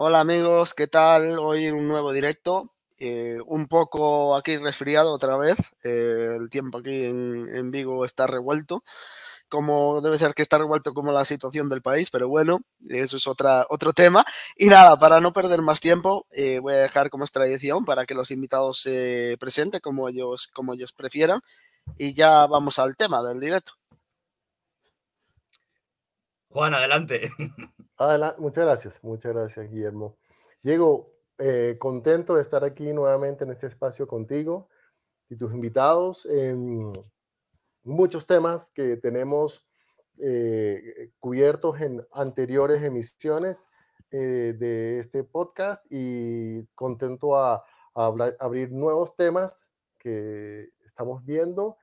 Hola amigos, ¿qué tal? Hoy un nuevo directo. Eh, un poco aquí resfriado otra vez. Eh, el tiempo aquí en, en Vigo está revuelto como debe ser que está revuelto como la situación del país, pero bueno, eso es otra, otro tema. Y nada, para no perder más tiempo, eh, voy a dejar como es tradición para que los invitados se presenten como ellos, como ellos prefieran y ya vamos al tema del directo. Juan, adelante. Muchas gracias, muchas gracias, Guillermo. Diego, eh, contento de estar aquí nuevamente en este espacio contigo y tus invitados. Em, muchos temas que tenemos eh, cubiertos en anteriores emisiones eh, de este podcast y contento a, abrir nuevos temas que estamos viendo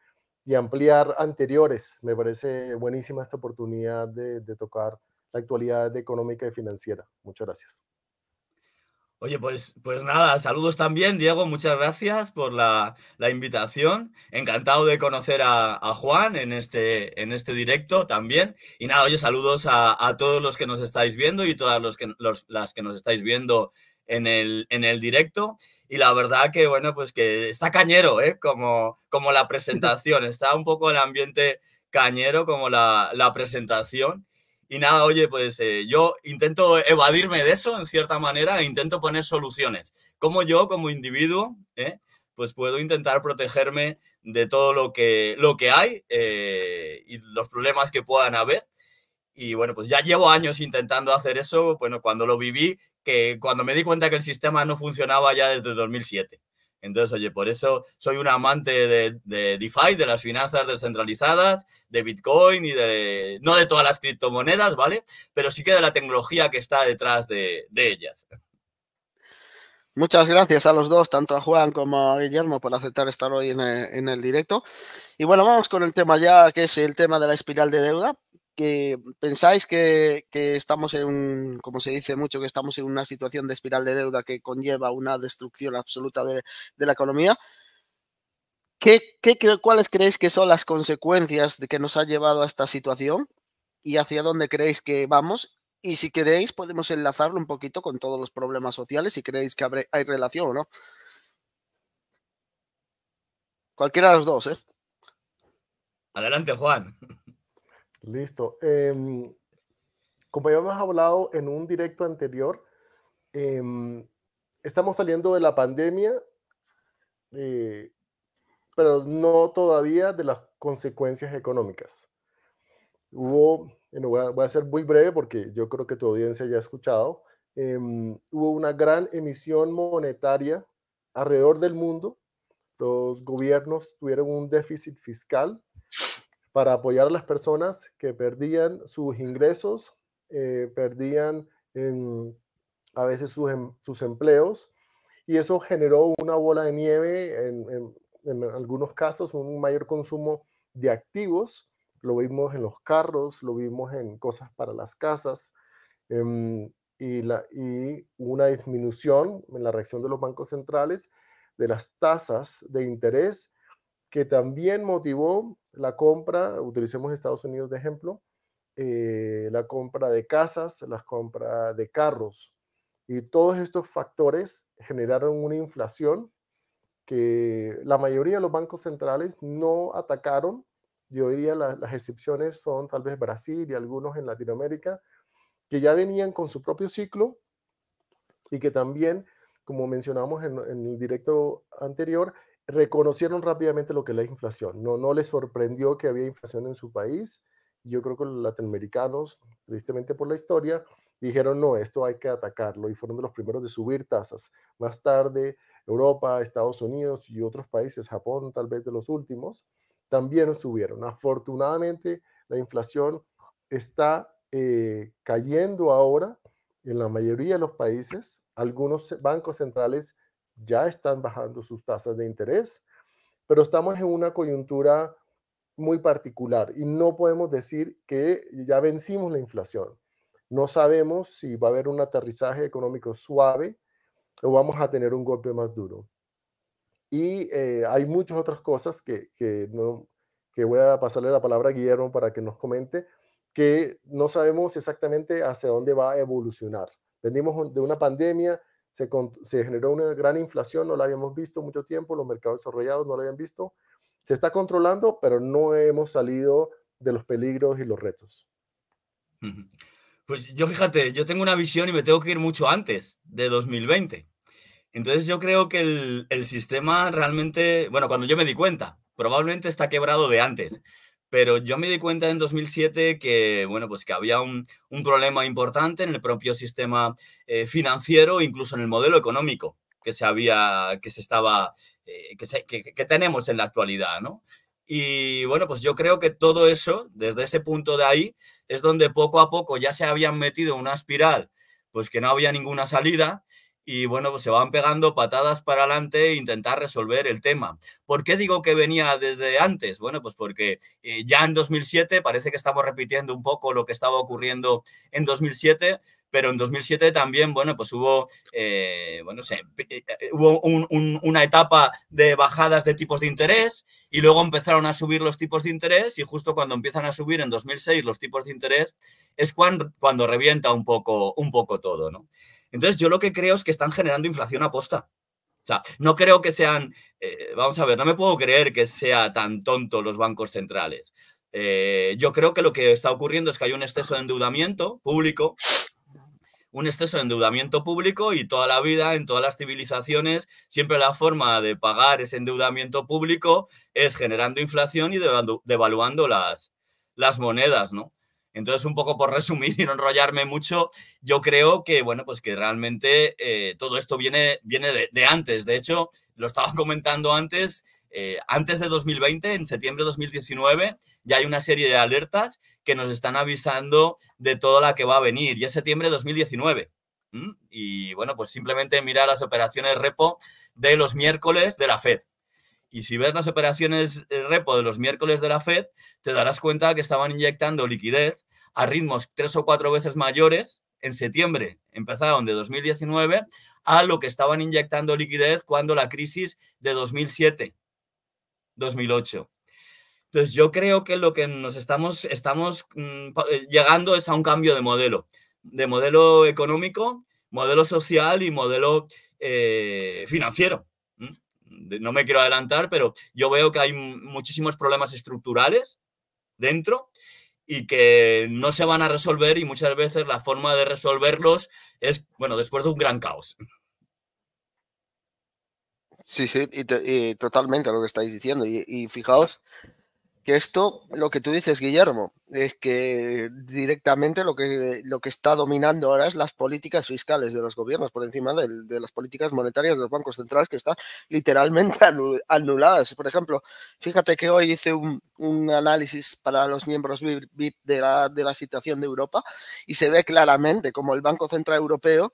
y ampliar anteriores. Me parece buenísima esta oportunidad de tocar la actualidad económica y financiera. Muchas gracias. Oye, pues, pues nada, saludos también, Diego, muchas gracias por la, invitación. Encantado de conocer a, Juan en este, en este directo también. Y nada, oye, saludos a, todos los que nos estáis viendo y todas los que, los, las que nos estáis viendo en el, en el directo. Y la verdad que, bueno, pues que está cañero, ¿eh? Como, como la presentación, está un poco el ambiente cañero como la, la presentación. Y nada, oye, pues eh, yo intento evadirme de eso en cierta manera e intento poner soluciones. Como yo, como individuo, ¿eh? pues puedo intentar protegerme de todo lo que, lo que hay eh, y los problemas que puedan haber. Y bueno, pues ya llevo años intentando hacer eso. Bueno, cuando lo viví, que cuando me di cuenta que el sistema no funcionaba ya desde 2007. Entonces, oye, por eso soy un amante de, de DeFi, de las finanzas descentralizadas, de Bitcoin y de, no de todas las criptomonedas, ¿vale? Pero sí que de la tecnología que está detrás de, ellas. Muchas gracias a los dos, tanto a Juan como a Guillermo, por aceptar estar hoy en el, en el, directo. Y bueno, vamos con el tema ya, que es el tema de la espiral de deuda que pensáis que, estamos en un, como se dice mucho, que estamos en una situación de espiral de deuda que conlleva una destrucción absoluta de, la economía. ¿Qué, qué, cuáles creéis que son las consecuencias de que nos ha llevado a esta situación y hacia dónde creéis que vamos? Y si queréis, podemos enlazarlo un poquito con todos los problemas sociales, si creéis que hay relación o no. Cualquiera de los dos, ¿eh? Adelante, Juan. Listo. Em, como ya hemos hablado en un directo anterior, em, estamos saliendo de la pandemia, eh, pero no todavía de las consecuencias económicas. Hubo, bueno, a, voy, a, ser muy breve porque yo creo que tu audiencia ya ha escuchado, em, hubo una gran emisión monetaria alrededor del mundo. Los gobiernos tuvieron un déficit fiscal para apoyar a las personas que perdían sus ingresos, eh, perdían a veces em, sus, empleos, y eso generó una bola de nieve, en, algunos casos un mayor consumo de activos, lo vimos en los carros, lo vimos en cosas para las casas, em, y una disminución en la reacción de los bancos centrales de las tasas de interés que también motivó la compra, utilicemos Estados Unidos de ejemplo, eh, la compra de casas, la compra de carros. Y todos estos factores generaron una inflación que la mayoría de los bancos centrales no atacaron. Yo diría las excepciones son tal vez Brasil y algunos en Latinoamérica, que ya venían con su propio ciclo y que también, como mencionamos en el directo anterior, reconocieron rápidamente lo que es la inflación. No, no les sorprendió que había inflación en su país. Yo creo que los latinoamericanos, tristemente por la historia, dijeron, no, esto hay que atacarlo y fueron de los primeros de subir tasas. Más tarde, Europa, Estados Unidos y otros países, Japón tal vez de los últimos, también subieron. Afortunadamente, la inflación está eh, cayendo ahora en la mayoría de los países. Algunos bancos centrales ya están bajando sus tasas de interés, pero estamos en una coyuntura muy particular y no podemos decir que ya vencimos la inflación. No sabemos si va a haber un aterrizaje económico suave o vamos a tener un golpe más duro. Y eh, hay muchas otras cosas que, que, que voy a pasarle la palabra a Guillermo para que nos comente, que no sabemos exactamente hacia dónde va a evolucionar. Venimos de una pandemia, se, generó una gran inflación, no la habíamos visto mucho tiempo, los mercados desarrollados no la habían visto. Se está controlando, pero no hemos salido de los peligros y los retos. Pues yo fíjate, yo tengo una visión y me tengo que ir mucho antes de 2020. Entonces yo creo que el sistema realmente, bueno, cuando yo me di cuenta, probablemente está quebrado de antes pero yo me di cuenta en 2007 que, bueno, pues que había un, problema importante en el propio sistema eh, financiero, incluso en el modelo económico que se había, que se estaba, eh, que, tenemos en la actualidad, ¿no? Y bueno, pues yo creo que todo eso, desde ese punto de ahí, es donde poco a poco ya se habían metido en una espiral, pues que no había ninguna salida, y bueno, pues se van pegando patadas para adelante e intentar resolver el tema. ¿Por qué digo que venía desde antes? Bueno, pues porque eh, ya en 2007 parece que estamos repitiendo un poco lo que estaba ocurriendo en 2007, pero en 2007 también, bueno, pues hubo, eh, bueno, eh, hubo una etapa de bajadas de tipos de interés y luego empezaron a subir los tipos de interés y justo cuando empiezan a subir en 2006 los tipos de interés es cuando, cuando revienta un poco, un poco todo, ¿no? Entonces, yo lo que creo es que están generando inflación aposta. O sea, no creo que sean, eh, vamos a ver, no me puedo creer que sea tan tonto los bancos centrales. Eh, yo creo que lo que está ocurriendo es que hay un exceso de endeudamiento público, un exceso de endeudamiento público y toda la vida, en todas las civilizaciones, siempre la forma de pagar ese endeudamiento público es generando inflación y devaluando las monedas, ¿no? Entonces, un poco por resumir y no enrollarme mucho, yo creo que, bueno, pues que realmente eh, todo esto viene, viene de, antes. De hecho, lo estaba comentando antes, eh, antes de 2020, en septiembre de 2019, ya hay una serie de alertas que nos están avisando de toda la que va a venir. Y es septiembre de 2019. Y bueno, pues simplemente mirar las operaciones repo de los miércoles de la Fed. Y si ves las operaciones eh, repo de los miércoles de la Fed, te darás cuenta que estaban inyectando liquidez a ritmos tres o cuatro veces mayores en septiembre, empezaron de 2019, a lo que estaban inyectando liquidez cuando la crisis de 2007, 2008. Entonces yo creo que lo que nos estamos, estamos mm, eh, llegando es a un cambio de modelo, de modelo económico, modelo social y modelo eh, financiero. No me quiero adelantar, pero yo veo que hay muchísimos problemas estructurales dentro y que no se van a resolver y muchas veces la forma de resolverlos es, bueno, después de un gran caos. Sí, sí, totalmente lo que estáis diciendo. y fijaos que esto, lo que tú dices, Guillermo, es que directamente lo que, lo que está dominando ahora es las políticas fiscales de los gobiernos por encima de, las políticas monetarias de los bancos centrales que están literalmente anuladas. Por ejemplo, fíjate que hoy hice un, análisis para los miembros VIP de la, de la situación de Europa y se ve claramente como el Banco Central Europeo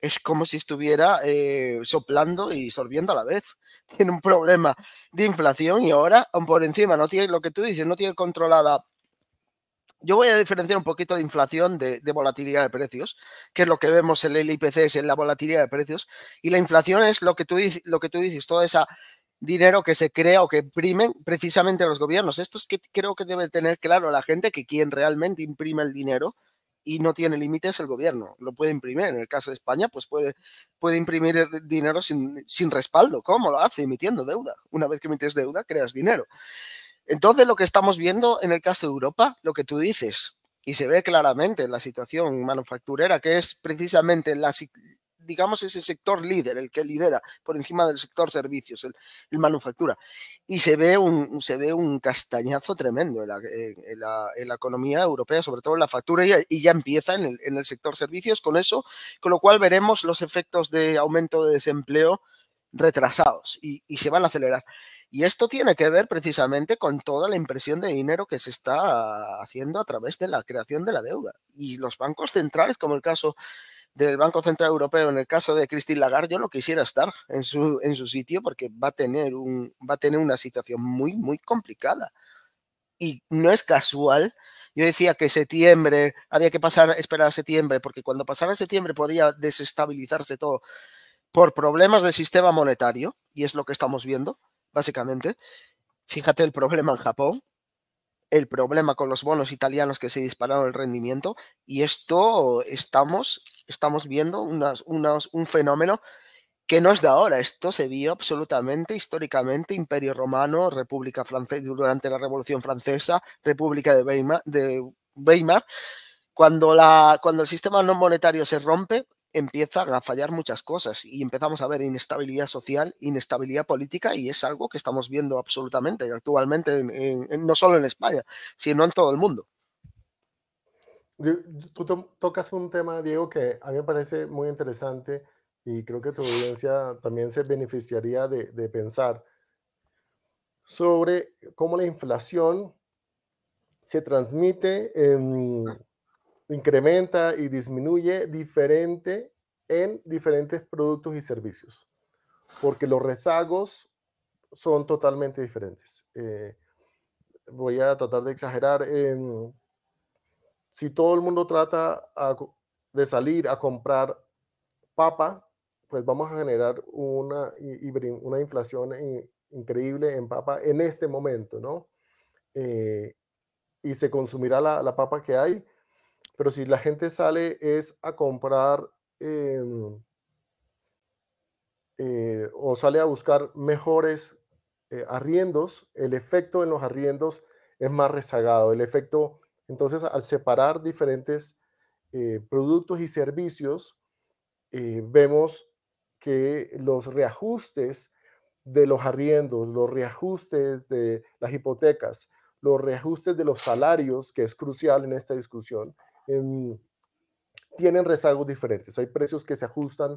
es como si estuviera eh, soplando y sorbiendo a la vez. Tiene un problema de inflación y ahora, por encima, no tiene lo que tú dices, no tiene controlada. Yo voy a diferenciar un poquito de inflación de, volatilidad de precios, que es lo que vemos en el IPC, es en la volatilidad de precios, y la inflación es lo que tú, lo que tú dices, todo esa dinero que se crea o que imprimen precisamente los gobiernos. Esto es que creo que debe tener claro la gente que quien realmente imprime el dinero y no tiene límites el gobierno. Lo puede imprimir. En el caso de España, pues puede, puede imprimir dinero sin, sin respaldo. ¿Cómo lo hace? Emitiendo deuda. Una vez que emites deuda, creas dinero. Entonces, lo que estamos viendo en el caso de Europa, lo que tú dices, y se ve claramente en la situación manufacturera, que es precisamente la, digamos, ese sector líder, el que lidera por encima del sector servicios, el, manufactura. Y se ve un, se ve un castañazo tremendo en la, economía europea, sobre todo en la factura, y, ya empieza en el, sector servicios con eso, con lo cual veremos los efectos de aumento de desempleo retrasados y, y se van a acelerar. Y esto tiene que ver precisamente con toda la impresión de dinero que se está haciendo a través de la creación de la deuda. Y los bancos centrales, como el caso del Banco Central Europeo, en el caso de Christine Lagarde, yo no quisiera estar en su, en su sitio porque va a, tener un, va a tener una situación muy, muy complicada. Y no es casual. Yo decía que septiembre, había que pasar, esperar a septiembre, porque cuando pasara septiembre podía desestabilizarse todo por problemas de sistema monetario, y es lo que estamos viendo, básicamente. Fíjate el problema en Japón, el problema con los bonos italianos que se dispararon el rendimiento y esto estamos, estamos viendo unas, un fenómeno que no es de ahora, esto se vio absolutamente históricamente, Imperio Romano, República Francesa, durante la Revolución Francesa, República de Weimar, de Weimar cuando, la, cuando el sistema no monetario se rompe, empiezan a fallar muchas cosas y empezamos a ver inestabilidad social, inestabilidad política y es algo que estamos viendo absolutamente actualmente, no solo en España, sino en todo el mundo. Tú tocas un tema, Diego, que a mí me parece muy interesante y creo que tu audiencia también se beneficiaría de pensar sobre cómo la inflación se transmite en ah incrementa y disminuye diferente en diferentes productos y servicios, porque los rezagos son totalmente diferentes. Eh, voy a tratar de exagerar. si todo el mundo trata de salir a comprar papa, pues vamos a generar una, una inflación increíble en papa en este momento, ¿no? Eh, y se consumirá la, la, papa que hay pero si la gente sale es a comprar em, eh, o sale a buscar mejores eh, arriendos, el efecto en los arriendos es más rezagado. El efecto, entonces, al separar diferentes eh, productos y servicios, vemos que los reajustes de los arriendos, los reajustes de las hipotecas, los reajustes de los salarios, que es crucial en esta discusión, Em, tienen rezagos diferentes. Hay precios que se ajustan,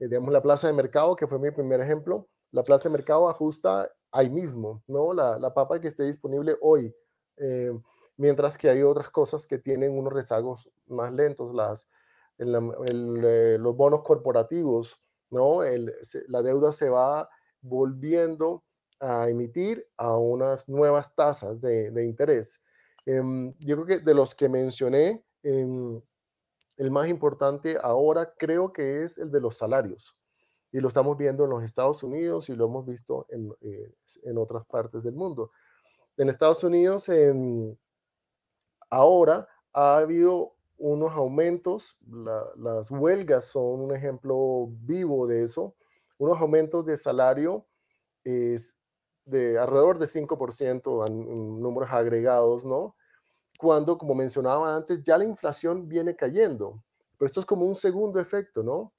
eh, digamos, la plaza de mercado, que fue mi primer ejemplo, la plaza de mercado ajusta ahí mismo, ¿no? La, la papa que esté disponible hoy. Eh, mientras que hay otras cosas que tienen unos rezagos más lentos, las, eh, los bonos corporativos, ¿no? la deuda se va volviendo a emitir a unas nuevas tasas de, interés. Em, yo creo que de los que mencioné, Em, el más importante ahora creo que es el de los salarios. Y lo estamos viendo en los Estados Unidos y lo hemos visto en, eh, otras partes del mundo. En Estados Unidos, em, ahora ha habido unos aumentos, las huelgas son un ejemplo vivo de eso, unos aumentos de salario de alrededor de 5% en números agregados, ¿no? cuando, como mencionaba antes, ya la inflación viene cayendo. Pero esto es como un segundo efecto, ¿no?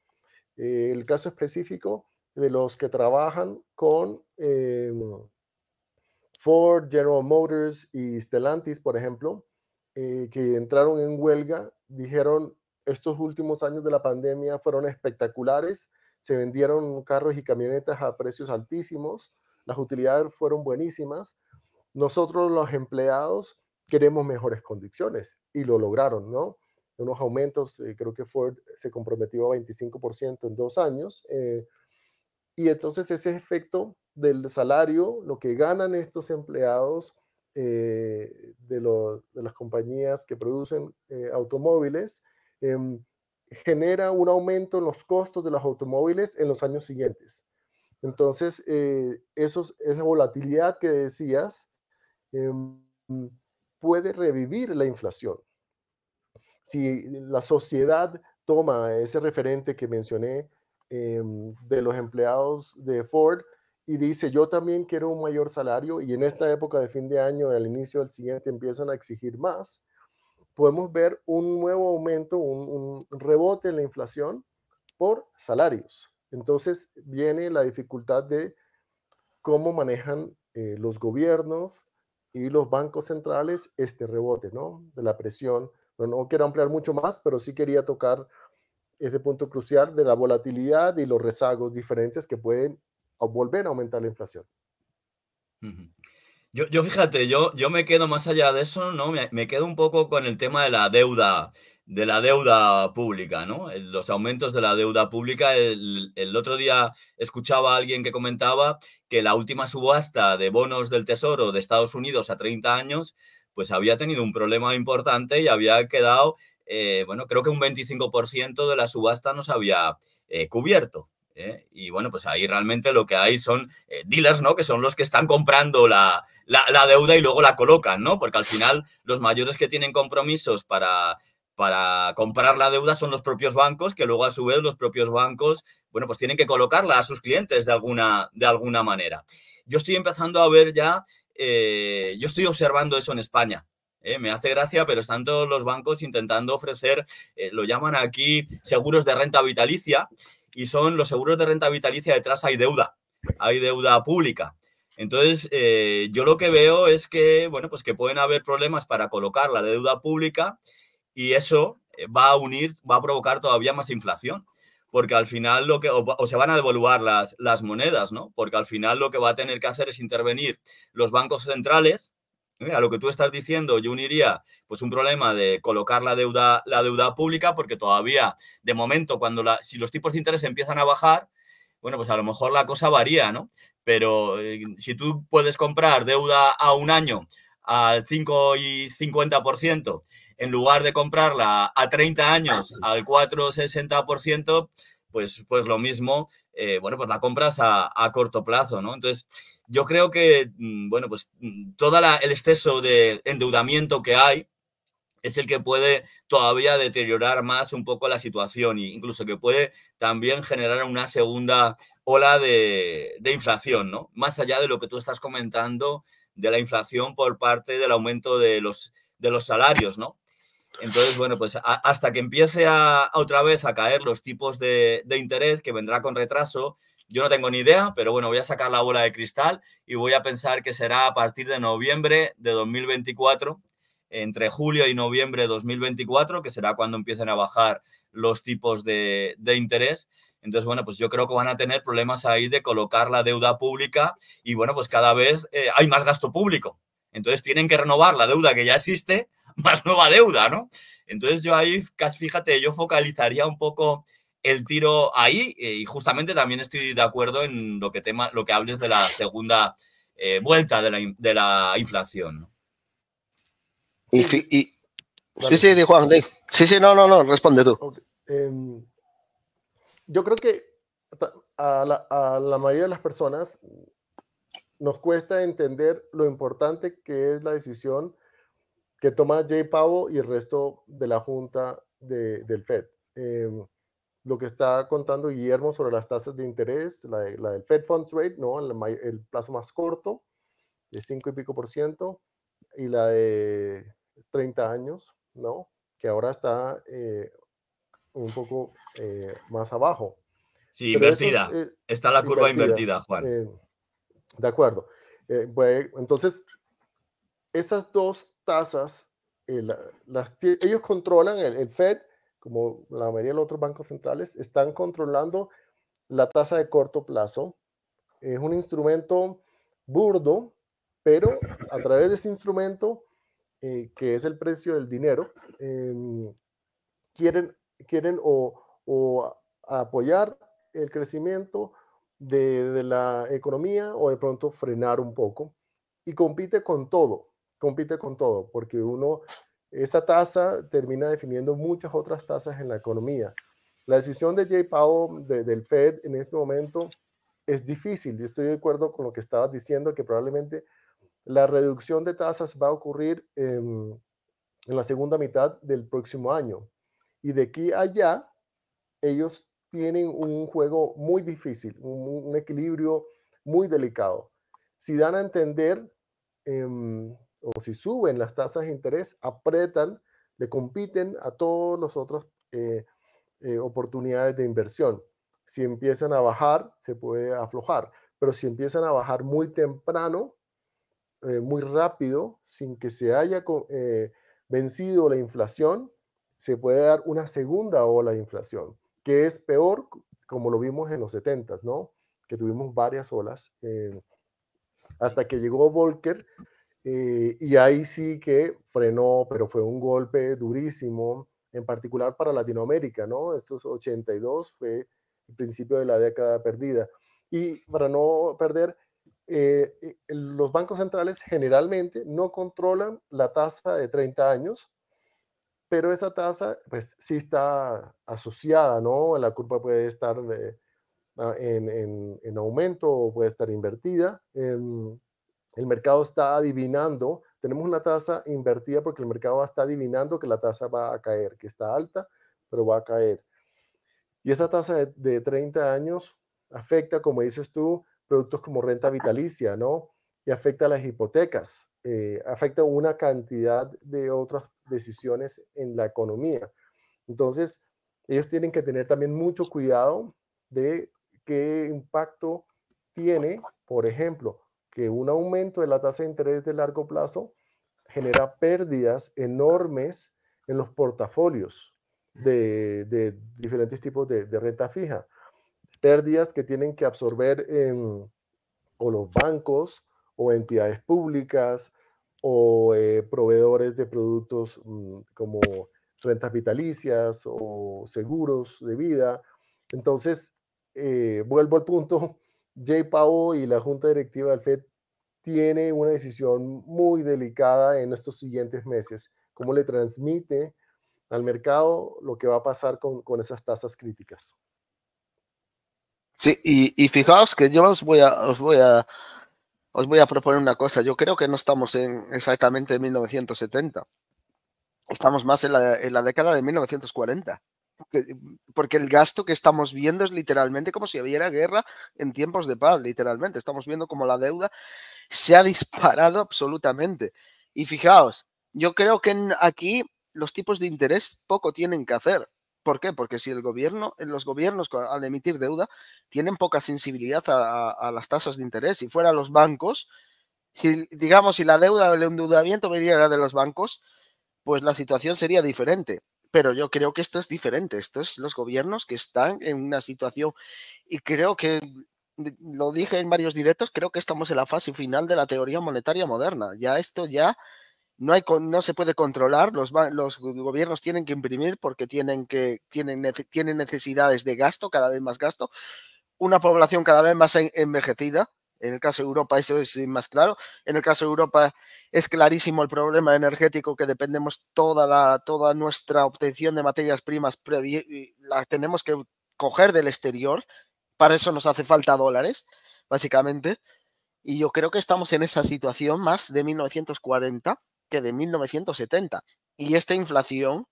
Eh, el caso específico de los que trabajan con eh, Ford, General Motors y Stellantis, por ejemplo, eh, que entraron en huelga, dijeron, estos últimos años de la pandemia fueron espectaculares, se vendieron carros y camionetas a precios altísimos, las utilidades fueron buenísimas. Nosotros los empleados queremos mejores condiciones y lo lograron, ¿no? Unos aumentos, eh, creo que Ford se comprometió a 25% en dos años. Eh, y entonces ese efecto del salario, lo que ganan estos empleados eh, de, las compañías que producen automóviles, em, genera un aumento en los costos de los automóviles en los años siguientes. Entonces, esa volatilidad que decías, em, puede revivir la inflación. Si la sociedad toma ese referente que mencioné em, de los empleados de Ford y dice, yo también quiero un mayor salario y en esta época de fin de año, al inicio del siguiente, empiezan a exigir más, podemos ver un nuevo aumento, un, rebote en la inflación por salarios. Entonces viene la dificultad de cómo manejan eh, los gobiernos y los bancos centrales este rebote, ¿no? De la presión. No, no quiero ampliar mucho más, pero sí quería tocar ese punto crucial de la volatilidad y los rezagos diferentes que pueden volver a aumentar la inflación. Yo, fíjate, yo, yo me quedo más allá de eso, ¿no? Me, me, quedo un poco con el tema de la deuda de la deuda pública, ¿no? Los aumentos de la deuda pública. El, otro día escuchaba a alguien que comentaba que la última subasta de bonos del Tesoro de Estados Unidos a 30 años, pues había tenido un problema importante y había quedado, eh, bueno, creo que un 25% de la subasta no se había eh, cubierto. ¿eh? Y bueno, pues ahí realmente lo que hay son dealers, ¿no? Que son los que están comprando la, la deuda y luego la colocan, ¿no? Porque al final los mayores que tienen compromisos para para comprar la deuda son los propios bancos, que luego a su vez los propios bancos, bueno, pues tienen que colocarla a sus clientes de alguna, de alguna manera. Yo estoy empezando a ver ya, eh, yo estoy observando eso en España. ¿eh? me hace gracia, pero están todos los bancos intentando ofrecer, eh, lo llaman aquí seguros de renta vitalicia, y son los seguros de renta vitalicia, detrás hay deuda, hay deuda pública. Entonces, yo lo que veo es que, bueno, pues que pueden haber problemas para colocar la deuda pública y eso eh, va a unir, va a provocar todavía más inflación, porque al final lo que, o, se van a devolver las, las monedas, ¿no? Porque al final lo que va a tener que hacer es intervenir los bancos centrales, ¿eh? a lo que tú estás diciendo, yo uniría pues un problema de colocar la deuda, la deuda pública, porque todavía, de momento, cuando si los tipos de interés empiezan a bajar, bueno, pues a lo mejor la cosa varía, ¿no? Pero eh, si tú puedes comprar deuda a un año al 5 y 50%, en lugar de comprarla a 30 años al 4,60%, pues, pues lo mismo, eh, bueno, pues la compras a, corto plazo, ¿no? Entonces, yo creo que, mm, bueno, pues mm, todo el exceso de endeudamiento que hay es el que puede todavía deteriorar más un poco la situación e incluso que puede también generar una segunda ola de, inflación, ¿no? Más allá de lo que tú estás comentando de la inflación por parte del aumento de los, de los salarios, ¿no? Entonces, bueno, pues hasta que empiece a, otra vez a caer los tipos de, interés, que vendrá con retraso, yo no tengo ni idea, pero bueno, voy a sacar la bola de cristal y voy a pensar que será a partir de noviembre de 2024, entre julio y noviembre de 2024, que será cuando empiecen a bajar los tipos de, interés. Entonces, bueno, pues yo creo que van a tener problemas ahí de colocar la deuda pública y bueno, pues cada vez eh, hay más gasto público. Entonces tienen que renovar la deuda que ya existe más nueva deuda, ¿no? Entonces yo ahí, casi fíjate, yo focalizaría un poco el tiro ahí eh, y justamente también estoy de acuerdo en lo que, tema, lo que hables de la segunda eh, vuelta de la, inflación. sí, sí, Juan. sí, sí, no, no, no, responde tú. Em, yo creo que a la, a la, mayoría de las personas nos cuesta entender lo importante que es la decisión que toma Jay Powell y el resto de la junta de, del FED. Em, lo que está contando Guillermo sobre las tasas de interés, la, la del Fed Funds Rate, ¿no? El, plazo más corto, de 5 y pico por ciento, y la de 30 años, ¿no? que ahora está eh, un poco eh, más abajo. Sí, invertida. Eh, está la curva invertida, Juan. de acuerdo. Pues, entonces, esas dos tasas, eh, las, ellos controlan, el, Fed, como la mayoría de los otros bancos centrales, están controlando la tasa de corto plazo. Es un instrumento burdo, pero a través de ese instrumento, eh, que es el precio del dinero, em, quieren, quieren o, o apoyar el crecimiento de, de, la economía o de pronto frenar un poco y compite con todo compite con todo, porque uno, esta tasa termina definiendo muchas otras tasas en la economía. La decisión de Jay Powell del Fed en este momento es difícil. Yo estoy de acuerdo con lo que estabas diciendo, que probablemente la reducción de tasas va a ocurrir en, la segunda mitad del próximo año. Y de aquí a allá, ellos tienen un juego muy difícil, un, equilibrio muy delicado. Si dan a entender eh, o si suben las tasas de interés, apretan, le compiten a todos las otras eh, eh, oportunidades de inversión. Si empiezan a bajar, se puede aflojar, pero si empiezan a bajar muy temprano, eh, muy rápido, sin que se haya vencido la inflación, se puede dar una segunda ola de inflación, que es peor, como lo vimos en los 70, ¿no? Que tuvimos varias olas hasta que llegó Volcker eh, y ahí sí que frenó, pero fue un golpe durísimo, en particular para Latinoamérica, ¿no? Estos 82 fue el principio de la década perdida. Y para no perder, eh, eh, los bancos centrales generalmente no controlan la tasa de 30 años, pero esa tasa pues sí está asociada, ¿no? La culpa puede estar en, aumento o puede estar invertida. Em, el mercado está adivinando, tenemos una tasa invertida porque el mercado está adivinando que la tasa va a caer, que está alta, pero va a caer. Y esa tasa de, 30 años afecta, como dices tú, productos como renta vitalicia, ¿no? Y afecta a las hipotecas, eh, afecta una cantidad de otras decisiones en la economía. Entonces, ellos tienen que tener también mucho cuidado de qué impacto tiene, por ejemplo, que un aumento de la tasa de interés de largo plazo genera pérdidas enormes en los portafolios de, diferentes tipos de, renta fija. Pérdidas que tienen que absorber en, o los bancos o entidades públicas o eh, proveedores de productos mm, como rentas vitalicias o seguros de vida. Entonces, eh, vuelvo al punto, Jay Powell y la Junta Directiva del FED tiene una decisión muy delicada en estos siguientes meses, cómo le transmite al mercado lo que va a pasar con, con esas tasas críticas. Sí, y, fijaos que yo os voy, a, os, voy a, os voy a proponer una cosa. Yo creo que no estamos en exactamente 1970. Estamos más en la, en la década de 1940. Eh, porque el gasto que estamos viendo es literalmente como si hubiera guerra en tiempos de paz, literalmente. Estamos viendo como la deuda se ha disparado absolutamente. Y fijaos, yo creo que aquí los tipos de interés poco tienen que hacer. ¿Por qué? Porque si el gobierno, eh, los gobiernos al emitir deuda tienen poca sensibilidad a, las tasas de interés. Si fuera los bancos, si digamos, si la deuda o el endeudamiento viniera de los bancos, pues la situación sería diferente pero yo creo que esto es diferente. Esto es los gobiernos que están en una situación y creo que mm, lo dije en varios directos, creo que estamos en la fase final de la teoría monetaria moderna. Ya esto ya no, hay, no se puede controlar, los, los gobiernos tienen que imprimir porque tienen, que, tienen, tienen necesidades de gasto, cada vez más gasto, una población cada vez más envejecida, en el caso de Europa eso es eh, más claro. En el caso de Europa es clarísimo el problema energético que dependemos toda, la, toda nuestra obtención de materias primas, la tenemos que coger del exterior. Para eso nos hace falta dólares, básicamente. Y yo creo que estamos en esa situación más de 1940 que de 1970. Y esta inflación,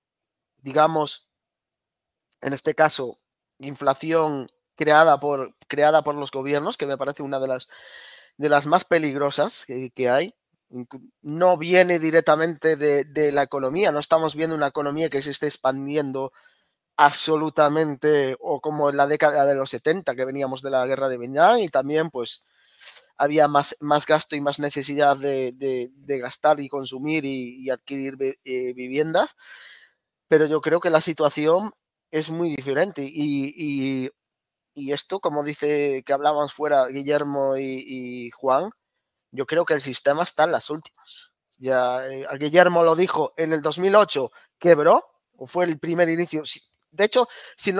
digamos, en este caso, inflación creada por, creada por los gobiernos, que me parece una de las, de las más peligrosas que, hay. No viene directamente de, de, la economía, no estamos viendo una economía que se esté expandiendo absolutamente o como en la década de los 70 que veníamos de la guerra de Vietnam y también pues había más, más gasto y más necesidad de, de, gastar y consumir y, adquirir eh, viviendas, pero yo creo que la situación es muy diferente y, y, y esto, como dice que hablaban fuera Guillermo y, Juan, yo creo que el sistema está en las últimas. Ya eh, Guillermo lo dijo en el 2008, quebró, o fue el primer inicio. De hecho, si,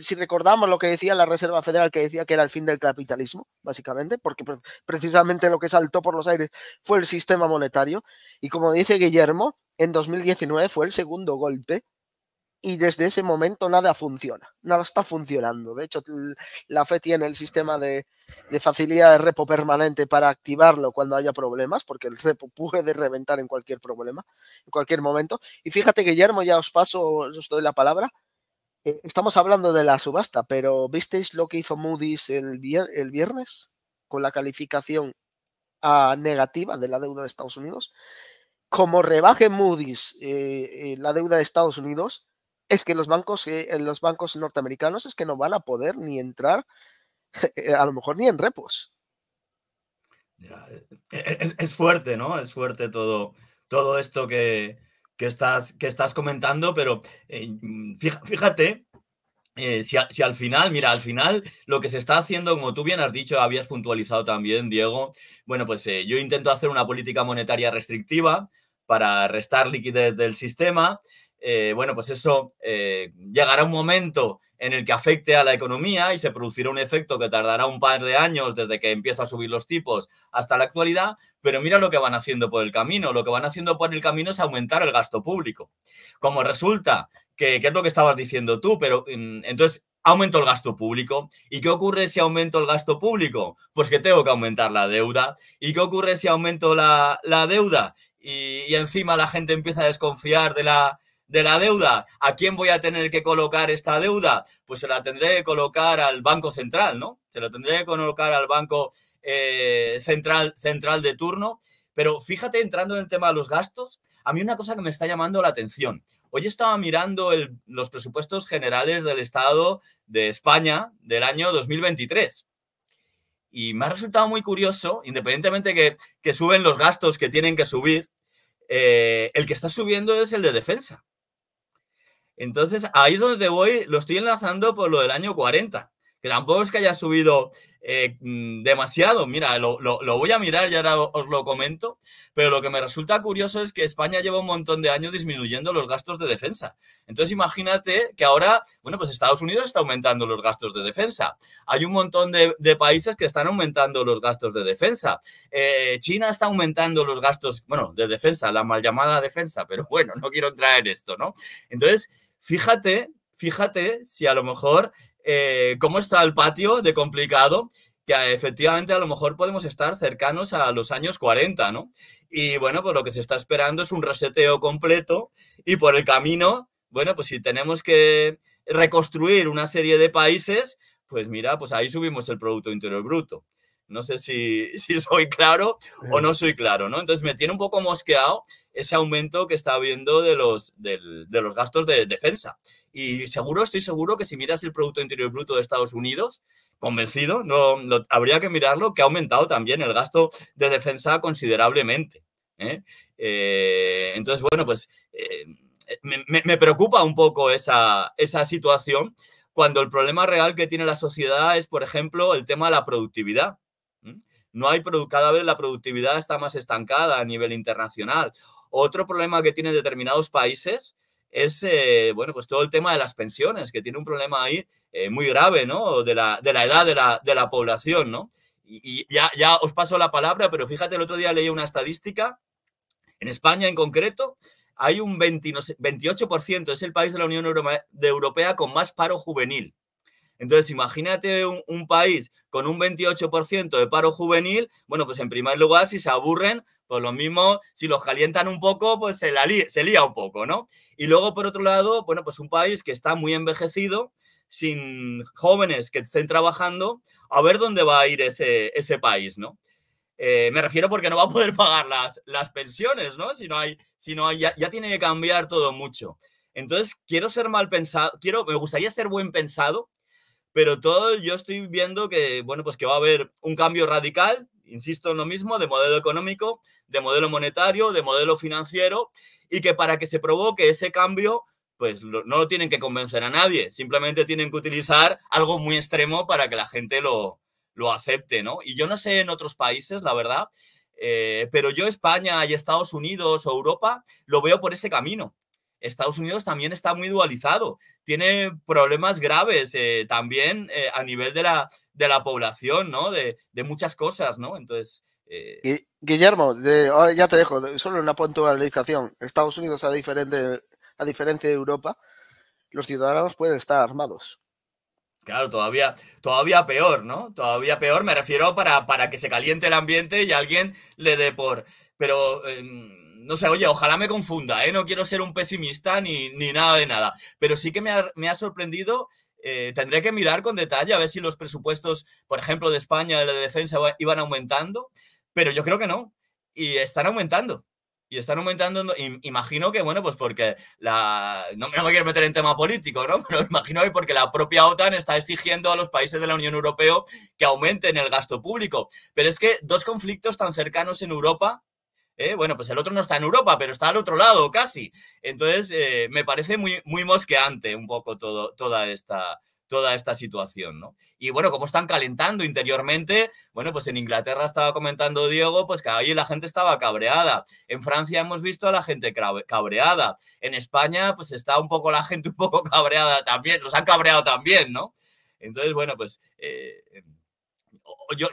si recordamos lo que decía la Reserva Federal, que decía que era el fin del capitalismo, básicamente, porque precisamente lo que saltó por los aires fue el sistema monetario. Y como dice Guillermo, en 2019 fue el segundo golpe y desde ese momento nada funciona, nada está funcionando. De hecho, la FE tiene el sistema de, facilidad de repo permanente para activarlo cuando haya problemas, porque el repo puede reventar en cualquier problema, en cualquier momento. Y fíjate, Guillermo, ya os paso, os doy la palabra. Eh, estamos hablando de la subasta, pero ¿visteis lo que hizo Moody's el, el viernes con la calificación a negativa de la deuda de Estados Unidos? Como rebaje Moody's eh, eh, la deuda de Estados Unidos, es que los bancos, eh, los bancos norteamericanos es que no van a poder ni entrar, eh, a lo mejor ni en repos. Eh, es, fuerte, ¿no? Es fuerte todo, todo esto que, estás, que estás comentando, pero mm, fíjate, si, al final, mira, al final lo que se está haciendo, como tú bien has dicho, habías puntualizado también, Diego, bueno, pues yo intento hacer una política monetaria restrictiva para restar liquidez del sistema eh, bueno, pues eso eh, llegará un momento en el que afecte a la economía y se producirá un efecto que tardará un par de años desde que empieza a subir los tipos hasta la actualidad, pero mira lo que van haciendo por el camino. Lo que van haciendo por el camino es aumentar el gasto público. Como resulta que, es lo que estabas diciendo tú, pero mm, entonces aumento el gasto público. ¿Y qué ocurre si aumento el gasto público? Pues que tengo que aumentar la deuda. ¿Y qué ocurre si aumento la, deuda? y encima la gente empieza a desconfiar de la, de la deuda. ¿A quién voy a tener que colocar esta deuda? Pues se la tendré que colocar al Banco Central, ¿no? Se la tendré que colocar al Banco eh, central, central de turno. Pero fíjate, entrando en el tema de los gastos, a mí una cosa que me está llamando la atención. Hoy estaba mirando los presupuestos generales del Estado de España del año 2023. Y me ha resultado muy curioso, independientemente que, que suben los gastos que tienen que subir, eh, el que está subiendo es el de defensa. Entonces, ahí es donde voy, lo estoy enlazando por lo del año 40, que tampoco es que haya subido eh, mm, demasiado. Mira, lo, voy a mirar y ahora os lo comento, pero lo que me resulta curioso es que España lleva un montón de años disminuyendo los gastos de defensa. Entonces, imagínate que ahora, bueno, pues Estados Unidos está aumentando los gastos de defensa. Hay un montón de, países que están aumentando los gastos de defensa. Eh, China está aumentando los gastos, bueno, de defensa, la mal llamada defensa, pero bueno, no quiero entrar en esto, ¿no? Entonces, Fíjate, fíjate si a lo mejor eh, cómo está el patio de complicado, que ah, efectivamente a lo mejor podemos estar cercanos a los años 40, ¿no? Y bueno, pues lo que se está esperando es un reseteo completo y por el camino, bueno, pues si tenemos que reconstruir una serie de países, pues mira, pues ahí subimos el Producto Interior Bruto. No sé si, soy claro o no soy claro, ¿no? Entonces me tiene un poco mosqueado ese aumento que está habiendo de los, los gastos de defensa. Y seguro, estoy seguro que si miras el Producto Interior Bruto de Estados Unidos, convencido, no, habría que mirarlo, que ha aumentado también el gasto de defensa considerablemente. ¿eh? Eh, entonces, bueno, pues eh, me, preocupa un poco esa, esa situación cuando el problema real que tiene la sociedad es, por ejemplo, el tema de la productividad. No hay cada vez la productividad está más estancada a nivel internacional. Otro problema que tienen determinados países es eh, bueno, pues todo el tema de las pensiones, que tiene un problema ahí eh, muy grave, ¿no? De la, edad de la, población, ¿no? Y, ya, os paso la palabra, pero fíjate, el otro día leí una estadística, en España en concreto, hay un 28%, es el país de la Unión Europea con más paro juvenil. Entonces, imagínate un, país con un 28% de paro juvenil, bueno, pues en primer lugar, si se aburren, pues lo mismo, si los calientan un poco, pues se, lía, un poco, ¿no? Y luego, por otro lado, bueno, pues un país que está muy envejecido, sin jóvenes que estén trabajando, a ver dónde va a ir ese, país, ¿no? Eh, me refiero porque no va a poder pagar las, pensiones, ¿no? Si no hay, si no hay, ya, ya, tiene que cambiar todo mucho. Entonces, quiero ser mal pensado, quiero, me gustaría ser buen pensado pero todo yo estoy viendo que, bueno, pues que va a haber un cambio radical, insisto en lo mismo, de modelo económico, de modelo monetario, de modelo financiero, y que para que se provoque ese cambio, pues no lo tienen que convencer a nadie, simplemente tienen que utilizar algo muy extremo para que la gente lo, lo acepte, ¿no? Y yo no sé en otros países, la verdad, eh, pero yo España y Estados Unidos o Europa lo veo por ese camino. Estados Unidos también está muy dualizado, tiene problemas graves eh, también eh, a nivel de la, de la población, ¿no? De, muchas cosas, ¿no? Entonces... Eh, Guillermo, ahora ya te dejo, solo una puntualización. Estados Unidos, a, diferente, a diferencia de Europa, los ciudadanos pueden estar armados. Claro, todavía, todavía peor, ¿no? Todavía peor, me refiero para, para que se caliente el ambiente y alguien le dé por... Pero em, no sé, oye, ojalá me confunda, ¿eh? no quiero ser un pesimista ni, nada de nada, pero sí que me ha, sorprendido eh, tendré que mirar con detalle a ver si los presupuestos, por ejemplo, de España, de la defensa, iban aumentando, pero yo creo que no. Y están aumentando. Y están aumentando, imagino que, bueno, pues porque la... No, me quiero meter en tema político, ¿no? Pero imagino que porque la propia OTAN está exigiendo a los países de la Unión Europea que aumenten el gasto público. Pero es que dos conflictos tan cercanos en Europa ¿eh? bueno, pues el otro no está en Europa, pero está al otro lado casi. Entonces, eh, me parece muy, muy mosqueante un poco todo, toda esta toda esta situación, ¿no? Y bueno, como están calentando interiormente, bueno, pues en Inglaterra estaba comentando Diego, pues que ahí la gente estaba cabreada, en Francia hemos visto a la gente cabreada, en España pues está un poco la gente un poco cabreada también, los han cabreado también, ¿no? Entonces, bueno, pues eh,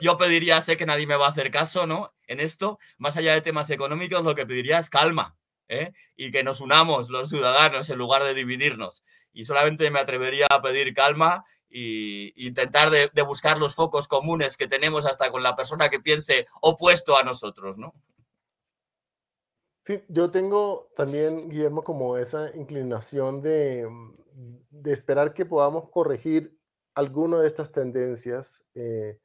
yo, pediría, sé que nadie me va a hacer caso, ¿no? En esto, más allá de temas económicos, lo que pediría es calma, ¿eh? y que nos unamos los ciudadanos en lugar de dividirnos. Y solamente me atrevería a pedir calma e intentar de, buscar los focos comunes que tenemos hasta con la persona que piense opuesto a nosotros, ¿no? Sí, yo tengo también, Guillermo, como esa inclinación de, de esperar que podamos corregir alguna de estas tendencias eh,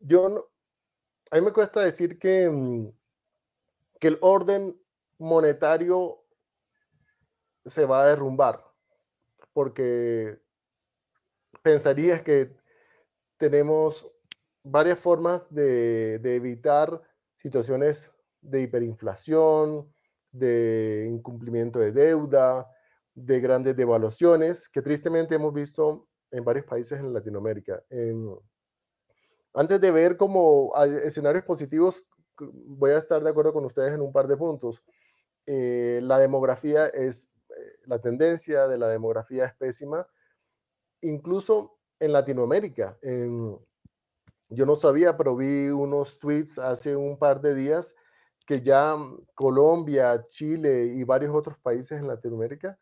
yo no, a mí me cuesta decir que, mm, que el orden monetario se va a derrumbar, porque pensarías que tenemos varias formas de, de evitar situaciones de hiperinflación, de incumplimiento de deuda, de grandes devaluaciones, que tristemente hemos visto en varios países en Latinoamérica antes de ver como escenarios positivos, voy a estar de acuerdo con ustedes en un par de puntos. Eh, la demografía es, eh, la tendencia de la demografía es pésima, incluso en Latinoamérica. yo no sabía, pero vi unos tweets hace un par de días que ya mm, Colombia, Chile y varios otros países en Latinoamérica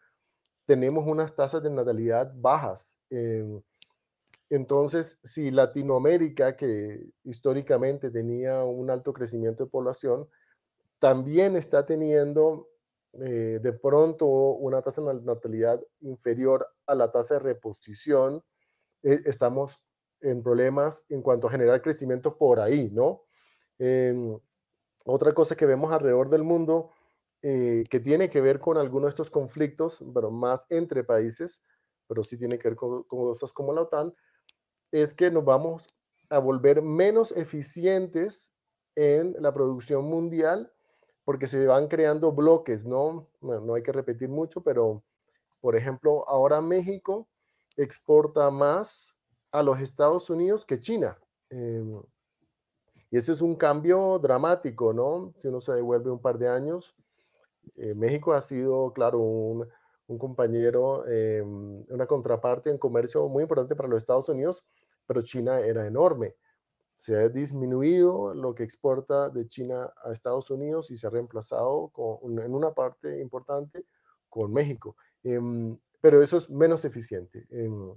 tenemos unas tasas de natalidad bajas. Entonces, si Latinoamérica, que históricamente tenía un alto crecimiento de población, también está teniendo eh, de pronto una tasa de natalidad inferior a la tasa de reposición, eh, estamos en problemas en cuanto a generar crecimiento por ahí, ¿no? Em, otra cosa que vemos alrededor del mundo eh, que tiene que ver con algunos de estos conflictos, pero más entre países, pero sí tiene que ver con cosas como la OTAN, es que nos vamos a volver menos eficientes en la producción mundial porque se van creando bloques, ¿no? no hay que repetir mucho, pero por ejemplo, ahora México exporta más a los Estados Unidos que China. Em, y ese es un cambio dramático, ¿no? Si uno se devuelve un par de años, eh, México ha sido, claro, un, compañero, em, una contraparte en comercio muy importante para los Estados Unidos, pero China era enorme. Se ha disminuido lo que exporta de China a Estados Unidos y se ha reemplazado en una parte importante con México. Em, pero eso es menos eficiente. Em,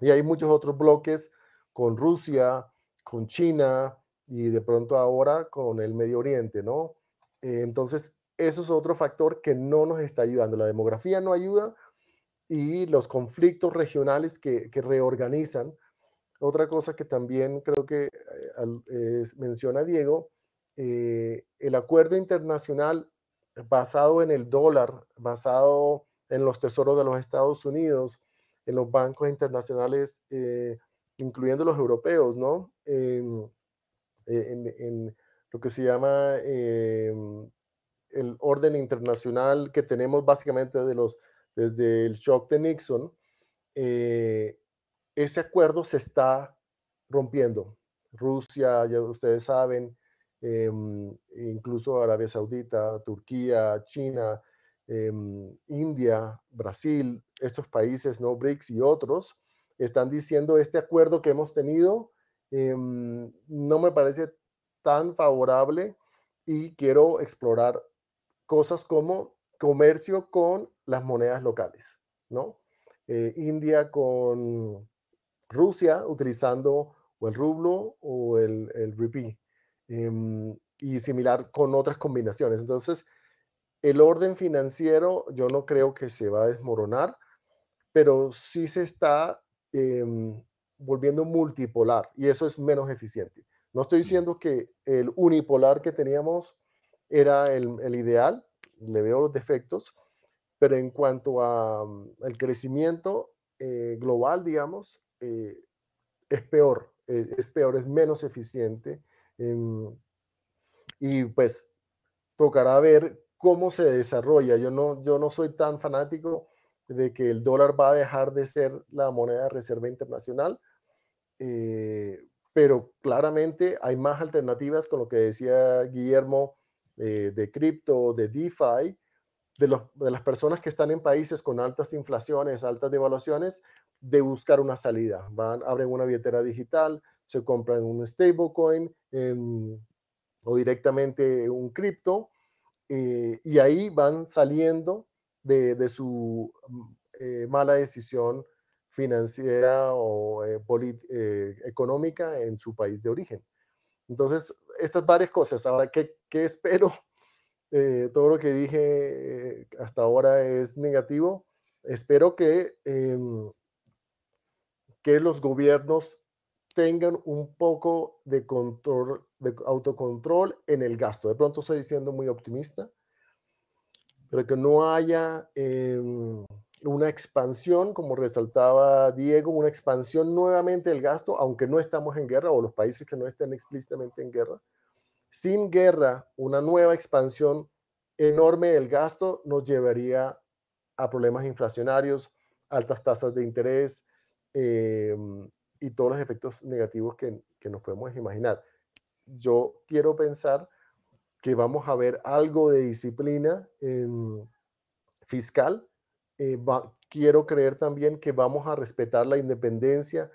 y hay muchos otros bloques con Rusia, con China y de pronto ahora con el Medio Oriente, ¿no? Eh, entonces, eso es otro factor que no nos está ayudando. La demografía no ayuda y los conflictos regionales que, que reorganizan otra cosa que también creo que eh, menciona Diego, eh, el acuerdo internacional basado en el dólar, basado en los tesoros de los Estados Unidos, en los bancos internacionales, eh, incluyendo los europeos, ¿no? Em, en, lo que se llama em, el orden internacional que tenemos básicamente de los, desde el shock de Nixon. Eh, ese acuerdo se está rompiendo. Rusia, ya ustedes saben, em, incluso Arabia Saudita, Turquía, China, em, India, Brasil, estos países, ¿no? BRICS y otros, están diciendo este acuerdo que hemos tenido em, no me parece tan favorable y quiero explorar cosas como comercio con las monedas locales, ¿no? Eh, India con Rusia utilizando o el rublo o el, el rupee. Em, y similar con otras combinaciones. Entonces, el orden financiero yo no creo que se va a desmoronar, pero sí se está em, volviendo multipolar y eso es menos eficiente. No estoy mm. diciendo que el unipolar que teníamos era el, el ideal, le veo los defectos, pero en cuanto al mm, el crecimiento eh, global, digamos, eh, es peor, eh, es peor, es menos eficiente. Em, y pues tocará ver cómo se desarrolla. Yo no, yo no soy tan fanático de que el dólar va a dejar de ser la moneda de reserva internacional, eh, pero claramente hay más alternativas con lo que decía Guillermo de cripto, de DeFi, de, las personas que están en países con altas inflaciones, altas devaluaciones, de buscar una salida. Van, abren una billetera digital, se compran un stablecoin em, o directamente un cripto eh, y ahí van saliendo de, su mm, eh, mala decisión financiera o eh, económica en su país de origen. Entonces, estas varias cosas. Ahora, ¿qué, qué espero eh, todo lo que dije eh, hasta ahora es negativo. Espero que, em, que los gobiernos tengan un poco de control, de autocontrol en el gasto. De pronto estoy siendo muy optimista, pero que no haya em, una expansión, como resaltaba Diego, una expansión nuevamente del gasto, aunque no estamos en guerra o los países que no estén explícitamente en guerra sin guerra, una nueva expansión enorme del gasto nos llevaría a problemas inflacionarios, altas tasas de interés em, y todos los efectos negativos que, nos podemos imaginar. Yo quiero pensar que vamos a ver algo de disciplina em, fiscal. Eh, quiero creer también que vamos a respetar la independencia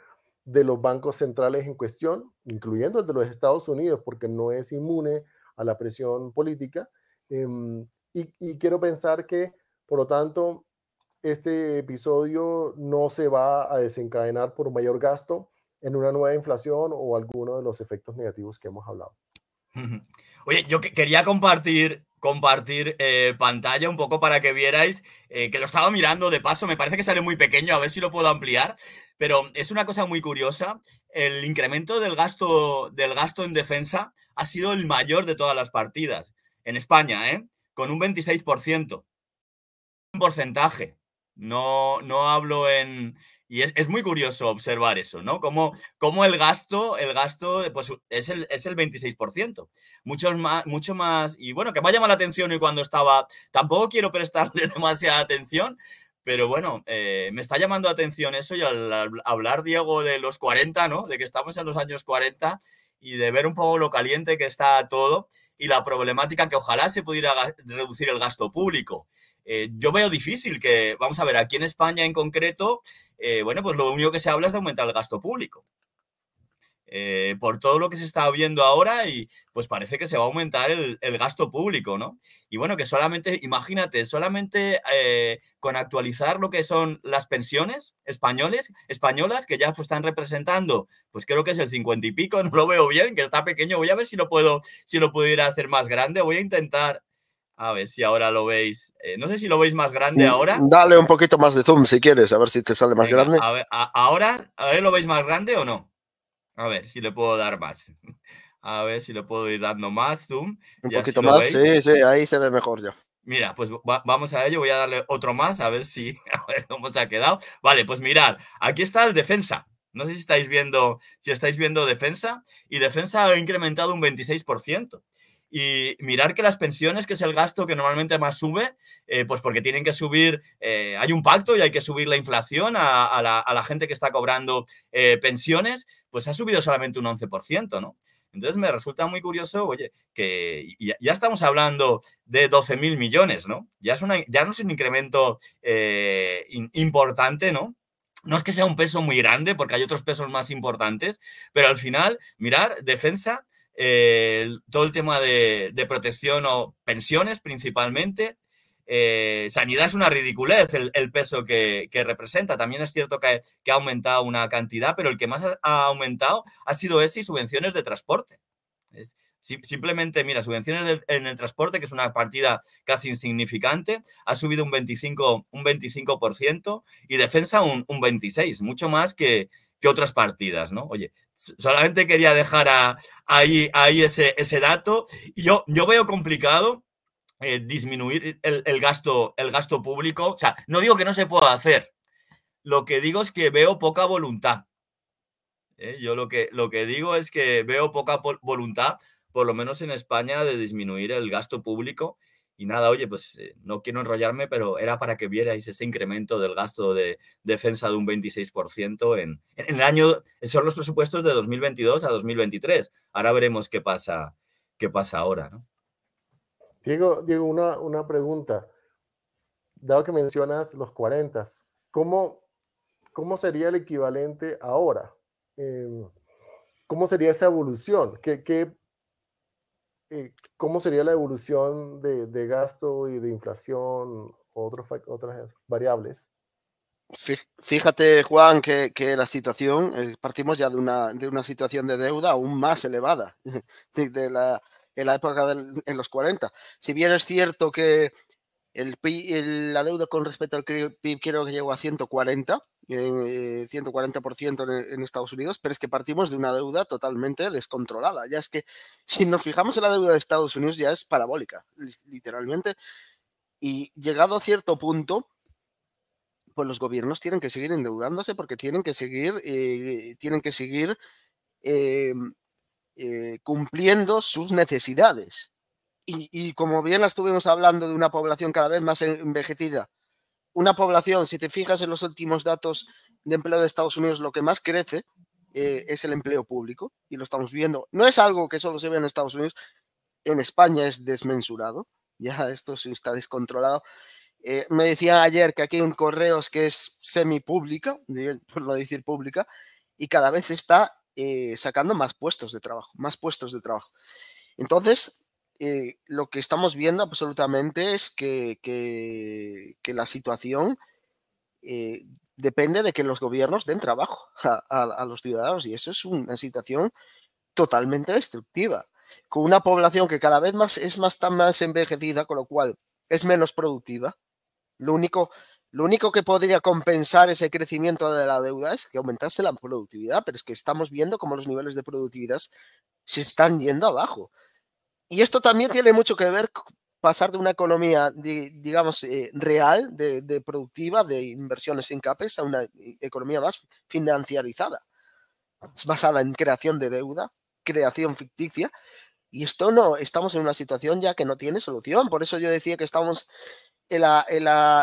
de los bancos centrales en cuestión, incluyendo el de los Estados Unidos, porque no es inmune a la presión política. Em, y, quiero pensar que, por lo tanto, este episodio no se va a desencadenar por mayor gasto en una nueva inflación o alguno de los efectos negativos que hemos hablado. Oye, yo quería compartir compartir eh, pantalla un poco para que vierais, eh, que lo estaba mirando de paso, me parece que sale muy pequeño, a ver si lo puedo ampliar, pero es una cosa muy curiosa, el incremento del gasto, del gasto en defensa ha sido el mayor de todas las partidas, en España, ¿eh? con un 26%, un porcentaje, no, no hablo en, y es, muy curioso observar eso, ¿no? Como, como el gasto, el gasto pues, es, el, 26%. Mucho más, mucho más, y bueno, que me ha llamado la atención y cuando estaba, tampoco quiero prestarle demasiada atención, pero bueno, eh, me está llamando la atención eso y al, al, hablar, Diego, de los 40, ¿no? De que estamos en los años 40 y de ver un poco lo caliente que está todo y la problemática que ojalá se pudiera reducir el gasto público. Eh, yo veo difícil que, vamos a ver, aquí en España en concreto, eh, bueno, pues lo único que se habla es de aumentar el gasto público. Eh, por todo lo que se está viendo ahora y pues parece que se va a aumentar el, gasto público, ¿no? Y bueno, que solamente, imagínate, solamente con actualizar lo que son las pensiones españoles, españolas, que ya están representando, pues creo que es el cincuenta y pico, no lo veo bien, que está pequeño, voy a ver si lo puedo, si lo pudiera hacer más grande, voy a intentar a ver si ahora lo veis. Eh, no sé si lo veis más grande mm, ahora. Dale un poquito más de zoom si quieres, a ver si te sale más grande. ahora, a ver, ¿lo veis más grande o no? A ver si le puedo dar más. A ver si le puedo ir dando más zoom. Un poquito más, sí, sí, ahí se ve mejor ya. Mira, pues vamos a ello, voy a darle otro más, a ver si, a cómo se ha quedado. Vale, pues mirad, aquí está el defensa. No sé si estáis viendo, si estáis viendo defensa, y defensa ha incrementado un 26% y mirar que las pensiones, que es el gasto que normalmente más sube, eh, pues porque tienen que subir, eh, hay un pacto y hay que subir la inflación a, la, gente que está cobrando eh, pensiones, pues ha subido solamente un 11%, ¿no? Entonces me resulta muy curioso, oye, que ya, estamos hablando de mil millones, ¿no? Ya, es una, ya no es un incremento importante, ¿no? No es que sea un peso muy grande, porque hay otros pesos más importantes, pero al final, mirar, defensa eh, todo el tema de, protección o pensiones principalmente. Eh, sanidad es una ridiculez el, peso que, representa. También es cierto que, ha aumentado una cantidad, pero el que más ha aumentado ha sido ese y subvenciones de transporte. simplemente, mira, subvenciones en el transporte, que es una partida casi insignificante, ha subido un 25%, un 25% y defensa un, un 26%, mucho más que, que otras partidas, ¿no? Oye, solamente quería dejar ahí, ese, ese dato. Y yo, yo veo complicado eh, disminuir el, gasto, el gasto público. O sea, no digo que no se pueda hacer. Lo que digo es que veo poca voluntad. ¿Eh? yo lo que, lo que digo es que veo poca voluntad, por lo menos en España, de disminuir el gasto público y nada, oye, pues eh, no quiero enrollarme, pero era para que vierais ese incremento del gasto de defensa de un 26% en, en el año, son los presupuestos de 2022 a 2023. Ahora veremos qué pasa, qué pasa ahora, ¿no? Diego, una, una pregunta. Dado que mencionas los 40, ¿cómo, ¿cómo sería el equivalente ahora? Em, ¿Cómo sería esa evolución? ¿Qué, qué eh, cómo sería la evolución de, gasto y de inflación, o otras variables. Fíjate, Juan, que, la situación, eh, partimos ya de una, situación de deuda aún más elevada de, la, en la época de en los 40. Si bien es cierto que el, la deuda con respecto al PIB creo que llegó a 140, 140% eh, e, en, Estados Unidos, pero es que partimos de una deuda totalmente descontrolada. Ya es que si nos fijamos en la deuda de Estados Unidos ya es parabólica, literalmente. Y llegado a cierto punto, pues los gobiernos tienen que seguir endeudándose porque tienen que seguir, eh, tienen que seguir eh, cumpliendo sus necesidades. Y, y como bien estuvimos hablando de una población cada vez más envejecida, una población, si te fijas en los últimos datos de empleo de Estados Unidos, lo que más crece eh, es el empleo público y lo estamos viendo. No es algo que solo se ve en Estados Unidos, en España es desmensurado, ya esto se está descontrolado. Eh, me decía ayer que aquí hay un correo que es semi-pública, por no decir pública, y cada vez está eh, sacando más puestos de trabajo, más puestos de trabajo. Entonces, eh, lo que estamos viendo absolutamente es que, la situación eh, depende de que los gobiernos den trabajo a, los ciudadanos y eso es una situación totalmente destructiva, con una población que cada vez más es más más envejecida, con lo cual es menos productiva. Lo único, lo único que podría compensar ese crecimiento de la deuda es que aumentase la productividad, pero es que estamos viendo cómo los niveles de productividad se están yendo abajo. Y esto también tiene mucho que ver pasar de una economía, digamos, eh, real, de, productiva, de inversiones en capes, a una eh, economía más financiarizada, basada en creación de deuda, creación ficticia. Y esto no, estamos en una situación ya que no tiene solución. Por eso yo decía que estamos en la,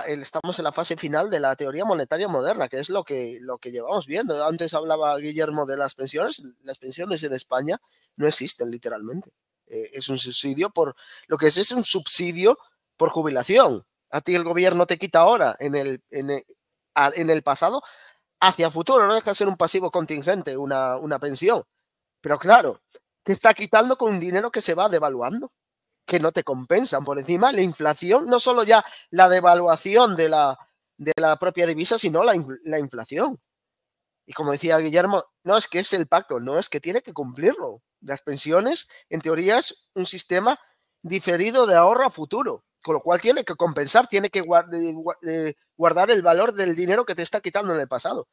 estamos en la fase final de la teoría monetaria moderna, que es lo que, lo que llevamos viendo. Antes hablaba Guillermo de las pensiones. Las pensiones en España no existen literalmente. Eh, es un subsidio por lo que es, es un subsidio por jubilación. A ti el gobierno te quita ahora en el, en pasado hacia futuro, no deja de ser un pasivo contingente, una, pensión. Pero claro, te está quitando con un dinero que se va devaluando, que no te compensan. Por encima, la inflación, no solo ya la devaluación de la, de la propia divisa, sino la, la inflación. Y como decía Guillermo, no es que es el pacto, no es que tiene que cumplirlo las pensiones, en teoría es un sistema diferido de ahorro a futuro, con lo cual tiene que compensar, tiene que guardar el valor del dinero que te está quitando en el pasado.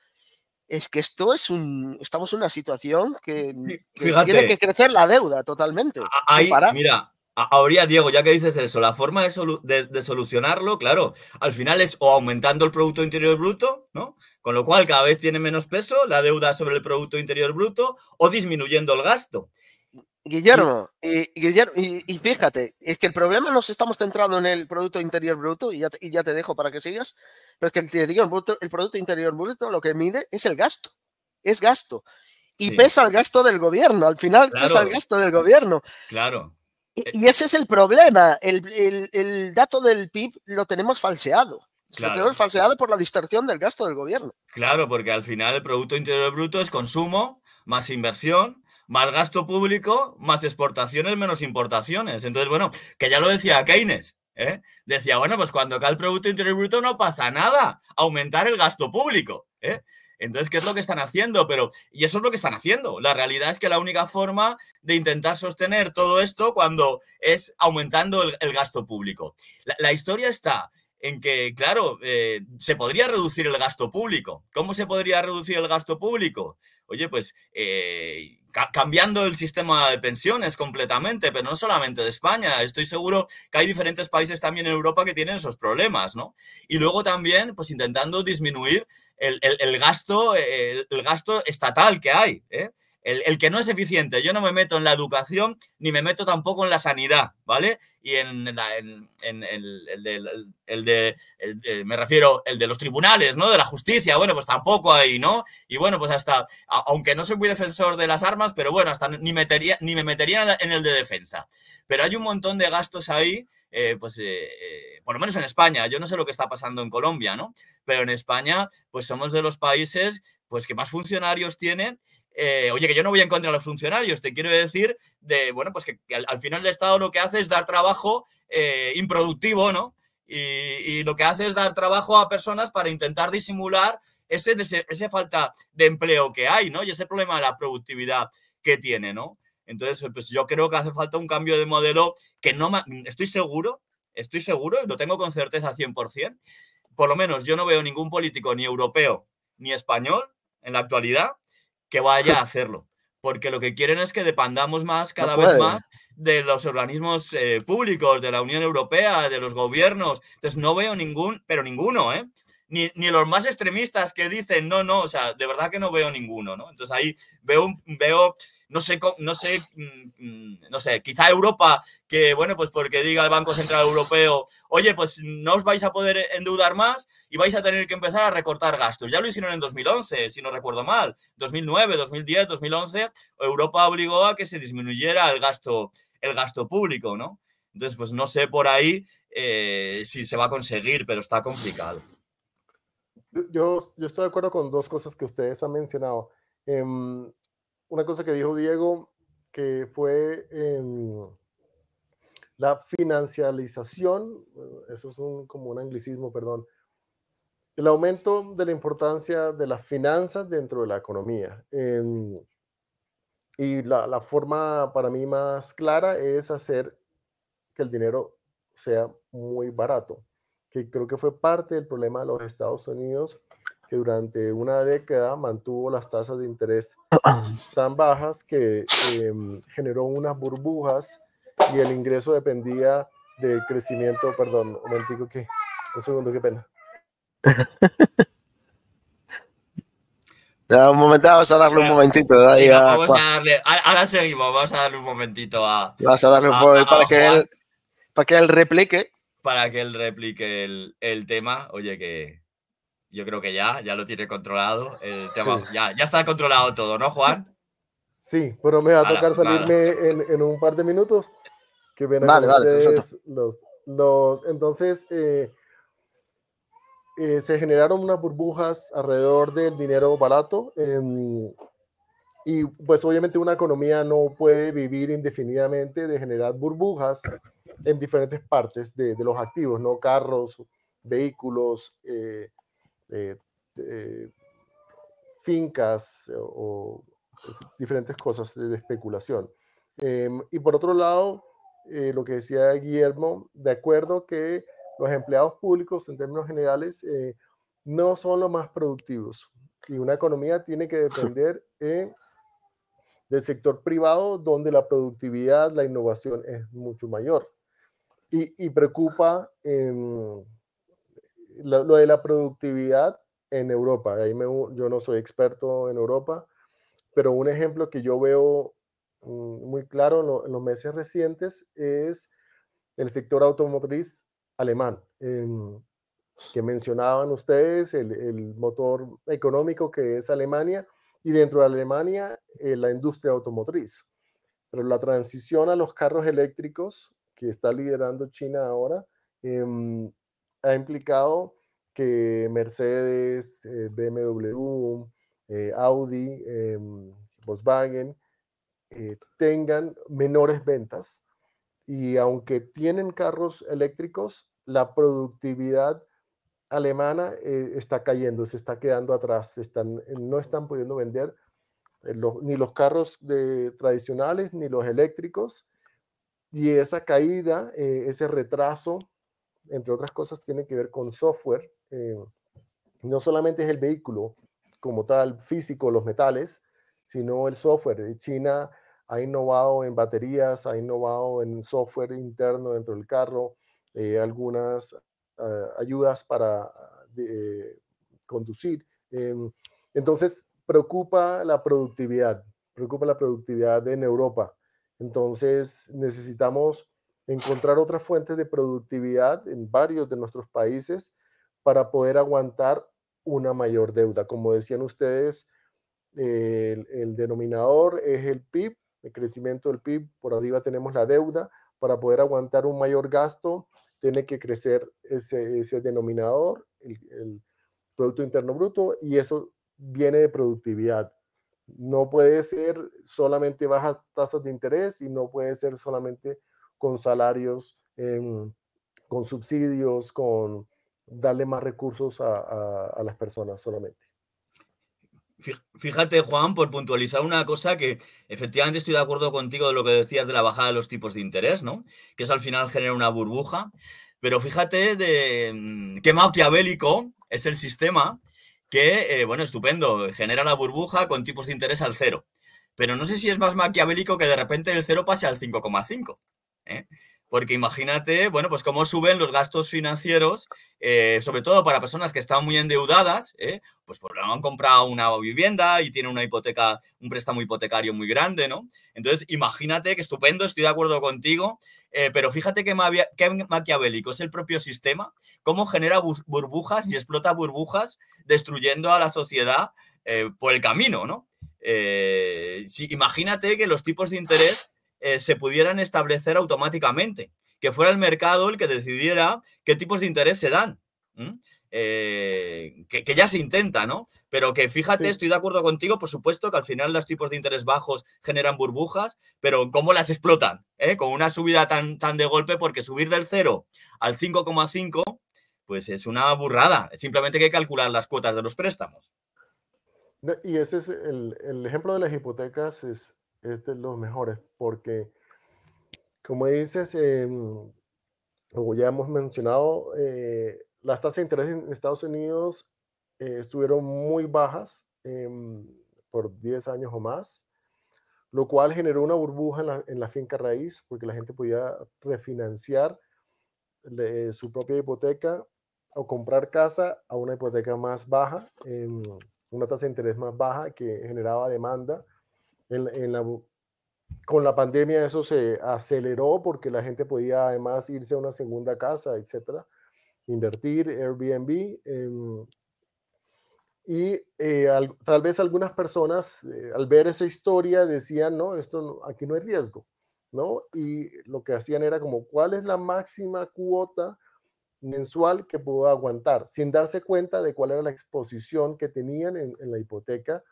Es que esto es un, estamos en una situación que, tiene que crecer la deuda totalmente. Ahí, mira, Habría, Diego, ya que dices eso, la forma de, solucionarlo, claro, al final es o aumentando el Producto Interior Bruto, ¿no? Con lo cual cada vez tiene menos peso la deuda sobre el Producto Interior Bruto o disminuyendo el gasto. Guillermo, y, y, fíjate, es que el problema nos estamos centrando en el Producto Interior Bruto, y ya, te, dejo para que sigas, pero es que el, Producto Interior Bruto lo que mide es el gasto, es gasto. Y pesa el gasto del gobierno, al final pesa el gasto del gobierno. Claro. Eh, y ese es el problema. El, dato del PIB lo tenemos falseado. Claro. Lo tenemos falseado por la distorsión del gasto del gobierno. Claro, porque al final el Producto Interior Bruto es consumo más inversión más gasto público, más exportaciones, menos importaciones. Entonces, bueno, que ya lo decía Keynes, ¿eh? decía, bueno, pues cuando cae el Producto Interior Bruto no pasa nada, aumentar el gasto público. ¿eh? Entonces, ¿qué es lo que están haciendo? Pero, y eso es lo que están haciendo. La realidad es que la única forma de intentar sostener todo esto cuando es aumentando el, gasto público. La, historia está en que, claro, eh, se podría reducir el gasto público. ¿Cómo se podría reducir el gasto público? Oye, pues eh, cambiando el sistema de pensiones completamente, pero no solamente de España. Estoy seguro que hay diferentes países también en Europa que tienen esos problemas, ¿no? Y luego también, pues intentando disminuir el, gasto, eh, el, gasto estatal que hay. ¿eh? El, que no es eficiente. Yo no me meto en la educación ni me meto tampoco en la sanidad, ¿vale? Y en, el, el, de, me refiero, el de los tribunales, ¿no? De la justicia, bueno, pues tampoco ahí, ¿no? Y bueno, pues hasta, aunque no soy muy defensor de las armas, pero bueno, hasta ni, metería, ni me metería en el de defensa. Pero hay un montón de gastos ahí eh, pues eh, eh, por lo menos en España, yo no sé lo que está pasando en Colombia, ¿no? Pero en España, pues somos de los países pues que más funcionarios tienen eh, oye, que yo no voy en contra de los funcionarios, te quiero decir, de, bueno, pues que, al, final el Estado lo que hace es dar trabajo eh, improductivo, ¿no? Y, lo que hace es dar trabajo a personas para intentar disimular ese, esa falta de empleo que hay, ¿no? Y ese problema de la productividad que tiene, ¿no? Entonces, pues yo creo que hace falta un cambio de modelo que no, estoy seguro, estoy seguro, lo tengo con certeza 100%, por lo menos yo no veo ningún político ni europeo ni español en la actualidad que vaya a hacerlo. Porque lo que quieren es que dependamos más, cada vez más, de los organismos eh, públicos, de la Unión Europea, de los gobiernos. Entonces, no veo ningún, pero ninguno, ¿eh? Ni, los más extremistas que dicen, no, no, o sea, de verdad que no veo ninguno, ¿no? Entonces ahí veo, veo no sé, no sé, mm, mm, no sé, quizá Europa, que bueno, pues porque diga el Banco Central Europeo, oye, pues no os vais a poder endeudar más, y vais a tener que empezar a recortar gastos. Ya lo hicieron en 2011, si no recuerdo mal, 2009, 2010, 2011, Europa obligó a que se disminuyera el gasto, el gasto público, ¿no? Entonces, pues no sé por ahí eh, si se va a conseguir, pero está complicado. Yo, yo estoy de acuerdo con dos cosas que ustedes han mencionado. Em, una cosa que dijo Diego, que fue em, la financialización, eso es un, como un anglicismo, perdón, el aumento de la importancia de las finanzas dentro de la economía. Em, y la, forma para mí más clara es hacer que el dinero sea muy barato, que creo que fue parte del problema de los Estados Unidos, que durante una década mantuvo las tasas de interés tan bajas que em, generó unas burbujas y el ingreso dependía del crecimiento, perdón, un momentico que, un segundo, qué pena. un momento, vamos a darle un momentito. ahora seguimos, vamos a darle un momentito a. Vas a darle un para, que él, para que él replique. Para que él replique el, el tema. Oye, que yo creo que ya, ya lo tiene controlado. El tema, ya, ya está controlado todo, ¿no, Juan? Sí, pero me va a tocar salirme en, en, un par de minutos. Que vale, vale, los, los, entonces, eh, eh, se generaron unas burbujas alrededor del dinero barato em, y pues obviamente una economía no puede vivir indefinidamente de generar burbujas en diferentes partes de, los activos, ¿no? Carros, vehículos, eh, eh, fincas o, pues, diferentes cosas de, especulación. Em, y por otro lado, lo que decía Guillermo, de acuerdo que los empleados públicos en términos generales eh, no son los más productivos y una economía tiene que depender eh, del sector privado donde la productividad, la innovación es mucho mayor. Y, preocupa em, lo, de la productividad en Europa. yo no soy experto en Europa, pero un ejemplo que yo veo mm, muy claro en los meses recientes es el sector automotriz alemán em, que mencionaban ustedes, el, motor económico que es Alemania y dentro de Alemania eh, la industria automotriz. Pero la transición a los carros eléctricos que está liderando China ahora em, ha implicado que Mercedes, eh, BMW, eh, Audi, em, Volkswagen tengan menores ventas y aunque tienen carros eléctricos, la productividad alemana eh, está cayendo, se está quedando atrás, están, eh, no están pudiendo vender eh, ni los carros tradicionales ni los eléctricos. Y esa caída, ese retraso, entre otras cosas, tiene que ver con software. no solamente es el vehículo como tal físico, los metales, sino el software. China ha innovado en baterías, ha innovado en software interno dentro del carro, eh, algunas ah, ayudas para eh, conducir. Em, entonces, preocupa la productividad, preocupa la productividad en Europa. Entonces, necesitamos encontrar otras fuentes de productividad en varios de nuestros países para poder aguantar una mayor deuda. Como decían ustedes, el denominador es el PIB el crecimiento del PIB, por arriba tenemos la deuda, para poder aguantar un mayor gasto tiene que crecer ese, denominador, el, Producto Interno Bruto, y eso viene de productividad. No puede ser solamente bajas tasas de interés y no puede ser solamente con salarios, em, con subsidios, con darle más recursos a las personas solamente. Fíjate, Juan, por puntualizar una cosa que efectivamente estoy de acuerdo contigo de lo que decías de la bajada de los tipos de interés, ¿no? Que eso al final genera una burbuja. Pero fíjate de mm, qué maquiavélico es el sistema que, eh, bueno, estupendo, genera la burbuja con tipos de interés al cero. Pero no sé si es más maquiavélico que de repente el cero pase al 5,5. ¿eh? porque imagínate, bueno, pues cómo suben los gastos financieros, eh, sobre todo para personas que están muy endeudadas, por ¿eh? pues porque han comprado una vivienda y tienen una hipoteca, un préstamo hipotecario muy grande, ¿no? Entonces, imagínate que estupendo, estoy de acuerdo contigo, eh, pero fíjate que, maquiavélico es el propio sistema, cómo genera burbujas y explota burbujas, destruyendo a la sociedad por el camino, ¿no? si, imagínate que los tipos de interés eh, se pudieran establecer automáticamente, que fuera el mercado el que decidiera qué tipos de interés se dan. Eh, que, ya se intenta, ¿no? Pero que fíjate, estoy de acuerdo contigo, por supuesto, que al final los tipos de interés bajos generan burbujas, pero ¿cómo las explotan? Eh? Con una subida tan, tan de golpe, porque subir del 0 al 5,5, pues es una burrada. Simplemente hay que calcular las cuotas de los préstamos. Y ese es el, el ejemplo de las hipotecas, es es de los mejores porque, como dices, em, como ya hemos mencionado, eh, las tasas de interés en Estados Unidos eh, estuvieron muy bajas em, por 10 años o más, lo cual generó una burbuja en la, finca raíz porque la gente podía refinanciar su propia hipoteca o comprar casa a una hipoteca más baja, em, una tasa de interés más baja que generaba demanda con la pandemia eso se aceleró porque la gente podía además irse a una segunda casa, etcétera, invertir, Airbnb. Em, y eh, tal vez algunas personas eh, al ver esa historia decían, no, esto aquí no hay riesgo, ¿no? Y lo que hacían era como, ¿cuál es la máxima cuota mensual que puedo aguantar? Sin darse cuenta de cuál era la exposición que tenían en la hipoteca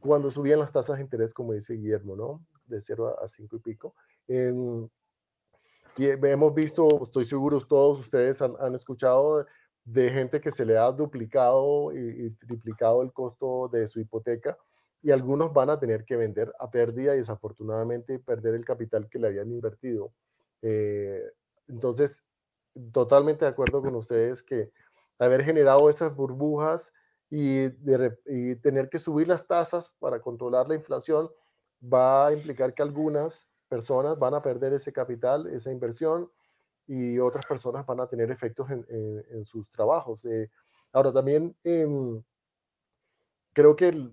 cuando subían las tasas de interés, como dice Guillermo, ¿no? De 0 a 5 y pico. Em, y hemos visto, estoy seguro todos ustedes han, escuchado de gente que se le ha duplicado y, triplicado el costo de su hipoteca y algunos van a tener que vender a pérdida y desafortunadamente perder el capital que le habían invertido. Eh, entonces, totalmente de acuerdo con ustedes que haber generado esas burbujas y, tener que subir las tasas para controlar la inflación va a implicar que algunas personas van a perder ese capital, esa inversión, y otras personas van a tener efectos en, sus trabajos. Eh, ahora, también em, creo que,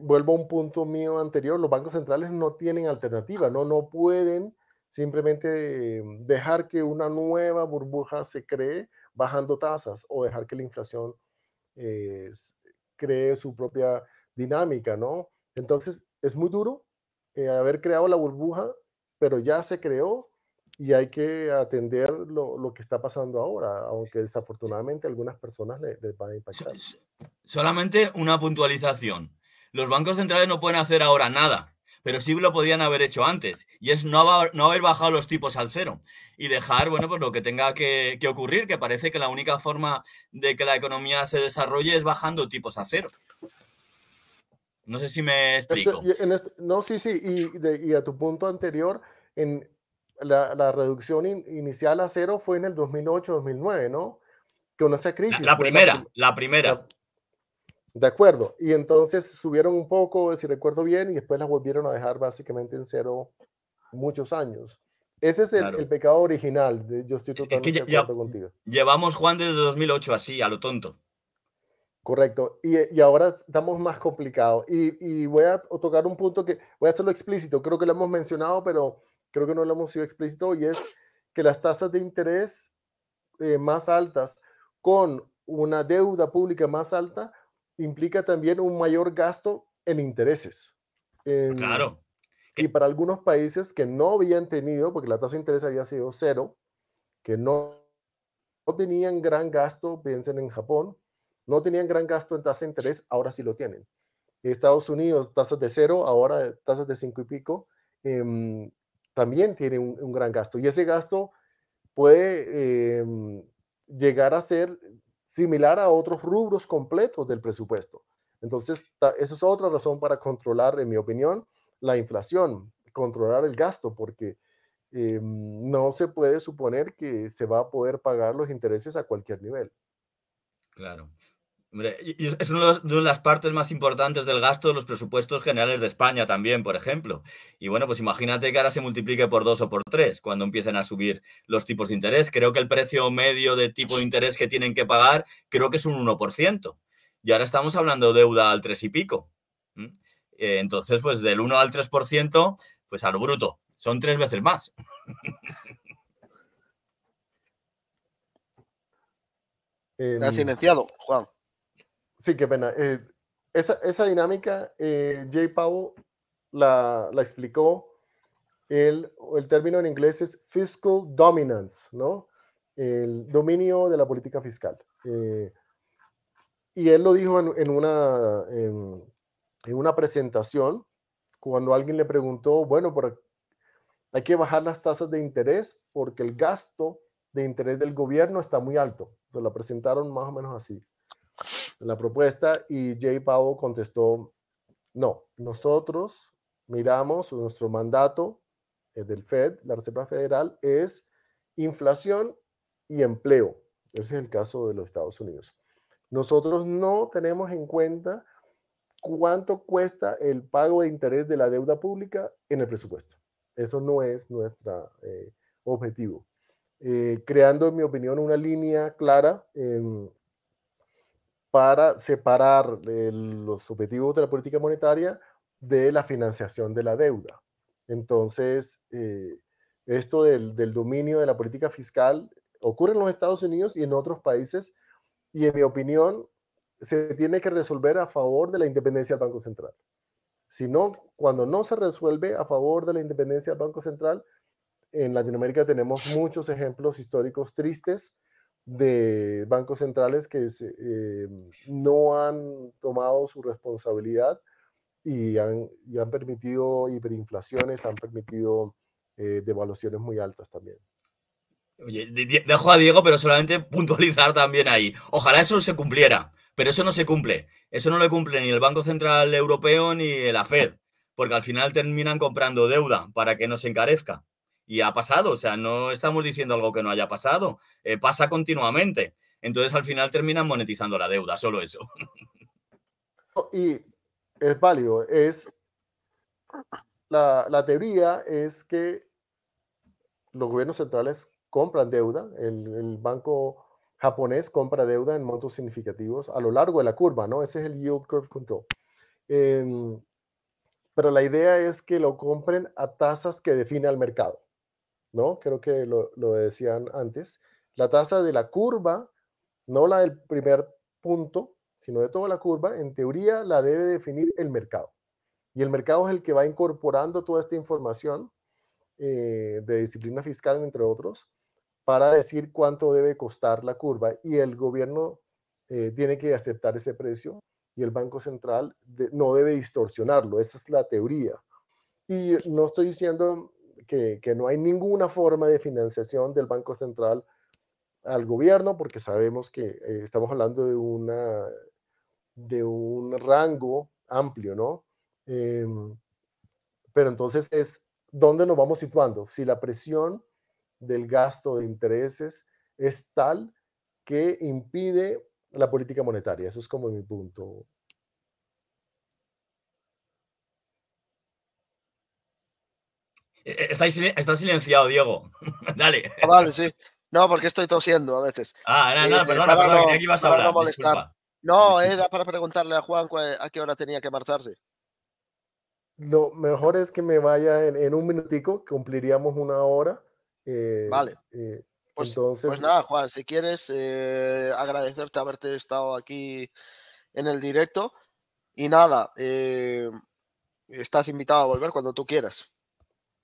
vuelvo a un punto mío anterior, los bancos centrales no tienen alternativa, no, no pueden simplemente em, dejar que una nueva burbuja se cree bajando tasas o dejar que la inflación eh, cree su propia dinámica, ¿no? Entonces, es muy duro eh, haber creado la burbuja, pero ya se creó y hay que atender lo, que está pasando ahora, aunque desafortunadamente algunas personas le van a impactar. Solamente una puntualización. Los bancos centrales no pueden hacer ahora nada pero sí lo podían haber hecho antes, y es no, haber, bajado los tipos al cero y dejar, bueno, pues lo que tenga que, ocurrir, que parece que la única forma de que la economía se desarrolle es bajando tipos a cero. No sé si me este, explico. Este, no, sí, sí, y, a tu punto anterior, en la, reducción inicial a cero fue en el 2008-2009, ¿no? Con esa crisis. La, primera, la primera. De acuerdo. Y entonces subieron un poco, si recuerdo bien, y después las volvieron a dejar básicamente en cero muchos años. Ese es el, pecado original. De, yo estoy totalmente de acuerdo contigo. Llevamos, Juan, desde 2008 así, a lo tonto. Correcto. Y, ahora estamos más complicados. Y, voy a tocar un punto que voy a hacerlo explícito. Creo que lo hemos mencionado, pero creo que no lo hemos sido explícito. Y es que las tasas de interés eh, más altas con una deuda pública más alta implica también un mayor gasto en intereses. claro. Y para algunos países que no habían tenido, porque la tasa de interés había sido cero, que no, no tenían gran gasto, piensen en Japón, no tenían gran gasto en tasa de interés, ahora sí lo tienen. Estados Unidos, tasas de cero, ahora tasas de cinco y pico, em, también tiene un, gran gasto. Y ese gasto puede em, llegar a ser similar a otros rubros completos del presupuesto. Entonces, esa es otra razón para controlar, en mi opinión, la inflación, controlar el gasto, porque em, no se puede suponer que se va a poder pagar los intereses a cualquier nivel. Claro es una de las partes más importantes del gasto de los presupuestos generales de España también, por ejemplo. Y bueno, pues imagínate que ahora se multiplique por dos o por tres cuando empiecen a subir los tipos de interés. Creo que el precio medio de tipo de interés que tienen que pagar creo que es un 1%. Y ahora estamos hablando de deuda al tres y pico. Eh, entonces, pues del 1 al 3%, pues a lo bruto, son tres veces más. ha em, silenciado, Juan. Sí, qué pena. Eh, esa, dinámica, eh, Jay Powell la, explicó. El, término en inglés es fiscal dominance, ¿no? El dominio de la política fiscal. Eh, y él lo dijo en, una, en, una presentación, cuando alguien le preguntó, bueno, hay que bajar las tasas de interés porque el gasto de interés del gobierno está muy alto. Se la presentaron más o menos así la propuesta y Jay Powell contestó, no, nosotros miramos nuestro mandato eh, del Fed, la Reserva Federal, es inflación y empleo. Ese es el caso de los Estados Unidos. Nosotros no tenemos en cuenta cuánto cuesta el pago de interés de la deuda pública en el presupuesto. Eso no es nuestro eh, objetivo. Eh, creando, en mi opinión, una línea clara en para separar los objetivos de la política monetaria de la financiación de la deuda. Entonces, eh, esto del, del, dominio de la política fiscal ocurre en los Estados Unidos y en otros países, y en mi opinión, se tiene que resolver a favor de la independencia del Banco Central. Si no, cuando no se resuelve a favor de la independencia del Banco Central, en Latinoamérica tenemos muchos ejemplos históricos tristes de bancos centrales que eh, no han tomado su responsabilidad y han, permitido hiperinflaciones, han permitido eh, devaluaciones muy altas también. Oye, dejo a Diego, pero solamente puntualizar también ahí. Ojalá eso se cumpliera, pero eso no se cumple. Eso no lo cumple ni el Banco Central Europeo ni la Fed, porque al final terminan comprando deuda para que no se encarezca y ha pasado, o sea, no estamos diciendo algo que no haya pasado, eh, pasa continuamente. Entonces al final terminan monetizando la deuda, solo eso. Y es válido, es la, teoría es que los gobiernos centrales compran deuda, el, banco japonés compra deuda en montos significativos a lo largo de la curva, ¿no? Ese es el yield curve control. Em, pero la idea es que lo compren a tasas que define el mercado. Creo que lo, decían antes. La tasa de la curva, no la del primer punto, sino de toda la curva, en teoría la debe definir el mercado. Y el mercado es el que va incorporando toda esta información eh, de disciplina fiscal, entre otros, para decir cuánto debe costar la curva. Y el gobierno eh, tiene que aceptar ese precio y el Banco Central no debe distorsionarlo. Esa es la teoría. Y no estoy diciendo que, no hay ninguna forma de financiación del Banco Central al gobierno, porque sabemos que eh, estamos hablando de, una, de un rango amplio, ¿no? Em, pero entonces es dónde nos vamos situando. Si la presión del gasto de intereses es tal que impide la política monetaria. Eso es como mi punto, Eh, eh, Está, silenciado, Diego. Dale. Ah, vale, sí. No, porque estoy tosiendo a veces. Ah, eh, no, perdona, no, era para preguntarle a Juan a qué hora tenía que marcharse. Lo mejor es que me vaya en, un minutico, cumpliríamos una hora. vale. Pues, pues, nada, Juan, si quieres agradecerte haberte estado aquí en el directo. Y nada, estás invitado a volver cuando tú quieras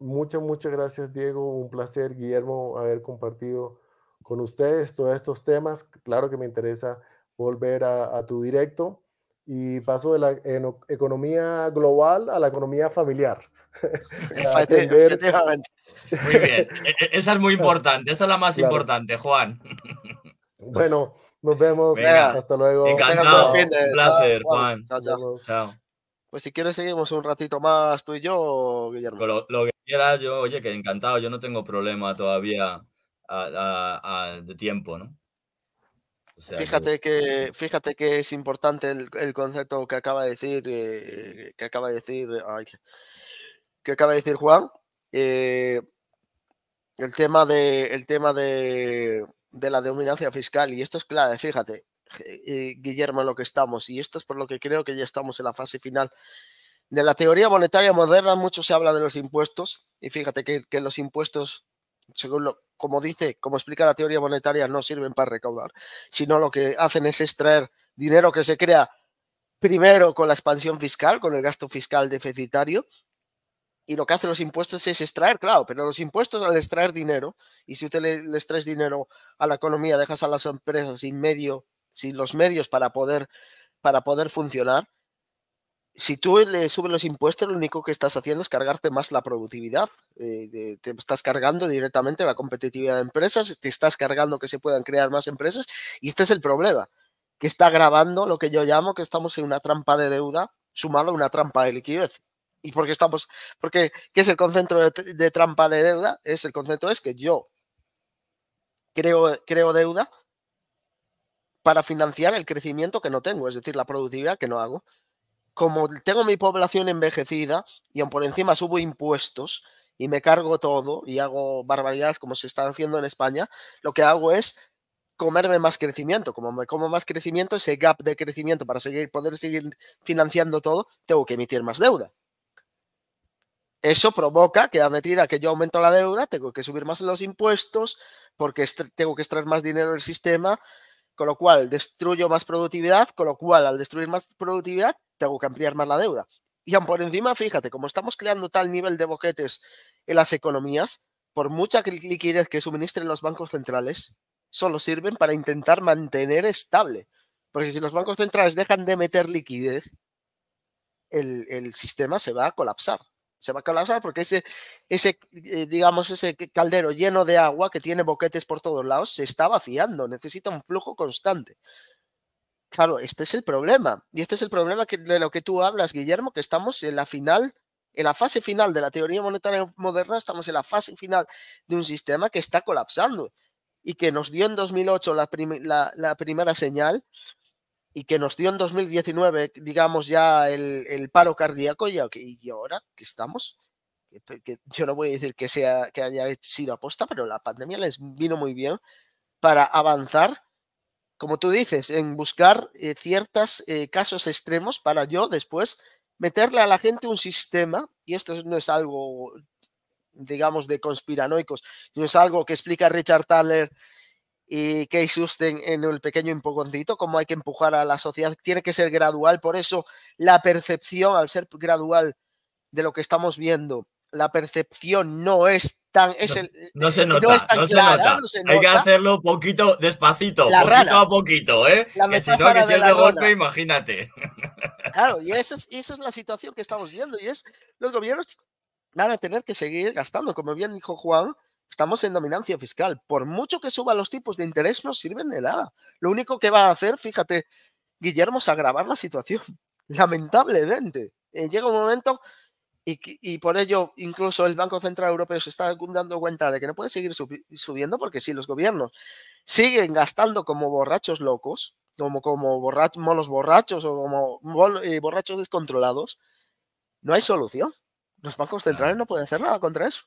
muchas, muchas gracias Diego, un placer Guillermo haber compartido con ustedes todos estos temas. Claro que me interesa volver a, tu directo y paso de la economía global a la economía familiar. Efectivamente. Muy bien, e, e, esa es muy importante, esa es la más importante, Juan. bueno, nos vemos. Hasta luego. Encantado. Un placer, Juan. chao. chao. chao. Pues si quieres seguimos un ratito más tú y yo, Guillermo. lo, que quieras, yo, oye, que encantado, yo no tengo problema todavía de tiempo, ¿no? fíjate, que, fíjate que es importante el, concepto que acaba de decir, eh, que acaba de decir, que acaba de decir Juan. Eh, el tema de tema de la dominancia fiscal, y esto es clave, fíjate. Eh, eh, Guillermo, en lo que estamos. Y esto es por lo que creo que ya estamos en la fase final. De la teoría monetaria moderna mucho se habla de los impuestos. Y fíjate que, los impuestos, según lo, como dice, como explica la teoría monetaria, no sirven para recaudar, sino lo que hacen es extraer dinero que se crea primero con la expansión fiscal, con el gasto fiscal deficitario, y lo que hacen los impuestos es extraer, claro, pero los impuestos al extraer dinero, y si usted le, le dinero a la economía, dejas a las empresas sin medio sin los medios para poder, para poder funcionar, si tú le subes los impuestos, lo único que estás haciendo es cargarte más la productividad. Eh, te estás cargando directamente la competitividad de empresas, te estás cargando que se puedan crear más empresas y este es el problema, que está agravando lo que yo llamo que estamos en una trampa de deuda sumado a una trampa de liquidez. ¿Y porque estamos? Porque, ¿qué es el concepto de, de, trampa de deuda? Es el concepto es que yo creo, creo deuda para financiar el crecimiento que no tengo, es decir, la productividad que no hago. Como tengo mi población envejecida y aun por encima subo impuestos y me cargo todo y hago barbaridades como se está haciendo en España, lo que hago es comerme más crecimiento. Como me como más crecimiento, ese gap de crecimiento para seguir, poder seguir financiando todo, tengo que emitir más deuda. Eso provoca que a medida que yo aumento la deuda, tengo que subir más los impuestos porque tengo que extraer más dinero del sistema con lo cual destruyo más productividad, con lo cual al destruir más productividad tengo que ampliar más la deuda. Y aún por encima, fíjate, como estamos creando tal nivel de boquetes en las economías, por mucha liquidez que suministren los bancos centrales, solo sirven para intentar mantener estable. Porque si los bancos centrales dejan de meter liquidez, el, el sistema se va a colapsar se va a colapsar porque ese, ese eh, digamos, ese caldero lleno de agua que tiene boquetes por todos lados se está vaciando, necesita un flujo constante. Claro, este es el problema. Y este es el problema que, de lo que tú hablas, Guillermo, que estamos en la final, en la fase final de la teoría monetaria moderna, estamos en la fase final de un sistema que está colapsando y que nos dio en 2008 la, la primera señal y que nos dio en 2019, digamos, ya el, paro cardíaco, y, y ahora que estamos, yo no voy a decir que, sea, que haya sido aposta, pero la pandemia les vino muy bien para avanzar, como tú dices, en buscar eh, ciertos eh, casos extremos para yo después meterle a la gente un sistema, y esto no es algo, digamos, de conspiranoicos, no es algo que explica Richard Taller y que Susten en el pequeño empujoncito, cómo hay que empujar a la sociedad. Tiene que ser gradual, por eso la percepción, al ser gradual de lo que estamos viendo, la percepción no es tan. Es se nota, no, Hay que hacerlo poquito despacito, poquito a poquito, ¿eh? que si no, que de, golpe, imagínate. Claro, y esa es, eso es la situación que estamos viendo, y es los gobiernos van a tener que seguir gastando, como bien dijo Juan. Estamos en dominancia fiscal. Por mucho que suban los tipos de interés, no sirven de nada. Lo único que va a hacer, fíjate, Guillermo, es agravar la situación. Lamentablemente. Eh, llega un momento y, por ello incluso el Banco Central Europeo se está dando cuenta de que no puede seguir subiendo porque si los gobiernos siguen gastando como borrachos locos, como, como molos borrachos o como eh, borrachos descontrolados, no hay solución. Los bancos centrales no pueden hacer nada contra eso.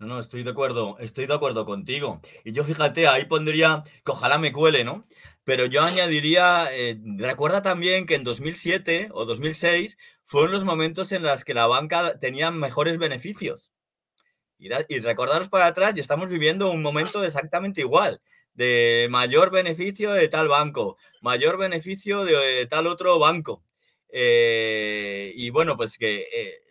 No, no, estoy de acuerdo, estoy de acuerdo contigo. Y yo fíjate, ahí pondría ojalá me cuele, ¿no? Pero yo añadiría, eh, recuerda también que en 2007 o 2006 fueron los momentos en los que la banca tenía mejores beneficios. Y, recordaros para atrás y estamos viviendo un momento exactamente igual, de mayor beneficio de tal banco, mayor beneficio de, eh, tal otro banco. Eh, y bueno, pues que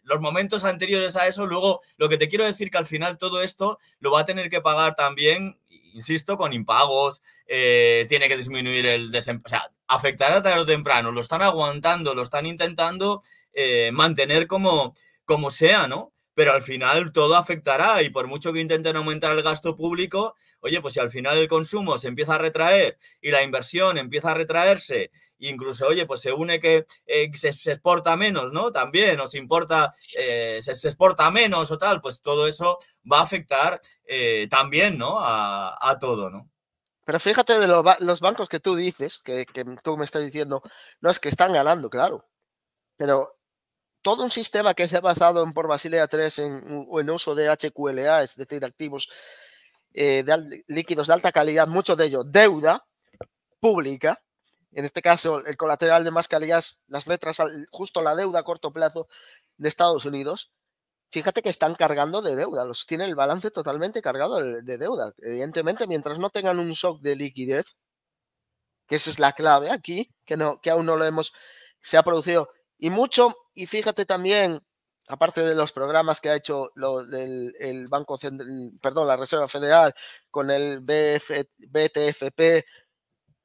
los momentos anteriores a eso, luego lo que te quiero decir que al final todo esto lo va a tener que pagar también, insisto, con impagos, eh, tiene que disminuir el desempleo, o sea, afectará tarde o temprano, lo están aguantando, lo están intentando eh, mantener como, como sea, ¿no? pero al final todo afectará y por mucho que intenten aumentar el gasto público, oye, pues si al final el consumo se empieza a retraer y la inversión empieza a retraerse incluso, oye, pues se une que eh, se, exporta menos, ¿no? También, o se importa, eh, se, exporta menos o tal, pues todo eso va a afectar eh, también, ¿no? A, todo, ¿no? Pero fíjate de los bancos que tú dices, que, tú me estás diciendo, no es que están ganando, claro, pero todo un sistema que se ha basado en, por Basilea 3 en, en uso de HQLA, es decir, activos líquidos de alta calidad, mucho de ello deuda pública, en este caso el colateral de más calidad, las letras, justo la deuda a corto plazo de Estados Unidos, fíjate que están cargando de deuda, los tiene el balance totalmente cargado de deuda. Evidentemente, mientras no tengan un shock de liquidez, que esa es la clave aquí, que, no, que aún no lo hemos, se ha producido. Y mucho, y fíjate también, aparte de los programas que ha hecho el, Banco Central, perdón, la Reserva Federal con el BF, BTFP,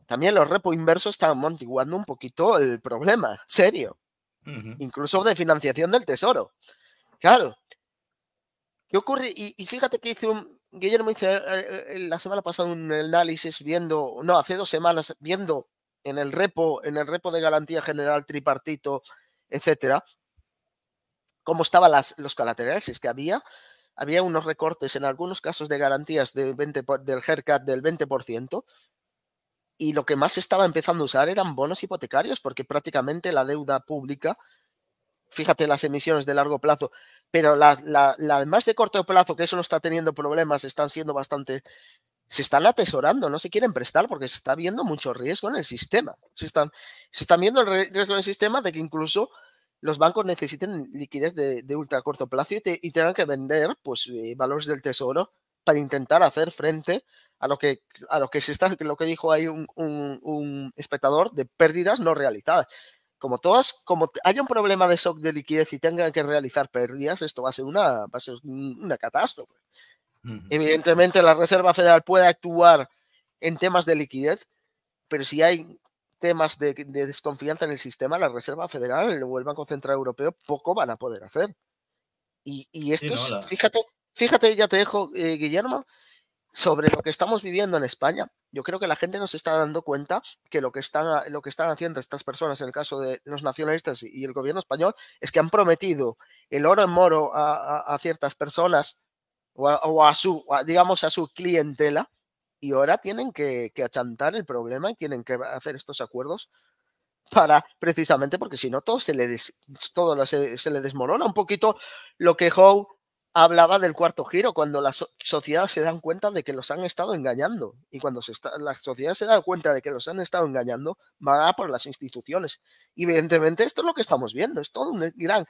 también los repo inversos estaban amortiguando un poquito el problema, serio. Incluso de financiación del tesoro. Claro. ¿Qué ocurre? Y, fíjate que hice un. Guillermo hizo eh, eh, eh, la semana pasada un análisis viendo. No, hace dos semanas viendo en el repo, en el repo de garantía general tripartito, etcétera, cómo estaban las, los colaterales, es que había, había unos recortes en algunos casos de garantías de 20, del haircut del 20%, y lo que más estaba empezando a usar eran bonos hipotecarios, porque prácticamente la deuda pública, fíjate las emisiones de largo plazo, pero las la, más de corto plazo, que eso no está teniendo problemas, están siendo bastante... Se están atesorando, no se quieren prestar porque se está viendo mucho riesgo en el sistema. Se están, se viendo el riesgo en el sistema de que incluso los bancos necesiten liquidez de, de ultra corto plazo y, tengan que vender pues, eh, valores del tesoro para intentar hacer frente a lo que, a lo que, está, lo que dijo ahí un, espectador de pérdidas no realizadas como todas, como haya un problema de shock de liquidez y tengan que realizar pérdidas, esto va a ser una, una catástrofe. Evidentemente, la Reserva Federal puede actuar en temas de liquidez, pero si hay temas de, desconfianza en el sistema, la Reserva Federal o el Banco Central Europeo poco van a poder hacer. Y, esto es, fíjate, Fíjate, ya te dejo, eh, Guillermo, sobre lo que estamos viviendo en España. Yo creo que la gente nos está dando cuenta que lo que están, lo que están haciendo estas personas, en el caso de los nacionalistas y el gobierno español, es que han prometido el oro en moro a, ciertas personas o a, su, digamos, a su clientela, y ahora tienen que, achantar el problema y tienen que hacer estos acuerdos para precisamente porque si no todo se le todo se, le desmorona un poquito lo que Howe hablaba del cuarto giro, cuando las sociedades se dan cuenta de que los han estado engañando. Y cuando se está, la sociedad se da cuenta de que los han estado engañando, va por las instituciones. Y evidentemente esto es lo que estamos viendo, es todo un e, gran,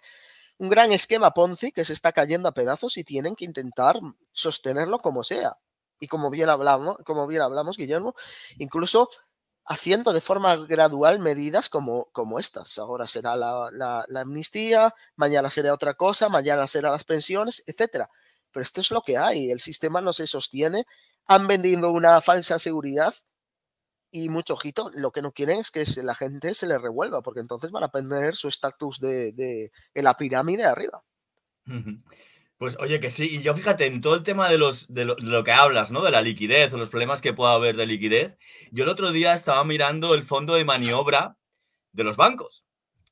un gran esquema Ponzi que se está cayendo a pedazos y tienen que intentar sostenerlo como sea. Y como bien hablamos, como bien hablamos Guillermo, incluso haciendo de forma gradual medidas como, como estas. Ahora será la, amnistía, mañana será otra cosa, mañana será las pensiones, etc. Pero esto es lo que hay, el sistema no se sostiene, han vendido una falsa seguridad y mucho ojito, lo que no quieren es que la gente se le revuelva, porque entonces van a perder su estatus de, la pirámide arriba. Pues oye, que sí, y yo fíjate, en todo el tema de, los, de lo, que hablas, ¿no? De la liquidez o los problemas que pueda haber de liquidez, yo el otro día estaba mirando el fondo de maniobra de los bancos,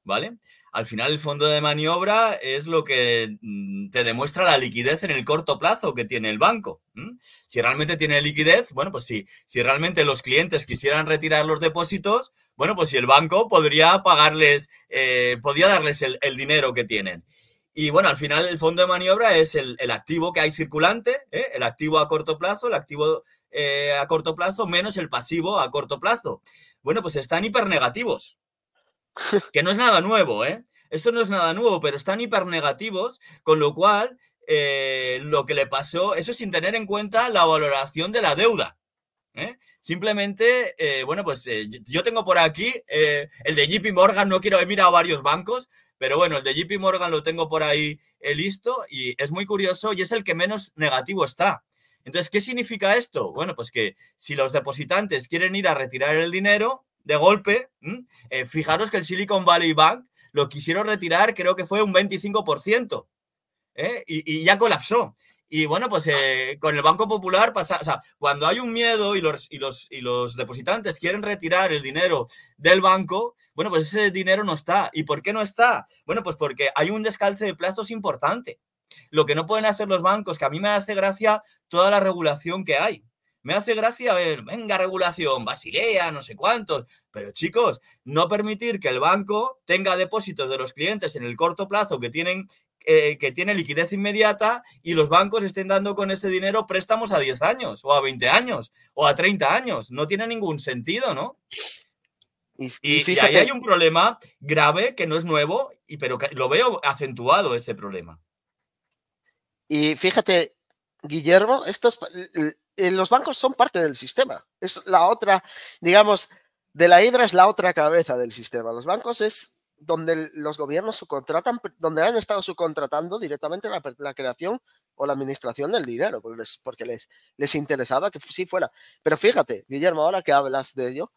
¿vale? Al final el fondo de maniobra es lo que mm, te demuestra la liquidez en el corto plazo que tiene el banco. Si realmente tiene liquidez, bueno, pues sí, si realmente los clientes quisieran retirar los depósitos, bueno, pues si el banco podría pagarles, eh, podría darles el dinero que tienen. Y bueno, al final el fondo de maniobra es el, activo que hay circulante, ¿eh? el activo a corto plazo, el activo eh, a corto plazo menos el pasivo a corto plazo. Bueno, pues están hipernegativos, que no es nada nuevo, ¿eh? Esto no es nada nuevo, pero están hipernegativos, con lo cual eh, lo que le pasó, eso sin tener en cuenta la valoración de la deuda. Simplemente, bueno, pues yo tengo por aquí el de JP Morgan, no quiero, he mirado varios bancos, pero bueno, el de JP Morgan lo tengo por ahí listo y es muy curioso y es el que menos negativo está. Entonces, ¿qué significa esto? Bueno, pues que si los depositantes quieren ir a retirar el dinero de golpe, eh, fijaros que el Silicon Valley Bank lo quisieron retirar, creo que fue un 25%. ¿eh? y, ya colapsó. Y bueno, pues eh, con el Banco Popular pasa, o sea, cuando hay un miedo y los, y, los, y los depositantes quieren retirar el dinero del banco, bueno, pues ese dinero no está. ¿Y por qué no está? Bueno, pues porque hay un descalce de plazos importante. Lo que no pueden hacer los bancos, que a mí me hace gracia toda la regulación que hay. Me hace gracia ver, venga, regulación, Basilea, no sé cuántos. Pero chicos, no permitir que el banco tenga depósitos de los clientes en el corto plazo que tienen eh, que tiene liquidez inmediata y los bancos estén dando con ese dinero préstamos a 10 años o a 20 años o a 30 años. No tiene ningún sentido, ¿no? Y, ahí hay un problema grave que no es nuevo, y, pero lo veo acentuado ese problema. Y fíjate, Guillermo, estos, eh, los bancos son parte del sistema. Es la otra, digamos, de la hidra es la otra cabeza del sistema. Los bancos es donde los gobiernos subcontratan, donde han estado subcontratando directamente la, la creación o la administración del dinero, porque, les, porque les, les, interesaba que sí fuera. Pero fíjate, Guillermo, ahora que hablas de ello,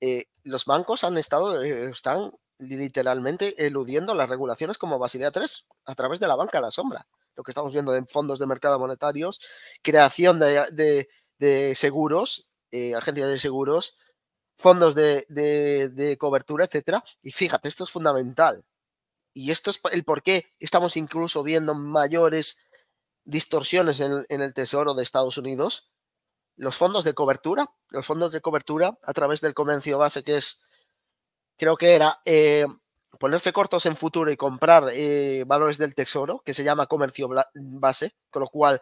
eh, los bancos han estado, eh, están literalmente eludiendo las regulaciones como Basilea III a través de la banca a la sombra. Lo que estamos viendo en fondos de mercado monetarios, creación de, de, seguros, eh, agencias de seguros, fondos de, de, cobertura, etcétera. Y fíjate, esto es fundamental. Y esto es el por qué estamos incluso viendo mayores distorsiones en, en, el Tesoro de Estados Unidos. Los fondos de cobertura, los fondos de cobertura a través del comercio base que es, creo que era eh, ponerse cortos en futuro y comprar eh, valores del Tesoro, que se llama comercio base, con lo cual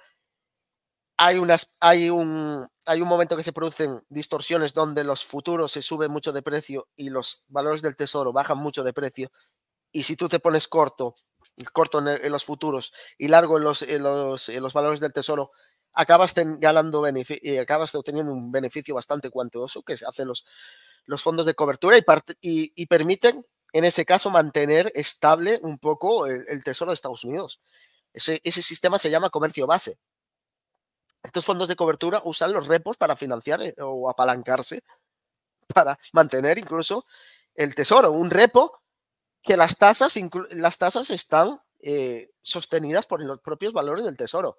hay, unas, hay un, hay un momento que se producen distorsiones donde los futuros se suben mucho de precio y los valores del tesoro bajan mucho de precio. Y si tú te pones corto, corto en, los futuros y largo en los, en los, valores del tesoro, acabas ganando y acabas obteniendo un beneficio bastante cuantioso que se hacen los, los fondos de cobertura y, permiten, en ese caso, mantener estable un poco el, tesoro de Estados Unidos. ese sistema se llama comercio base estos fondos de cobertura usan los repos para financiar eh, o apalancarse para mantener incluso el tesoro. Un repo que las tasas, las tasas están eh, sostenidas por los propios valores del tesoro.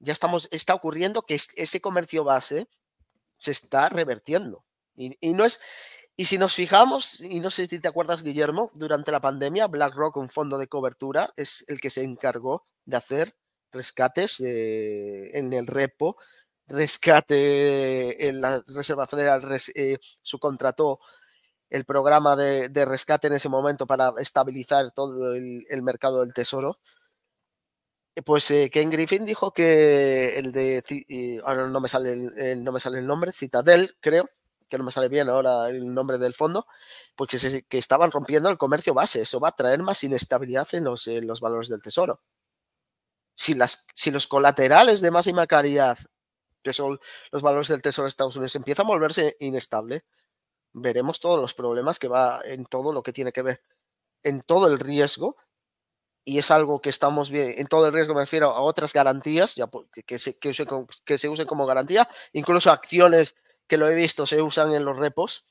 Ya estamos, está ocurriendo que ese comercio base se está revertiendo. Y, no es, y si nos fijamos, y no sé si te acuerdas, Guillermo, durante la pandemia, BlackRock, un fondo de cobertura, es el que se encargó de hacer rescates eh, en el repo, rescate en la Reserva Federal, eh, su eh, subcontrató el programa de, rescate en ese momento para estabilizar todo el, mercado del tesoro. Eh, pues Ken Griffin dijo que el de, no me, sale el, no me sale el nombre, Citadel, creo, que no me sale bien ahora el nombre del fondo, pues que, que estaban rompiendo el comercio base. Eso va a traer más inestabilidad en los, en los valores del tesoro si, los colaterales de máxima caridad, que son los valores del Tesoro de Estados Unidos, empiezan a volverse inestable, veremos todos los problemas que va en todo lo que tiene que ver, en todo el riesgo, y es algo que estamos bien, en todo el riesgo me refiero a otras garantías, ya que se usen como garantía, incluso acciones que lo he visto se usan en los repos,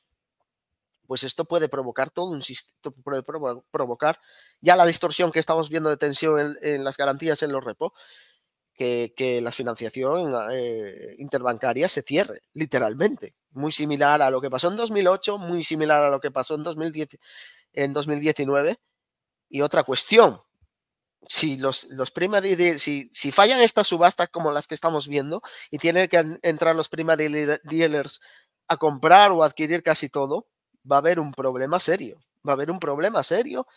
pues esto puede provocar todo un sistema, puede provocar ya la distorsión que estamos viendo de tensión en, las garantías en los repos, que, la financiación ah, eh, interbancaria se cierre, literalmente. Muy similar a lo que pasó en 2008, muy similar a lo que pasó en, 2010, en 2019. Y otra cuestión, si los, los si, si fallan estas subastas como las que estamos viendo y tienen que entrar los primary dealers a comprar o adquirir casi todo, va a haber un problema serio. Va a haber un problema serio.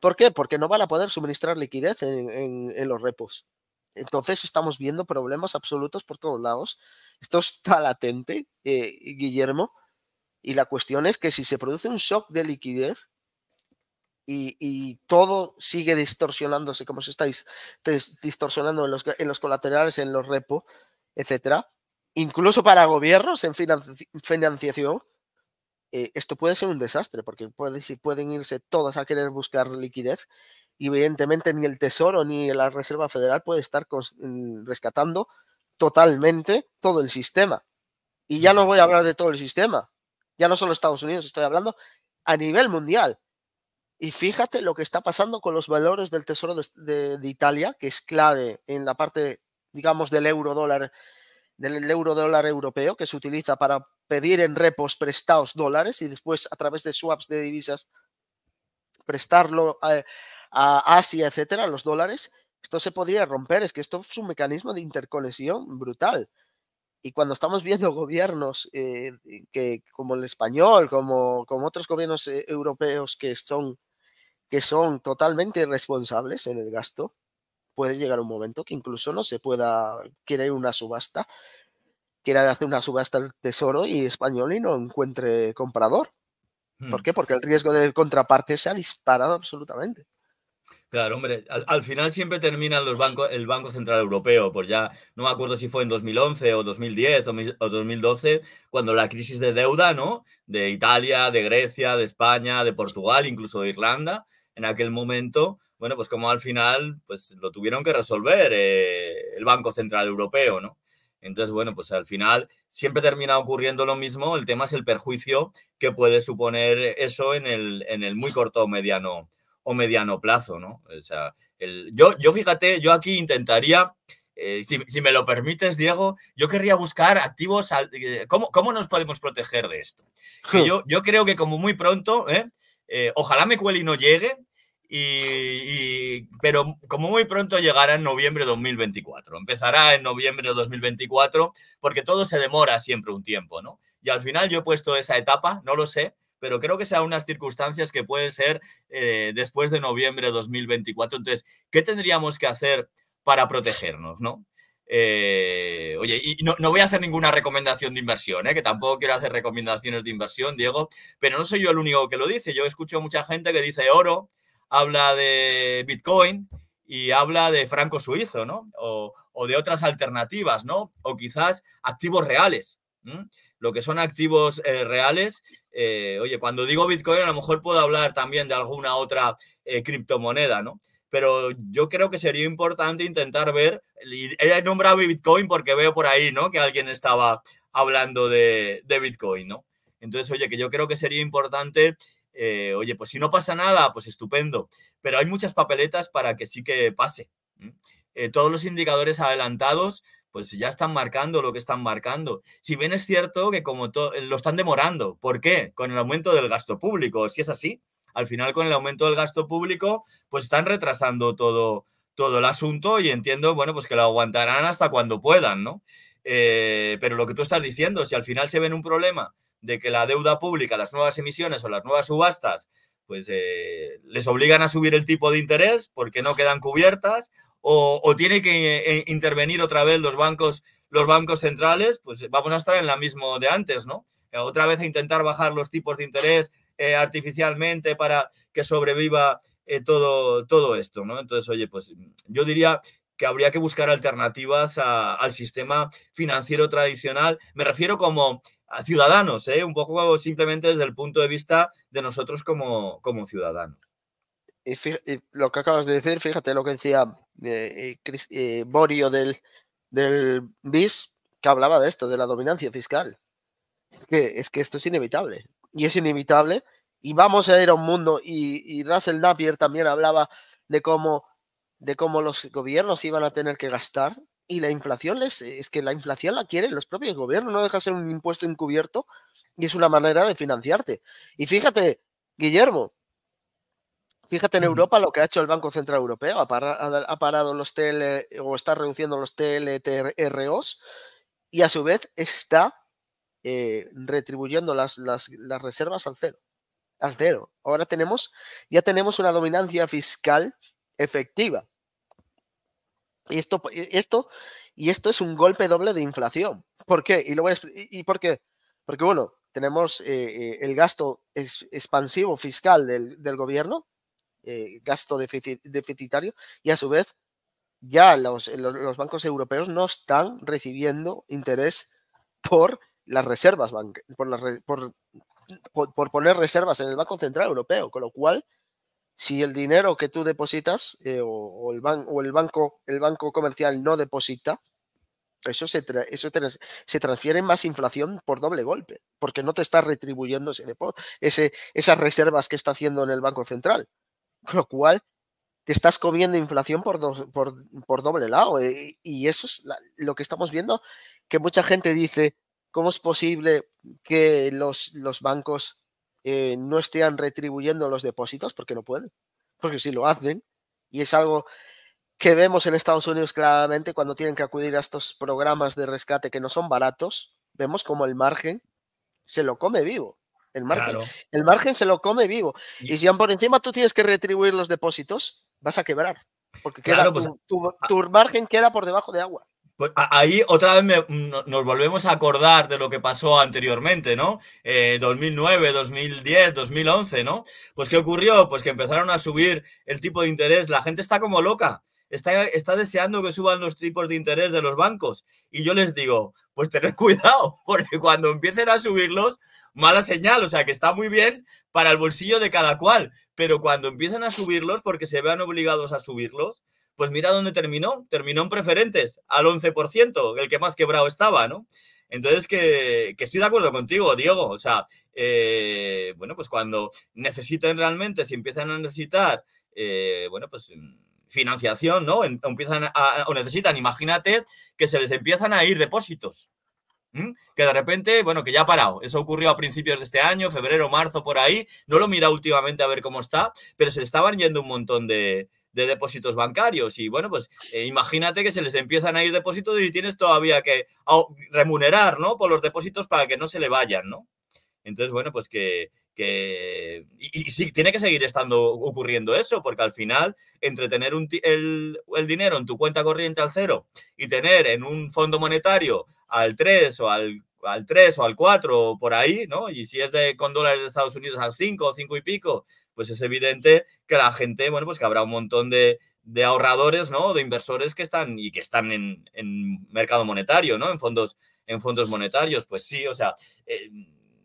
¿Por qué? Porque no van a poder suministrar liquidez en, los repos. Entonces estamos viendo problemas absolutos por todos lados. Esto está latente, eh, Guillermo. Y la cuestión es que si se produce un shock de liquidez y, todo sigue distorsionándose como se estáis distorsionando en los, en los, colaterales, en los repos, etcétera, incluso para gobiernos en financiación, eh, esto puede ser un desastre, porque si pueden irse todas a querer buscar liquidez, y evidentemente ni el Tesoro ni la Reserva Federal puede estar mm, rescatando totalmente todo el sistema. Y ya no voy a hablar de todo el sistema, ya no solo Estados Unidos, estoy hablando a nivel mundial. Y fíjate lo que está pasando con los valores del Tesoro de, de Italia, que es clave en la parte, digamos, del euro dólar, del euro dólar europeo, que se utiliza para pedir en repos prestados dólares y después a través de swaps de divisas prestarlo eh, a, Asia, etcétera, los dólares, esto se podría romper. Es que esto es un mecanismo de interconexión brutal. Y cuando estamos viendo gobiernos eh, que, como el español, como, como otros gobiernos eh, europeos que son, que son totalmente irresponsables en el gasto, puede llegar un momento que incluso no se pueda querer una subasta quiera hacer una subasta al Tesoro y español y no encuentre comprador. ¿Por hmm. qué? Porque el riesgo de contraparte se ha disparado absolutamente. Claro, hombre, al, final siempre terminan los bancos, el Banco Central Europeo, pues ya no me acuerdo si fue en 2011 o 2010 o, 2012, cuando la crisis de deuda, ¿no? De Italia, de Grecia, de España, de Portugal, incluso de Irlanda, en aquel momento, bueno, pues como al final, pues lo tuvieron que resolver eh, el Banco Central Europeo, ¿no? Entonces, bueno, pues al final siempre termina ocurriendo lo mismo. El tema es el perjuicio que puede suponer eso en el, en el muy corto o mediano, o mediano plazo, ¿no? O sea, yo, yo fíjate, yo aquí intentaría, eh, si, me lo permites, Diego, yo querría buscar activos, eh, ¿cómo, nos podemos proteger de esto? Hmm. Yo, yo creo que como muy pronto, ¿eh? eh ojalá me no llegue, y, pero como muy pronto llegará en noviembre de 2024. Empezará en noviembre de 2024 porque todo se demora siempre un tiempo, ¿no? Y al final yo he puesto esa etapa, no lo sé, pero creo que sean unas circunstancias que pueden ser eh, después de noviembre de 2024. Entonces, ¿qué tendríamos que hacer para protegernos, no? Eh, oye, y no, voy a hacer ninguna recomendación de inversión, ¿eh? que tampoco quiero hacer recomendaciones de inversión, Diego, pero no soy yo el único que lo dice. Yo escucho mucha gente que dice oro, habla de Bitcoin y habla de franco suizo, ¿no? O, de otras alternativas, ¿no? O quizás activos reales. Lo que son activos eh, reales, eh, oye, cuando digo Bitcoin a lo mejor puedo hablar también de alguna otra eh, criptomoneda, ¿no? Pero yo creo que sería importante intentar ver, y he nombrado Bitcoin porque veo por ahí, ¿no? Que alguien estaba hablando de, de Bitcoin, ¿no? Entonces, oye, que yo creo que sería importante eh, oye, pues si no pasa nada, pues estupendo. Pero hay muchas papeletas para que sí que pase. Eh, todos los indicadores adelantados, pues ya están marcando lo que están marcando. Si bien es cierto que como eh, lo están demorando, ¿por qué? Con el aumento del gasto público, si es así. Al final, con el aumento del gasto público, pues están retrasando todo, todo el asunto y entiendo, bueno, pues que lo aguantarán hasta cuando puedan, ¿no? pero lo que tú estás diciendo, si al final se ven un problema de que la deuda pública, las nuevas emisiones o las nuevas subastas, pues eh, les obligan a subir el tipo de interés porque no quedan cubiertas o, tiene que eh, intervenir otra vez los bancos, los bancos centrales, pues vamos a estar en la misma de antes, ¿no? Eh, otra vez a intentar bajar los tipos de interés artificialmente para que sobreviva todo, todo esto, ¿no? Entonces, oye, pues yo diría que habría que buscar alternativas al sistema financiero tradicional. Me refiero como a ciudadanos, ¿eh? un poco simplemente desde el punto de vista de nosotros como, ciudadanos. Y, lo que acabas de decir, fíjate lo que decía eh, eh, eh, Borio del, del BIS, que hablaba de esto, de la dominancia fiscal. Es que, es que esto es inevitable. Y es inevitable. Y vamos a ir a un mundo, y, y Russell Napier también hablaba de cómo, de cómo los gobiernos iban a tener que gastar y la inflación es que la inflación la quieren los propios gobiernos, no deja ser un impuesto encubierto y es una manera de financiarte. Y fíjate, Guillermo, fíjate en Europa lo que ha hecho el Banco Central Europeo, ha, parado, ha parado los TL o está reduciendo los TLTROs y a su vez está eh, retribuyendo las, las, las reservas al cero. Al cero. Ahora tenemos, ya tenemos una dominancia fiscal efectiva y esto, esto, y esto es un golpe doble de inflación. ¿Por qué? Y, lo ¿Y por qué? Porque, bueno, tenemos eh, eh, el gasto expansivo fiscal del, gobierno, eh, gasto deficitario, y a su vez ya los, bancos europeos no están recibiendo interés por las reservas, por, por, por poner reservas en el Banco Central Europeo, con lo cual si el dinero que tú depositas eh, o, el banco, el banco comercial no deposita, eso, se, eso se transfiere más inflación por doble golpe, porque no te está retribuyendo ese, esas reservas que está haciendo en el Banco Central. Con lo cual, te estás comiendo inflación por, por, doble lado. Eh, y eso es lo que estamos viendo, que mucha gente dice, ¿cómo es posible que los bancos eh, no estén retribuyendo los depósitos porque no pueden, porque si lo hacen, y es algo que vemos en Estados Unidos claramente cuando tienen que acudir a estos programas de rescate que no son baratos, vemos como el margen se lo come vivo. El margen, el margen se lo come vivo. Y si por encima tú tienes que retribuir los depósitos, vas a quebrar. Porque queda, pues, tu margen queda por debajo de agua. Pues ahí otra vez mm, nos volvemos a acordar de lo que pasó anteriormente, ¿no? 2009, 2010, 2011, ¿no? Pues ¿qué ocurrió? Pues que empezaron a subir el tipo de interés. La gente está como loca. Está, está, deseando que suban los tipos de interés de los bancos. Y yo les digo, pues tened cuidado, porque cuando empiecen a subirlos, mala señal, o sea que está muy bien para el bolsillo de cada cual, pero cuando empiecen a subirlos, porque se vean obligados a subirlos, pues mira dónde terminó, terminó en preferentes, al 11%, el que más quebrado estaba, ¿no? Entonces, que, estoy de acuerdo contigo, Diego, o sea, eh, bueno, pues cuando necesitan realmente, si empiezan a necesitar, eh, bueno, pues mm, financiación, ¿no? Empiezan o necesitan, imagínate, que se les empiezan a ir depósitos. Que de repente, bueno, que ya ha parado. Eso ocurrió a principios de este año, febrero, marzo, por ahí. No lo mira últimamente a ver cómo está, pero se le estaban yendo un montón de, de depósitos bancarios. Y bueno, pues eh, imagínate que se les empiezan a ir depósitos y tienes todavía que remunerar, ¿no? Por los depósitos para que no se le vayan, ¿no? Entonces, bueno, pues que, que y, si tiene que seguir estando ocurriendo eso, porque al final, entre tener un, el, el, dinero en tu cuenta corriente al cero y tener en un fondo monetario al 3 o al al 3 o al 4 o por ahí, ¿no? Y si es de, con dólares de Estados Unidos al 5 o 5 y pico, pues es evidente que la gente, bueno, pues que habrá un montón de, de ahorradores, ¿no? De inversores que están y que están en, en, mercado monetario, ¿no? En fondos, en fondos monetarios, pues sí, o sea, eh,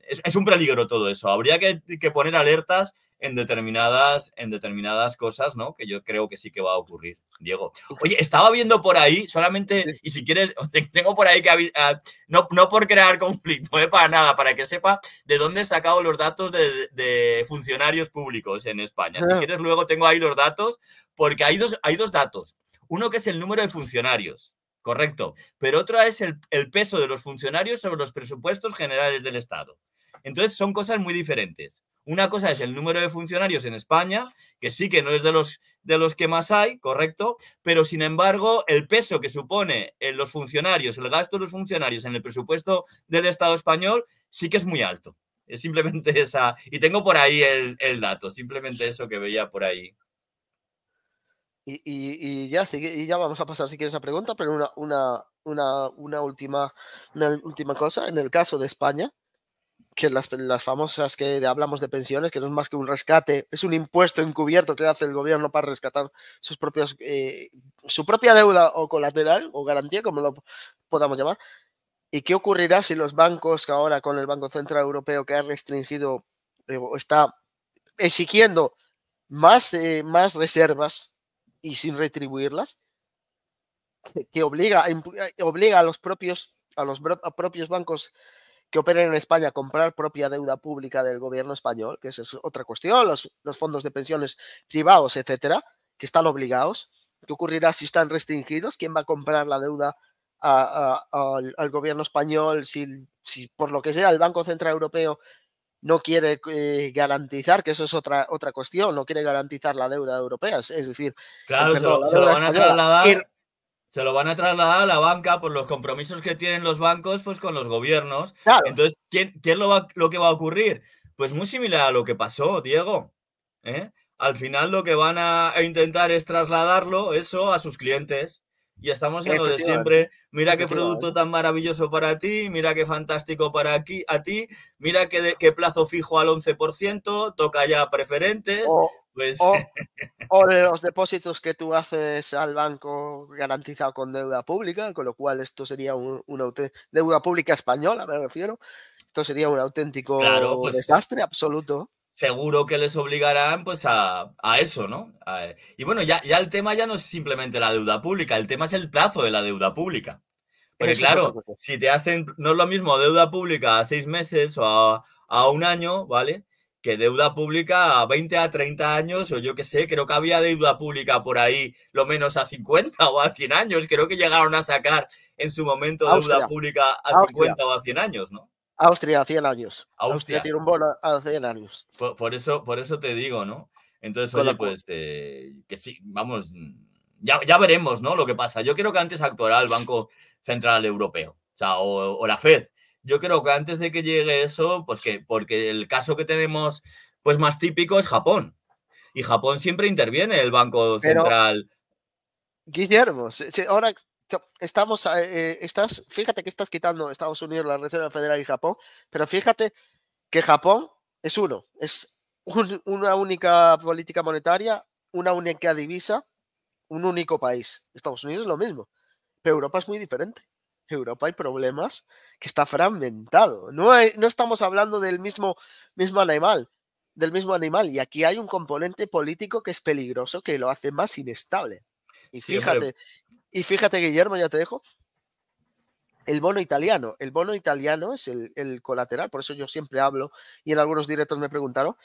es, un peligro todo eso. Habría que, que poner alertas en determinadas, en determinadas cosas, ¿no? Que yo creo que sí que va a ocurrir, Diego. Oye, estaba viendo por ahí, solamente, y si quieres, tengo por ahí que ah, no, no por crear conflicto, ¿eh? para nada, para que sepa de dónde he sacado los datos de, funcionarios públicos en España. Si ah. quieres, luego tengo ahí los datos, porque hay dos, hay dos datos. Uno que es el número de funcionarios. Correcto. Pero otro es el peso de los funcionarios sobre los presupuestos generales del Estado. Entonces son cosas muy diferentes. Una cosa es el número de funcionarios en España, que sí que no es de los, de los que más hay, correcto, pero sin embargo el peso que supone en eh, los funcionarios, el gasto de los funcionarios en el presupuesto del Estado español, sí que es muy alto. Es simplemente esa. Y tengo por ahí el, dato, simplemente eso que veía por ahí. Y, ya, y ya vamos a pasar si quieres a pregunta, pero una, última, una última cosa. En el caso de España, que las, famosas que hablamos de pensiones, que no es más que un rescate, es un impuesto encubierto que hace el gobierno para rescatar sus propios, eh, su propia deuda o colateral o garantía, como lo podamos llamar. ¿Y qué ocurrirá si los bancos, que ahora con el Banco Central Europeo que ha restringido eh, está exigiendo más, eh, más reservas y sin retribuirlas, que, obliga, a, obliga a los propios, a los propios bancos que operen en España, comprar propia deuda pública del gobierno español, que eso es otra cuestión, los, fondos de pensiones privados, etcétera, que están obligados. ¿Qué ocurrirá si están restringidos? ¿Quién va a comprar la deuda al gobierno español si, si, por lo que sea, el Banco Central Europeo no quiere eh, garantizar, que eso es otra, otra cuestión, no quiere garantizar la deuda europea? Es, decir, claro, a trasladar se lo van a trasladar a la banca por los compromisos que tienen los bancos pues con los gobiernos. Entonces, qué es lo, va, lo, que va a ocurrir? Pues muy similar a lo que pasó, Diego. ¿eh? Al final lo que van a, intentar es trasladarlo, eso, a sus clientes. Y estamos en lo de siempre, mira qué producto tan maravilloso para ti, mira qué fantástico para aquí, a ti, mira qué, qué plazo fijo al 11%, toca ya preferentes. Pues. o, o, los depósitos que tú haces al banco garantizado con deuda pública, con lo cual esto sería un, una deuda pública española, me refiero. Esto sería un auténtico pues, desastre absoluto. Seguro que les obligarán pues a, eso, ¿no? y bueno, ya, ya el tema ya no es simplemente la deuda pública, el tema es el plazo de la deuda pública. Porque claro, si te hacen, no es lo mismo deuda pública a seis meses o a, un año, ¿vale? que deuda pública a 20 a 30 años, o yo qué sé, creo que había deuda pública por ahí lo menos a 50 o a 100 años, creo que llegaron a sacar en su momento deuda pública a 50 o a 100 años, ¿no? Austria, a 100 años. Austria, tiene un bono a 100 años. Por, eso, por eso te digo, ¿no? Entonces, oye, pues eh, que sí, vamos, ya, ya, veremos, ¿no? Lo que pasa. Yo creo que antes actuará el Banco Central Europeo, o la Fed, yo creo que antes de que llegue eso, pues que, porque el caso que tenemos pues más típico es Japón. Y Japón siempre interviene el Banco Central. Guillermo, ahora estamos, eh, eh, fíjate que estás quitando Estados Unidos, la Reserva Federal y Japón, pero fíjate que Japón es uno, es una única política monetaria, una única divisa, un único país. Estados Unidos es lo mismo, pero Europa es muy diferente. Europa hay problemas que está fragmentado. No, no estamos hablando del mismo, animal, del mismo animal. Y aquí hay un componente político que es peligroso, que lo hace más inestable. Y fíjate, y fíjate, Guillermo, ya te dejo. El bono italiano. El bono italiano es el, colateral, por eso yo siempre hablo y en algunos directos me preguntaron.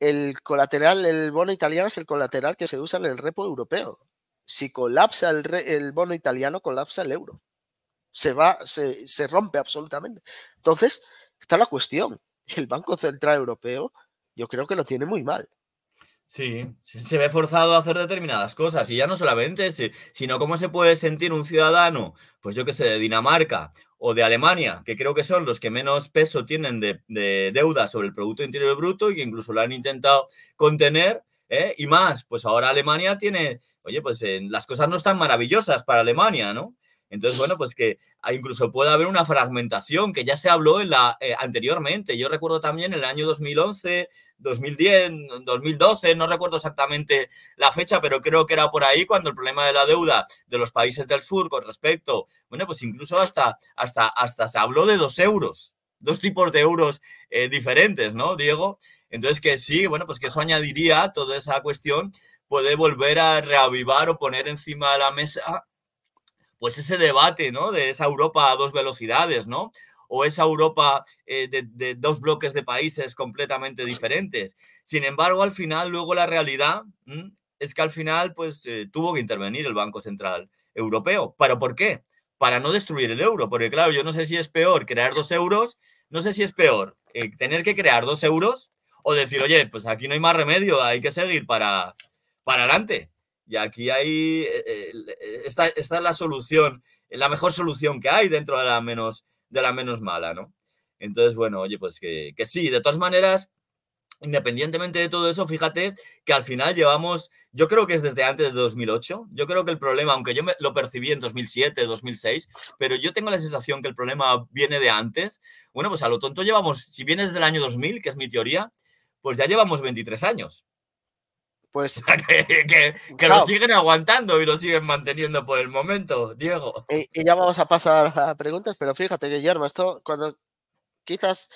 El colateral, el bono italiano es el colateral que se usa en el repo europeo. Si colapsa el bono italiano, colapsa el euro se va, se, rompe absolutamente. Entonces, está la cuestión. El Banco Central Europeo, yo creo que lo tiene muy mal. Sí, se ve forzado a hacer determinadas cosas y ya no solamente eh, sino cómo se puede sentir un ciudadano, pues yo que sé, de Dinamarca o de Alemania, que creo que son los que menos peso tienen de, de deuda sobre el Producto Interior Bruto y que incluso lo han intentado contener, ¿eh? y más, pues ahora Alemania tiene, oye, pues eh, las cosas no están maravillosas para Alemania, ¿no? Entonces, bueno, pues que ah, incluso puede haber una fragmentación que ya se habló en la, eh, anteriormente. Yo recuerdo también en el año 2011, 2010, 2012, no recuerdo exactamente la fecha, pero creo que era por ahí cuando el problema de la deuda de los países del sur con respecto, bueno, pues incluso hasta, hasta, hasta se habló de dos euros, dos tipos de euros eh, diferentes, ¿no, Diego? Entonces que sí, bueno, pues que eso añadiría toda esa cuestión, puede volver a reavivar o poner encima de la mesa pues ese debate, ¿no? De esa Europa a dos velocidades, ¿no? o esa Europa eh, de, dos bloques de países completamente diferentes. Sin embargo, al final, luego la realidad es que al final, pues eh, tuvo que intervenir el Banco Central Europeo. ¿Pero por qué? Para no destruir el euro, porque claro, yo no sé si es peor crear dos euros, no sé si es peor eh, tener que crear dos euros o decir, oye, pues aquí no hay más remedio, hay que seguir para, para adelante. Y aquí hay, eh, eh, eh, esta, es la solución, la mejor solución que hay dentro de la menos, de la menos mala, ¿no? Entonces, bueno, oye, pues que, sí, de todas maneras, independientemente de todo eso, fíjate que al final llevamos, yo creo que es desde antes de 2008, yo creo que el problema, aunque yo lo percibí en 2007, 2006, pero yo tengo la sensación que el problema viene de antes. Bueno, pues a lo tonto llevamos, si vienes del año 2000, que es mi teoría, pues ya llevamos 23 años. Pues que, lo siguen aguantando y lo siguen manteniendo por el momento, Diego. Y, ya vamos a pasar a preguntas, pero fíjate, Guillermo, esto cuando quizás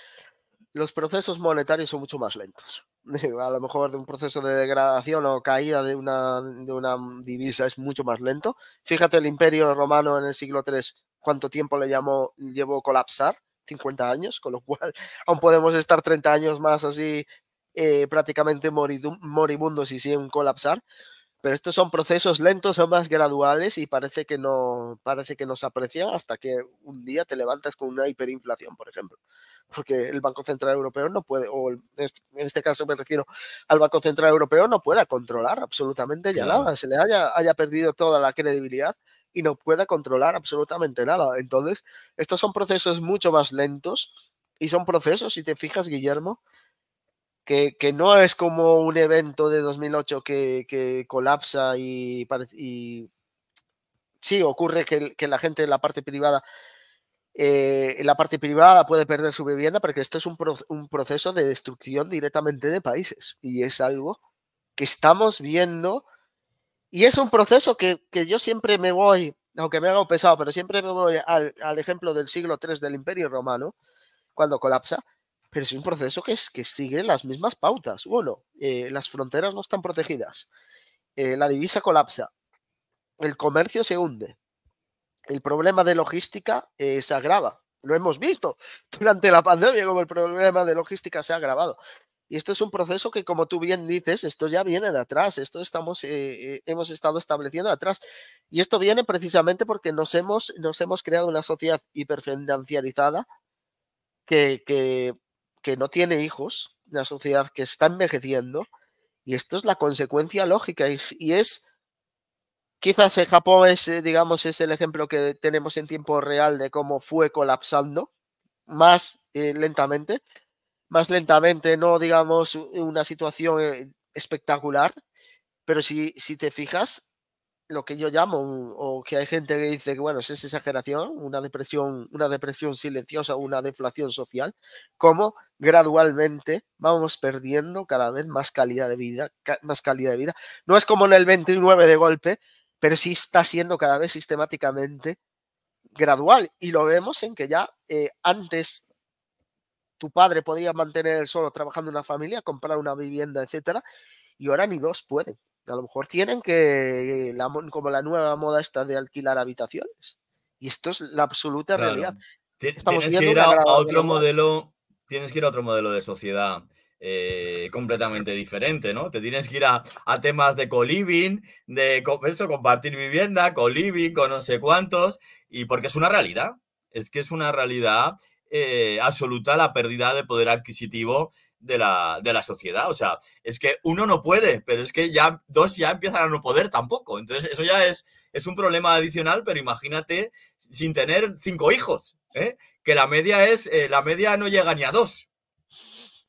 los procesos monetarios son mucho más lentos. A lo mejor de un proceso de degradación o caída de una, de una divisa es mucho más lento. Fíjate el imperio romano en el siglo III, cuánto tiempo le llamó, llevó colapsar. 50 años, con lo cual aún podemos estar 30 años más así eh, prácticamente moribundos y sin colapsar. Pero estos son procesos lentos, son más graduales y parece que no, parece que nos se aprecia hasta que un día te levantas con una hiperinflación, por ejemplo. Porque el Banco Central Europeo no puede, o en este caso me refiero al Banco Central Europeo, no pueda controlar absolutamente ya nada. Se le haya, haya perdido toda la credibilidad y no pueda controlar absolutamente nada. Entonces, estos son procesos mucho más lentos y son procesos, si te fijas, Guillermo, que, no es como un evento de 2008 que, colapsa y, sí, ocurre que, la gente en la parte privada eh, la parte privada puede perder su vivienda porque esto es un, proceso de destrucción directamente de países y es algo que estamos viendo y es un proceso que, yo siempre me voy, aunque me hago pesado, pero siempre me voy al, al ejemplo del siglo III del Imperio Romano, cuando colapsa, pero es un proceso que, es, que sigue las mismas pautas. Bueno, eh, las fronteras no están protegidas, eh, la divisa colapsa, el comercio se hunde, el problema de logística eh, se agrava. Lo hemos visto durante la pandemia como el problema de logística se ha agravado. Y esto es un proceso que, como tú bien dices, esto ya viene de atrás, esto estamos, hemos estado estableciendo de atrás. Y esto viene precisamente porque nos hemos, nos hemos creado una sociedad hiperfinanciarizada que, que que no tiene hijos, una sociedad que está envejeciendo, y esto es la consecuencia lógica, y, es, quizás en Japón es, eh, digamos, es el ejemplo que tenemos en tiempo real de cómo fue colapsando más eh, lentamente, más lentamente, no digamos una situación eh, espectacular, pero si te fijas, lo que yo llamo, o que hay gente que dice que bueno, es exageración, una depresión, una depresión silenciosa, una deflación social, como gradualmente vamos perdiendo cada vez más calidad de vida, más calidad de vida. No es como en el 29 de golpe, pero sí está siendo cada vez sistemáticamente gradual y lo vemos en que ya eh, antes tu padre podía mantener solo trabajando en una familia, comprar una vivienda, etcétera, y ahora ni dos pueden. A lo mejor tienen que, como la nueva moda está de alquilar habitaciones. Y esto es la absoluta realidad. Estamos tienes que ir a, otro modelo, tienes que ir a otro modelo de sociedad. Eh, completamente diferente, ¿no? Te tienes que ir a, temas de co de compartir vivienda, co con no sé cuántos, y porque es una realidad, es que es una realidad eh, absoluta la pérdida de poder adquisitivo de la, de la sociedad. O sea, es que uno no puede, pero es que ya dos ya empiezan a no poder tampoco. Entonces, eso ya es, es un problema adicional, pero imagínate sin tener cinco hijos, ¿eh? que la media es, eh, la media no llega ni a dos.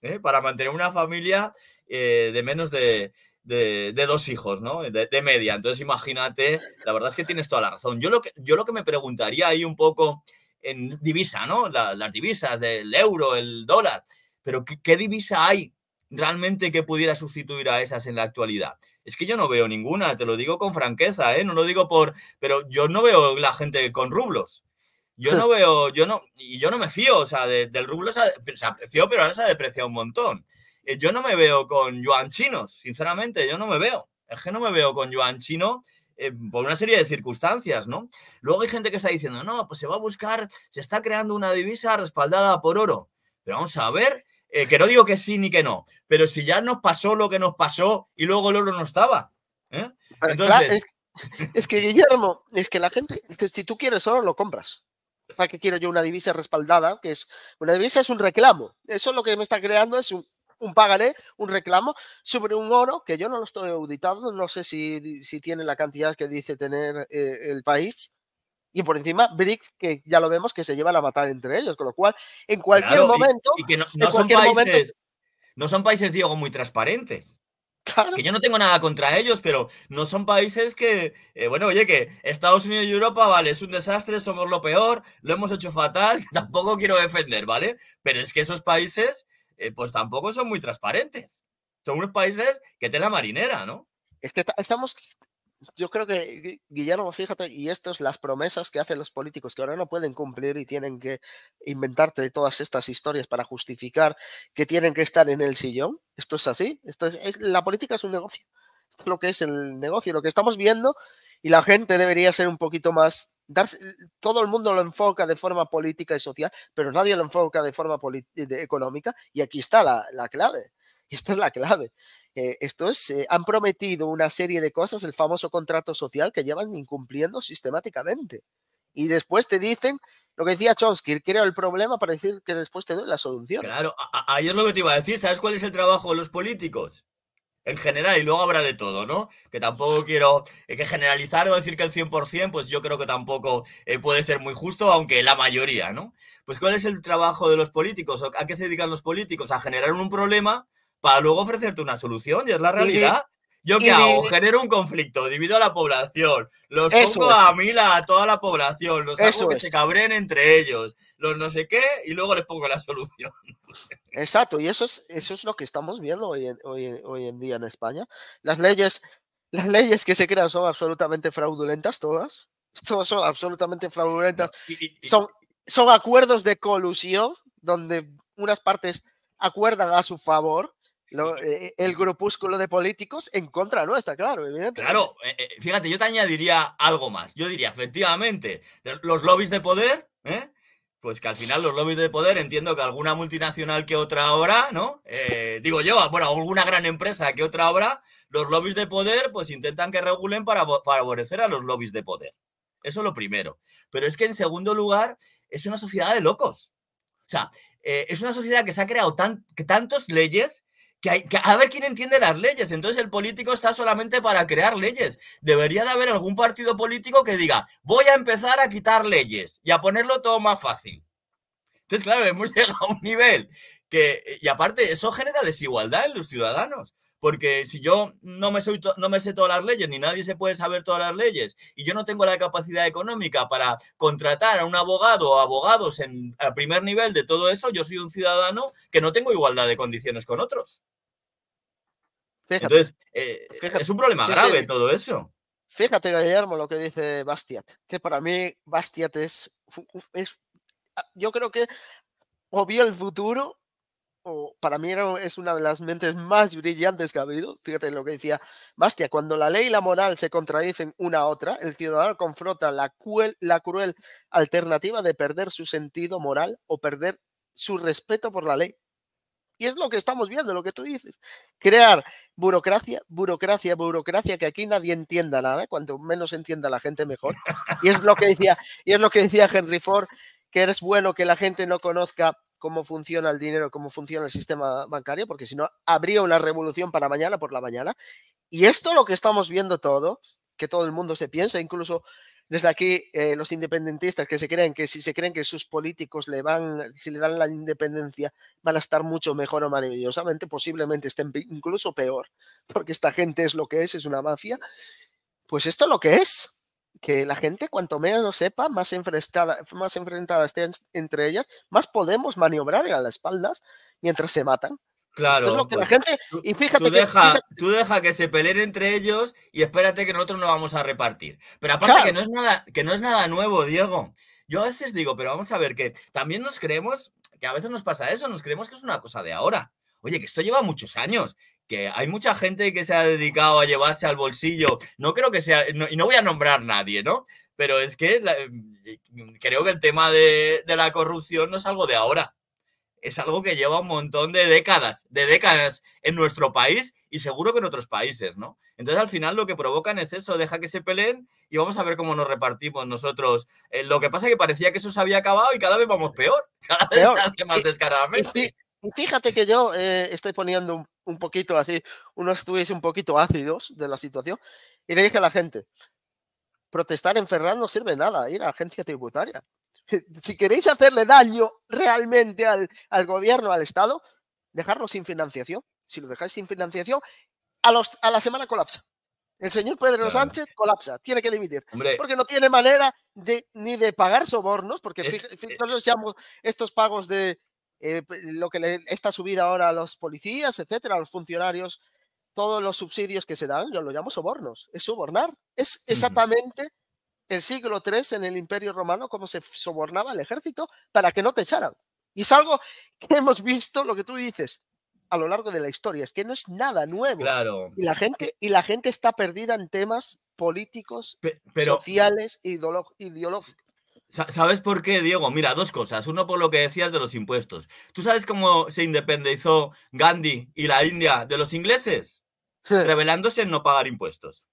¿eh? Para mantener una familia de menos de, de, dos hijos, ¿no? De, media. Entonces, imagínate, la verdad es que tienes toda la razón. Yo lo que, yo lo que me preguntaría ahí un poco en divisa, ¿no? las divisas del euro, el dólar. Pero ¿qué, divisa hay realmente que pudiera sustituir a esas en la actualidad? Es que yo no veo ninguna, te lo digo con franqueza, ¿eh? No lo digo por... Pero yo no veo la gente con rublos. Yo no veo, yo no, y yo no me fío, o sea, del rublo se, apreció, pero ahora se ha depreciado un montón. Eh, yo no me veo con yuan Chinos, sinceramente, yo no me veo. Es que no me veo con yuan Chino eh, por una serie de circunstancias, ¿no? Luego hay gente que está diciendo, no, pues se va a buscar, se está creando una divisa respaldada por oro. Pero vamos a ver eh, que no digo que sí ni que no, pero si ya nos pasó lo que nos pasó y luego el oro no estaba. ¿eh? es, que Guillermo, es que la gente, si tú quieres oro, lo compras. ¿Para qué quiero yo una divisa respaldada? Que es una divisa es un reclamo. Eso lo que me está creando es un, pagaré, un reclamo sobre un oro que yo no lo estoy auditando, no sé si, tiene la cantidad que dice tener eh, el país, y por encima, BRICS, que ya lo vemos, que se llevan a matar entre ellos, con lo cual, en cualquier momento. Y, que no, son países, no, son países, Diego, muy transparentes. Claro. Que yo no tengo nada contra ellos, pero no son países que, eh, bueno, oye, que Estados Unidos y Europa, vale, es un desastre, somos lo peor, lo hemos hecho fatal, tampoco quiero defender, ¿vale? Pero es que esos países, eh, pues tampoco son muy transparentes. Son unos países que te la marinera, ¿no? estamos yo creo que, Guillermo, fíjate, y esto es las promesas que hacen los políticos que ahora no pueden cumplir y tienen que inventarte todas estas historias para justificar que tienen que estar en el sillón. Esto es así. Esto es, la política es un negocio. Esto es lo que es el negocio, lo que estamos viendo, y la gente debería ser un poquito más. Dar, todo el mundo lo enfoca de forma política y social, pero nadie lo enfoca de forma económica, y aquí está la clave. Y esta es la clave. Eh, estos eh, han prometido una serie de cosas, el famoso contrato social, que llevan incumpliendo sistemáticamente. Y después te dicen lo que decía Chomsky, creo el problema para decir que después te doy la solución. Claro, ahí es lo que te iba a decir, ¿sabes cuál es el trabajo de los políticos? en general, y luego habrá de todo, ¿no? Que tampoco quiero eh, que generalizar o decir que el 100%, pues yo creo que tampoco eh, puede ser muy justo, aunque la mayoría, ¿no? Pues ¿cuál es el trabajo de los políticos? ¿A qué se dedican los políticos? A generar un problema para luego ofrecerte una solución y es la realidad. ¿Yo qué hago? Genero un conflicto, divido a la población, los pongo a mí, a toda la población, los hago que se cabreen entre ellos, los no sé qué, y luego les pongo la solución. Exacto, y eso es, eso es lo que estamos viendo hoy en, día en España. Las leyes, las leyes que se crean son absolutamente fraudulentas todas. Todas son absolutamente fraudulentas. Son, son acuerdos de colusión donde unas partes acuerdan a su favor eh, el grupúsculo de políticos en contra nuestra, claro, evidentemente. Claro, eh, eh, fíjate, yo te añadiría algo más. Yo diría, efectivamente, los lobbies de poder, pues que al final los lobbies de poder, entiendo que alguna multinacional que otra ahora, ¿no? digo yo, bueno, alguna gran empresa que otra obra, los lobbies de poder, pues intentan que regulen para favorecer a los lobbies de poder. Eso es lo primero. Pero es que en segundo lugar, es una sociedad de locos. O sea, es una sociedad que se ha creado tantas tantos leyes que, hay, que a ver quién entiende las leyes. Entonces el político está solamente para crear leyes. Debería de haber algún partido político que diga, voy a empezar a quitar leyes y a ponerlo todo más fácil. Entonces, claro, hemos llegado a un nivel que, y aparte, eso genera desigualdad en los ciudadanos. Porque si yo no me, sé todas las leyes, ni nadie se puede saber todas las leyes, y yo no tengo la capacidad económica para contratar a un abogado o abogados en, a primer nivel de todo eso, yo soy un ciudadano que no tengo igualdad de condiciones con otros. Entonces, eh, es un problema grave todo eso. Fíjate, Guillermo, lo que dice Bastiat, que para mí Bastiat es, es ah, yo creo que obvio el futuro para mí es una de las mentes más brillantes que ha habido. Fíjate lo que decía Bastia, cuando la ley y la moral se contradicen una a otra, el ciudadano confronta la, la cruel alternativa de perder su sentido moral o perder su respeto por la ley. Y es lo que estamos viendo, lo que tú dices. Crear burocracia, burocracia, burocracia, que aquí nadie entienda nada, cuanto menos entienda la gente mejor. Y es lo que decía, y es lo que decía Henry Ford, que es bueno que la gente no conozca cómo funciona el dinero, cómo funciona el sistema bancario, porque si no, habría una revolución para mañana por la mañana. Y esto lo que estamos viendo todo, que todo el mundo se piensa, incluso desde aquí eh, los independentistas que se creen que si se creen que sus políticos le van, si le dan la independencia, van a estar mucho mejor o maravillosamente, posiblemente estén incluso peor, porque esta gente es lo que es, es una mafia. Pues esto es lo que es que la gente cuanto menos lo sepa, más enfrentada, más enfrentada esté entre ellas, más podemos maniobrar a las espaldas mientras se matan. Claro. lo que la pues, gente. y fíjate deja, que. Tú deja que se peleen entre ellos y espérate que nosotros no vamos a repartir. Pero aparte que, no es nada, que no es nada nuevo, Diego. Yo a veces digo, pero vamos a ver que también nos creemos que a veces nos pasa eso, nos creemos que es una cosa de ahora. Oye, que esto lleva muchos años que hay mucha gente que se ha dedicado a llevarse al bolsillo. No creo que sea, y no voy a nombrar nadie, ¿no? Pero es que em, creo que el tema de, la corrupción no es algo de ahora. Es algo que lleva un montón de décadas, de décadas en nuestro país y seguro que en otros países, ¿no? Entonces al final lo que provocan es eso, deja que se peleen y vamos a ver cómo nos repartimos nosotros. Eh, lo que pasa es que parecía que eso se había acabado y cada vez vamos peor, cada vez más descaradamente. fíjate que yo eh, estoy poniendo un un poquito así, unos estuviese un poquito ácidos de la situación, y le dije a la gente, protestar en Ferran no sirve nada, ir a la agencia tributaria. Si queréis hacerle daño realmente al, al gobierno, al Estado, dejarlo sin financiación. Si lo dejáis sin financiación, a, los, a la semana colapsa. El señor Pedro Sánchez colapsa, tiene que dimitir. porque no tiene manera de, ni de pagar sobornos, porque fíjense, llamamos estos pagos de, eh, pues, lo que le, esta subida ahora a los policías, etcétera, a los funcionarios, todos los subsidios que se dan, yo lo llamo sobornos, es sobornar, es exactamente el siglo III en el Imperio Romano como se sobornaba al ejército para que no te echaran. Y es algo que hemos visto, lo que tú dices, a lo largo de la historia, es que no es nada nuevo. Y la gente, y la gente está perdida en temas políticos, sociales, ideológicos. ¿Sabes por qué, Diego? Mira, dos cosas. Uno, por lo que decías de los impuestos. ¿Tú sabes cómo se independizó Gandhi y la India de los ingleses? Rebelándose en no pagar impuestos.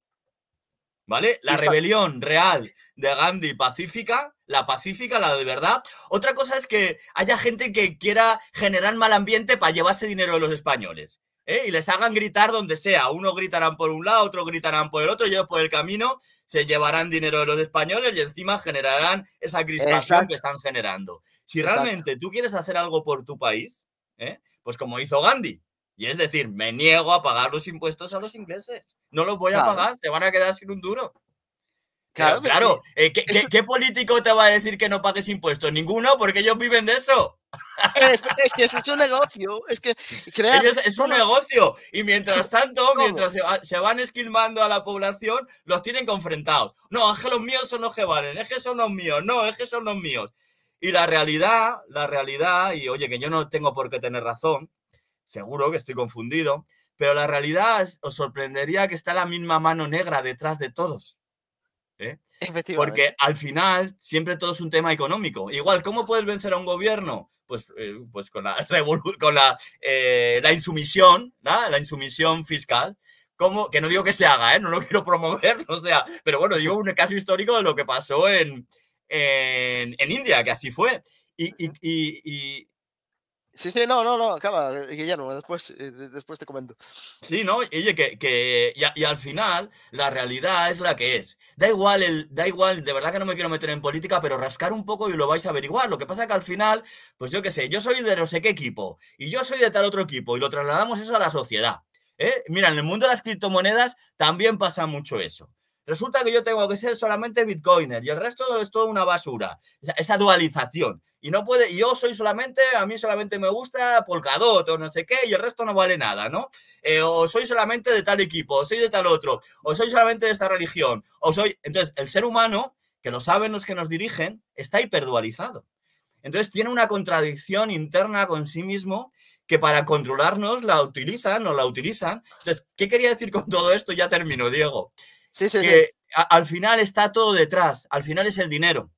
¿Vale? La rebelión real de Gandhi pacífica, la pacífica, la de verdad. Otra cosa es que haya gente que quiera generar mal ambiente para llevarse dinero de los españoles. ¿eh? Y les hagan gritar donde sea. Uno gritarán por un lado, otro gritarán por el otro, y por el camino se llevarán dinero de los españoles y encima generarán esa crispación que están generando. Si realmente tú quieres hacer algo por tu país, ¿eh? pues como hizo Gandhi, y es decir, me niego a pagar los impuestos a los ingleses, no los voy a pagar, se van a quedar sin un duro. Claro, claro. Eh, eh, qué político te va a decir que no pagues impuestos? Ninguno, porque ellos viven de eso. Es, es, que es, un negocio, es que crees es, un negocio. Y mientras tanto, mientras se, van esquilmando a la población, los tienen confrontados. No, es que los míos son los que valen, es que son los míos, no, es que son los míos. Y la realidad, la realidad, y oye, que yo no tengo por qué tener razón, seguro que estoy confundido, pero la realidad os sorprendería que está la misma mano negra detrás de todos. ¿eh? Porque al final siempre todo es un tema económico. Igual, ¿cómo puedes vencer a un gobierno? pues, eh, pues con la, con la, eh, la insumisión, la insumisión fiscal, como, que no digo que se haga, ¿eh? no lo quiero promover, o sea, pero bueno, digo un caso histórico de lo que pasó en, en, India, que así fue. y, Sí, sí, no, no, no, acaba, eh, Guillermo, después, eh, después te comento. Sí, no, oye, que, que y, al final la realidad es la que es. Da igual, el, da igual, de verdad que no me quiero meter en política, pero rascar un poco y lo vais a averiguar. Lo que pasa es que al final, pues yo qué sé, yo soy de no sé qué equipo y yo soy de tal otro equipo y lo trasladamos eso a la sociedad. ¿eh? Mira, en el mundo de las criptomonedas también pasa mucho eso. Resulta que yo tengo que ser solamente bitcoiner y el resto es toda una basura. Esa, dualización. Y no puede, yo soy solamente, a mí solamente me gusta Polkadot o no sé qué y el resto no vale nada, ¿no? Eh, o soy solamente de tal equipo, o soy de tal otro, o soy solamente de esta religión, o soy... Entonces, el ser humano, que lo saben los que nos dirigen, está hiperdualizado. Entonces tiene una contradicción interna con sí mismo que para controlarnos la utilizan o la utilizan. Entonces, ¿qué quería decir con todo esto? Ya termino, Diego. Sí, que al final está todo detrás, al final es el dinero.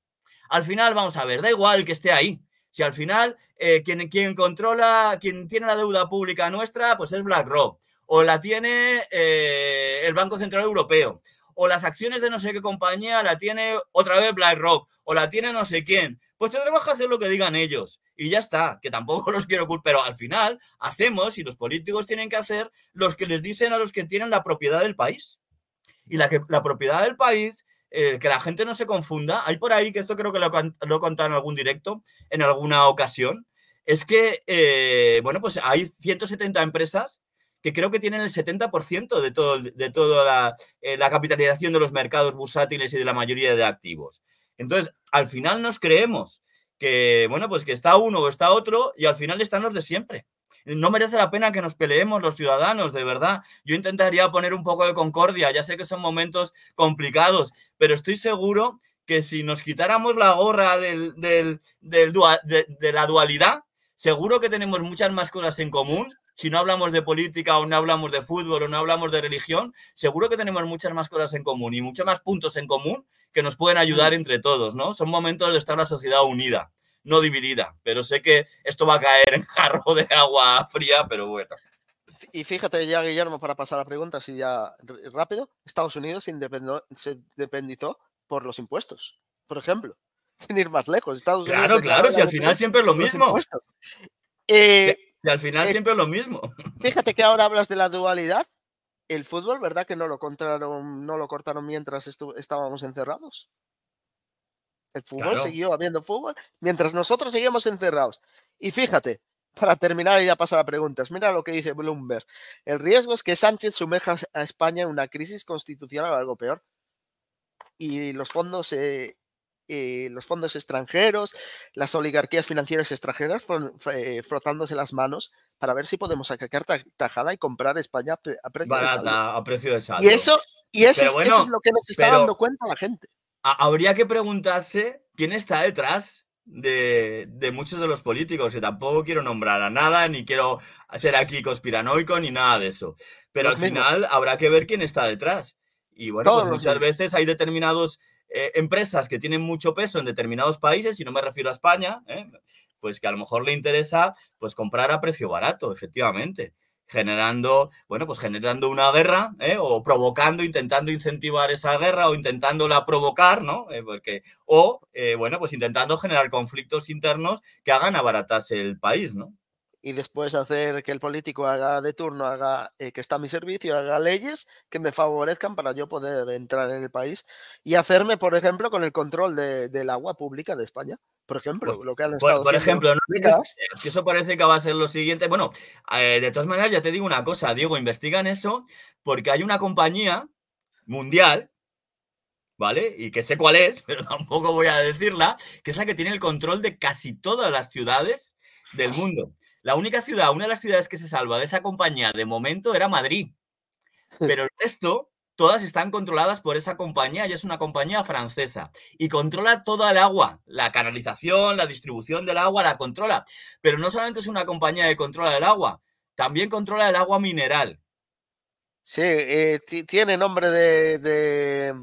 Al final, vamos a ver, da igual que esté ahí. Si al final eh, quien, controla, quien tiene la deuda pública nuestra, pues es BlackRock, o la tiene eh, el Banco Central Europeo, o las acciones de no sé qué compañía la tiene otra vez BlackRock, o la tiene no sé quién. Pues tendremos que hacer lo que digan ellos. Y ya está, que tampoco los quiero culpar, pero al final hacemos y los políticos tienen que hacer los que les dicen a los que tienen la propiedad del país y la, propiedad del país, eh, que la gente no se confunda. Hay por ahí, que esto creo que lo, lo he contado en algún directo, en alguna ocasión, es que, eh, bueno, pues hay 170 empresas que creo que tienen el 70% de, de toda la, eh, la capitalización de los mercados bursátiles y de la mayoría de activos. Entonces, al final nos creemos que, bueno, pues que está uno o está otro y al final están los de siempre no merece la pena que nos peleemos los ciudadanos, de verdad. Yo intentaría poner un poco de concordia, ya sé que son momentos complicados, pero estoy seguro que si nos quitáramos la gorra de, la dualidad, seguro que tenemos muchas más cosas en común si no hablamos de política o no hablamos de fútbol o no hablamos de religión, seguro que tenemos muchas más cosas en común y muchos más puntos en común que nos pueden ayudar mm. entre todos, ¿no? Son momentos de estar la sociedad unida no dividida. Pero sé que esto va a caer en jarro de agua fría, pero bueno. Y fíjate ya, Guillermo, para pasar a preguntas si ya rápido, Estados Unidos se, independizó por los impuestos, por ejemplo, sin ir más lejos. Estados claro, Unidos claro, si al final siempre es lo mismo. Eh, al final eh, siempre es lo mismo. Fíjate que ahora hablas de la dualidad. El fútbol, ¿verdad que no lo, contraron, no lo cortaron mientras estábamos encerrados? El fútbol siguió habiendo fútbol mientras nosotros seguimos encerrados. Y fíjate, para terminar y ya pasar a preguntas, mira lo que dice Bloomberg. El riesgo es que Sánchez sumeja a España en una crisis constitucional o algo peor. Y los fondos, eh, eh los fondos extranjeros, las oligarquías financieras extranjeras eh, frotándose las manos para ver si podemos sacar tajada y comprar España a precio de saldo. Y eso, y eso, es, lo que nos está dando cuenta la gente habría que preguntarse quién está detrás de, muchos de los políticos, que tampoco quiero nombrar a nada, ni quiero ser aquí conspiranoico, ni nada de eso. Pero al final habrá que ver quién está detrás. Y bueno, pues muchas veces hay determinados eh, empresas que tienen mucho peso en determinados países, y no me refiero a España, ¿eh? pues que a lo mejor le interesa pues comprar a precio barato, efectivamente generando, bueno, pues generando una guerra ¿eh? o provocando, intentando incentivar esa guerra o intentándola provocar, ¿no? Eh, porque, o, eh, bueno, pues intentando generar conflictos internos que hagan abaratarse el país, ¿no? y después hacer que el político haga de turno, haga eh, que está a mi servicio, haga leyes que me favorezcan para yo poder entrar en el país y hacerme, por ejemplo, con el control del agua pública de España. Por pues, ejemplo, lo que han estado. Por, ejemplo, ¿no? eso parece que va a ser lo siguiente. Bueno, eh, de todas maneras, ya te digo una cosa, Diego, investigan eso, porque hay una compañía mundial ¿vale? Y que sé cuál es, pero tampoco voy a decirla, que es la que tiene el control de casi todas las ciudades del mundo. La única ciudad, una de las ciudades que se salva de esa compañía de momento era Madrid. Pero el resto, todas están controladas por esa compañía y es una compañía francesa. Y controla toda el agua, la canalización, la distribución del agua, la controla. Pero no solamente es una compañía que controla del agua, también controla el agua mineral. Sí, eh, tiene nombre de,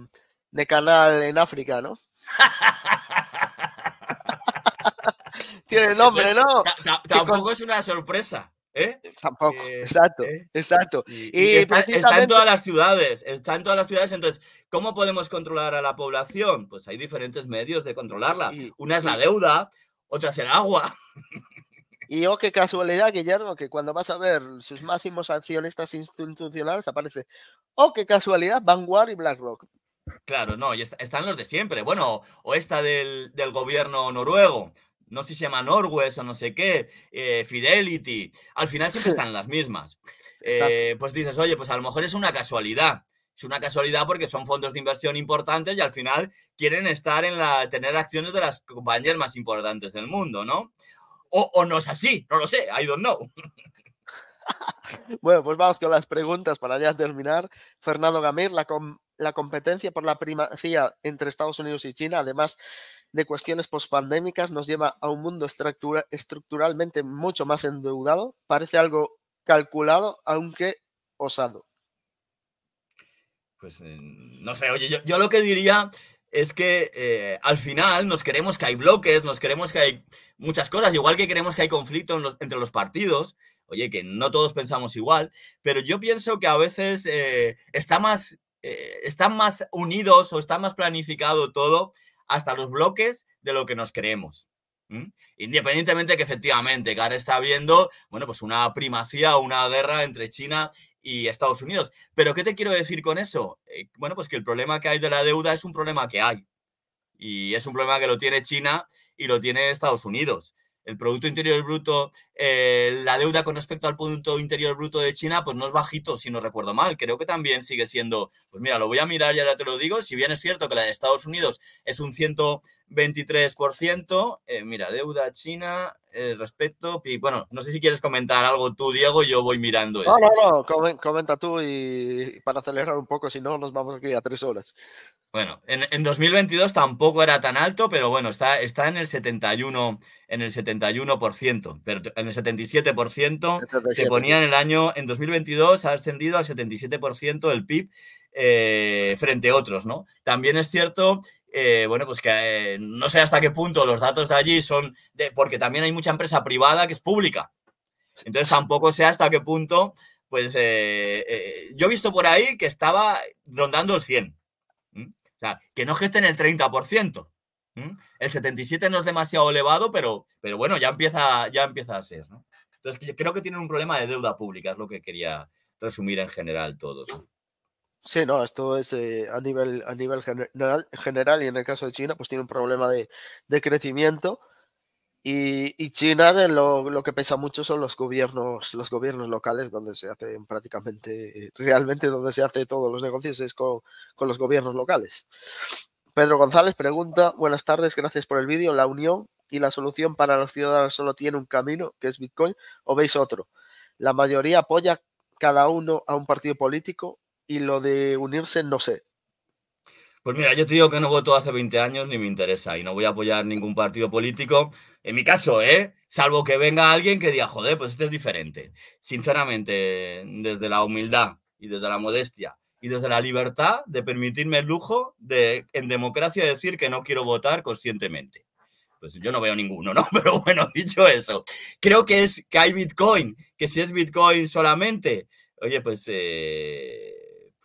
de, canal en África, ¿no? tiene el nombre, ¿no? Tampoco es una sorpresa. ¿Eh? eh tampoco, eh, exacto, ¿eh? exacto. Y, está, en todas las ciudades, está en todas las ciudades. Entonces, ¿cómo podemos controlar a la población? Pues hay diferentes medios de controlarla. una es la deuda, otra es el agua. Y oh, qué casualidad, Guillermo, que cuando vas a ver sus máximos accionistas institucionales aparece, oh, qué casualidad, Vanguard y BlackRock. Claro, no, y están los de siempre. Bueno, o esta del, del gobierno noruego, no sé si se llama Norwest o no sé qué, eh, Fidelity, al final siempre están las mismas. Eh, pues dices, oye, pues a lo mejor es una casualidad. Es una casualidad porque son fondos de inversión importantes y al final quieren estar en la, tener acciones de las compañías más importantes del mundo, ¿no? O, o no es así, no lo sé, I don't know. Bueno, pues vamos con las preguntas para ya terminar. Fernando Gamir, la, la competencia por la primacía entre Estados Unidos y China, además de cuestiones pospandémicas nos lleva a un mundo estructuralmente mucho más endeudado. Parece algo calculado, aunque osado. Pues eh, no sé, oye, yo, lo que diría es que eh, al final nos queremos que hay bloques, nos queremos que hay muchas cosas, igual que queremos que hay conflicto entre los partidos, oye, que no todos pensamos igual, pero yo pienso que a veces eh, está más, están más unidos o está más planificado todo hasta los bloques de lo que nos creemos. Independientemente de que efectivamente, que ahora está habiendo, bueno, pues una primacía, una guerra entre China y Estados Unidos. Pero ¿qué te quiero decir con eso? Eh, bueno, pues que el problema que hay de la deuda es un problema que hay. Y es un problema que lo tiene China y lo tiene Estados Unidos el Producto Interior Bruto, eh, la deuda con respecto al Producto Interior Bruto de China, pues no es bajito, si no recuerdo mal. Creo que también sigue siendo, pues mira, lo voy a mirar y ahora te lo digo. Si bien es cierto que la de Estados Unidos es un 123%, eh, mira, deuda china, eh, respecto. Y bueno, no sé si quieres comentar algo tú, Diego, yo voy mirando. No, no, no, comenta tú y para acelerar un poco, si no, nos vamos aquí a tres horas. Bueno, en, 2022 tampoco era tan alto, pero bueno, está, está en el 71, en el 71%, pero en el 77%, 77. se ponía en el año, en 2022 ha ascendido al 77% el PIB eh, frente a otros, ¿no? También es cierto eh, bueno, pues que eh, no sé hasta qué punto los datos de allí son, de, porque también hay mucha empresa privada que es pública. Entonces tampoco sé hasta qué punto, pues eh, yo he visto por ahí que estaba rondando el 100. O sea, que no gesten el 30%. El 77 no es demasiado elevado, pero, pero bueno, ya empieza, ya empieza a ser. Entonces, creo que tienen un problema de deuda pública, es lo que quería resumir en general todos. Sí, no, esto es a nivel, a nivel general, general, y en el caso de China, pues tiene un problema de, crecimiento. Y, China de lo, que pesa mucho son los gobiernos, los gobiernos locales, donde se hacen prácticamente, realmente donde se hace todos los negocios es con, con los gobiernos locales. Pedro González pregunta, buenas tardes, gracias por el vídeo. La unión y la solución para los ciudadanos solo tiene un camino, que es Bitcoin, o veis otro. La mayoría apoya cada uno a un partido político y lo de unirse no sé. Pues mira, yo te digo que no voto hace 20 años ni me interesa y no voy a apoyar ningún partido político. En mi caso, ¿eh? Salvo que venga alguien que diga, joder, pues este es diferente. Sinceramente, desde la humildad y desde la modestia y desde la libertad de permitirme el lujo de en democracia decir que no quiero votar conscientemente. Pues yo no veo ninguno, ¿no? Pero bueno, dicho eso, creo que es que hay Bitcoin, que si es Bitcoin solamente, oye, pues eh,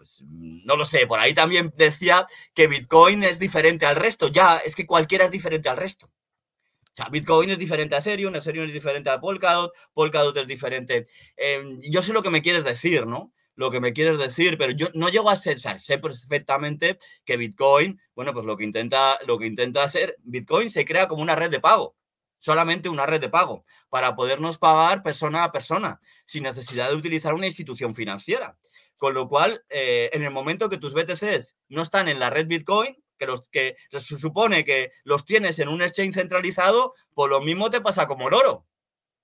pues, mm, no lo sé, por ahí también decía que Bitcoin es diferente al resto. Ya, es que cualquiera es diferente al resto. O sea, Bitcoin es diferente a Ethereum, Ethereum es diferente a Polkadot, Polkadot es diferente. Em, yo sé lo que me quieres decir, ¿no? Lo que me quieres decir, pero yo no llego a ser, o sea, sé perfectamente que Bitcoin, bueno, pues lo que intenta, lo que intenta hacer, Bitcoin se crea como una red de pago solamente una red de pago, para podernos pagar persona a persona, sin necesidad de utilizar una institución financiera. Con lo cual, eh, en el momento que tus BTCs no están en la red Bitcoin, que, los, que se supone que los tienes en un exchange centralizado, pues lo mismo te pasa como el oro.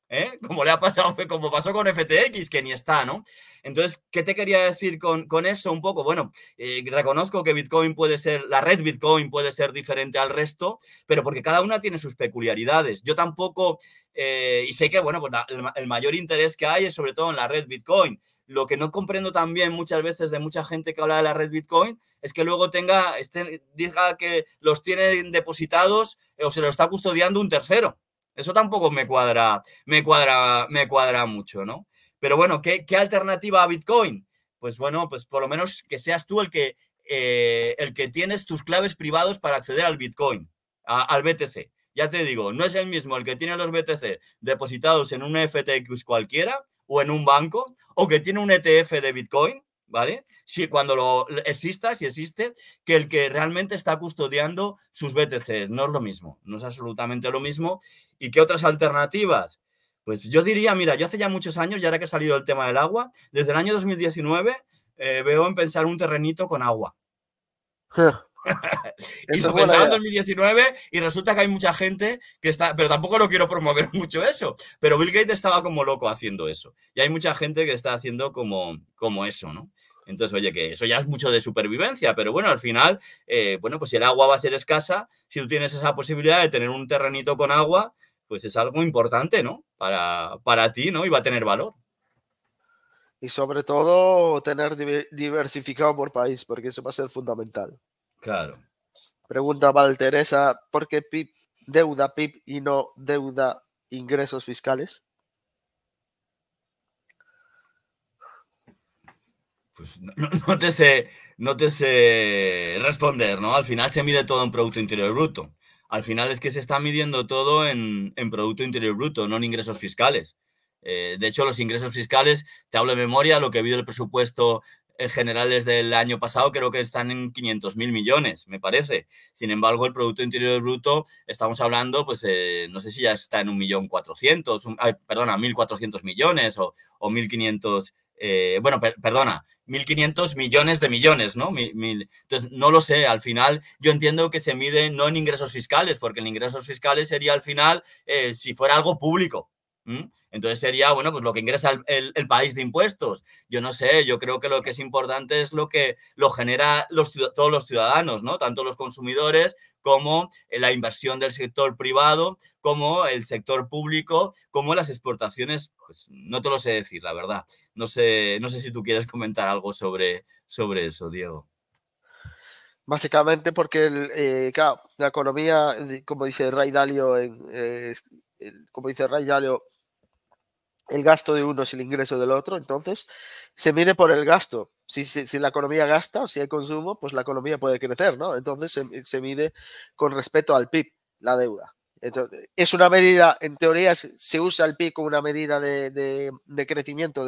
¿eh? Como le ha pasado, como pasó con FTX, que ni está, ¿no? Entonces, ¿qué te quería decir con, con eso un poco? Bueno, eh, reconozco que Bitcoin puede ser, la red Bitcoin puede ser diferente al resto, pero porque cada una tiene sus peculiaridades. Yo tampoco, y sé que, bueno, pues el mayor interés que hay es sobre todo en la red Bitcoin lo que no comprendo también muchas veces de mucha gente que habla de la red Bitcoin es que luego tenga, estén, diga que los tienen depositados eh, o se lo está custodiando un tercero. Eso tampoco me cuadra, me cuadra, me cuadra mucho, ¿no? Pero bueno, ¿qué, alternativa a Bitcoin? Pues bueno, pues por lo menos que seas tú el que, eh, el que tienes tus claves privados para acceder al Bitcoin, al BTC. Ya te digo, no es el mismo el que tiene los BTC depositados en un FTX cualquiera o en un banco o que tiene un ETF de Bitcoin, ¿vale? Si cuando lo exista, si existe, que el que realmente está custodiando sus BTC. No es lo mismo, no es absolutamente lo mismo. ¿Y qué otras alternativas? Pues yo diría, mira, yo hace ya muchos años, ya ahora que ha salido el tema del agua, desde el año 2019 eh, veo en pensar un terrenito con agua. en 2019 y resulta que hay mucha gente que está, pero tampoco lo quiero promover mucho eso, pero Bill Gates estaba como loco haciendo eso. Y hay mucha gente que está haciendo como, como eso, ¿no? Entonces, oye, que eso ya es mucho de supervivencia, pero bueno, al final, eh, bueno, pues si el agua va a ser escasa, si tú tienes esa posibilidad de tener un terrenito con agua, pues es algo importante, ¿no? Para, para ti, ¿no? Y va a tener valor. Y sobre todo, tener diversificado por país, porque eso va a ser fundamental. Claro. Pregunta Valteresa, ¿por qué PIB, deuda PIB y no deuda ingresos fiscales? Pues no, te sé, no te responder, ¿no? Al final se mide todo en Producto Interior Bruto. Al final es que se está midiendo todo en, Producto Interior Bruto, no en ingresos fiscales. Eh, de hecho, los ingresos fiscales, te hablo de memoria, lo que habido el presupuesto generales del año pasado creo que están en 500 mil millones, me parece. Sin embargo, el Producto Interior Bruto, estamos hablando, pues eh, no sé si ya está en 1.400.000, perdona, 1.400 millones o, o 1.500, eh, bueno, perdona, 1.500 millones de millones, ¿no? entonces, no lo sé, al final yo entiendo que se mide no en ingresos fiscales, porque en ingresos fiscales sería al final eh, si fuera algo público, entonces sería, bueno, pues lo que ingresa el, país de impuestos. Yo no sé, yo creo que lo que es importante es lo que lo genera todos los ciudadanos, ¿no? Tanto los consumidores como eh, la inversión del sector privado, como el sector público, como las exportaciones, pues no te lo sé decir, la verdad. No sé, no sé si tú quieres comentar algo sobre, sobre eso, Diego. Básicamente porque eh, la economía, como dice Ray Dalio eh, como dice Ray Dalio, el gasto de uno es el ingreso del otro, entonces se mide por el gasto. Si, la economía gasta, si hay consumo, pues la economía puede crecer, ¿no? Entonces se, mide con respecto al PIB, la deuda. Entonces, es una medida, en teoría se usa el PIB como una medida de, crecimiento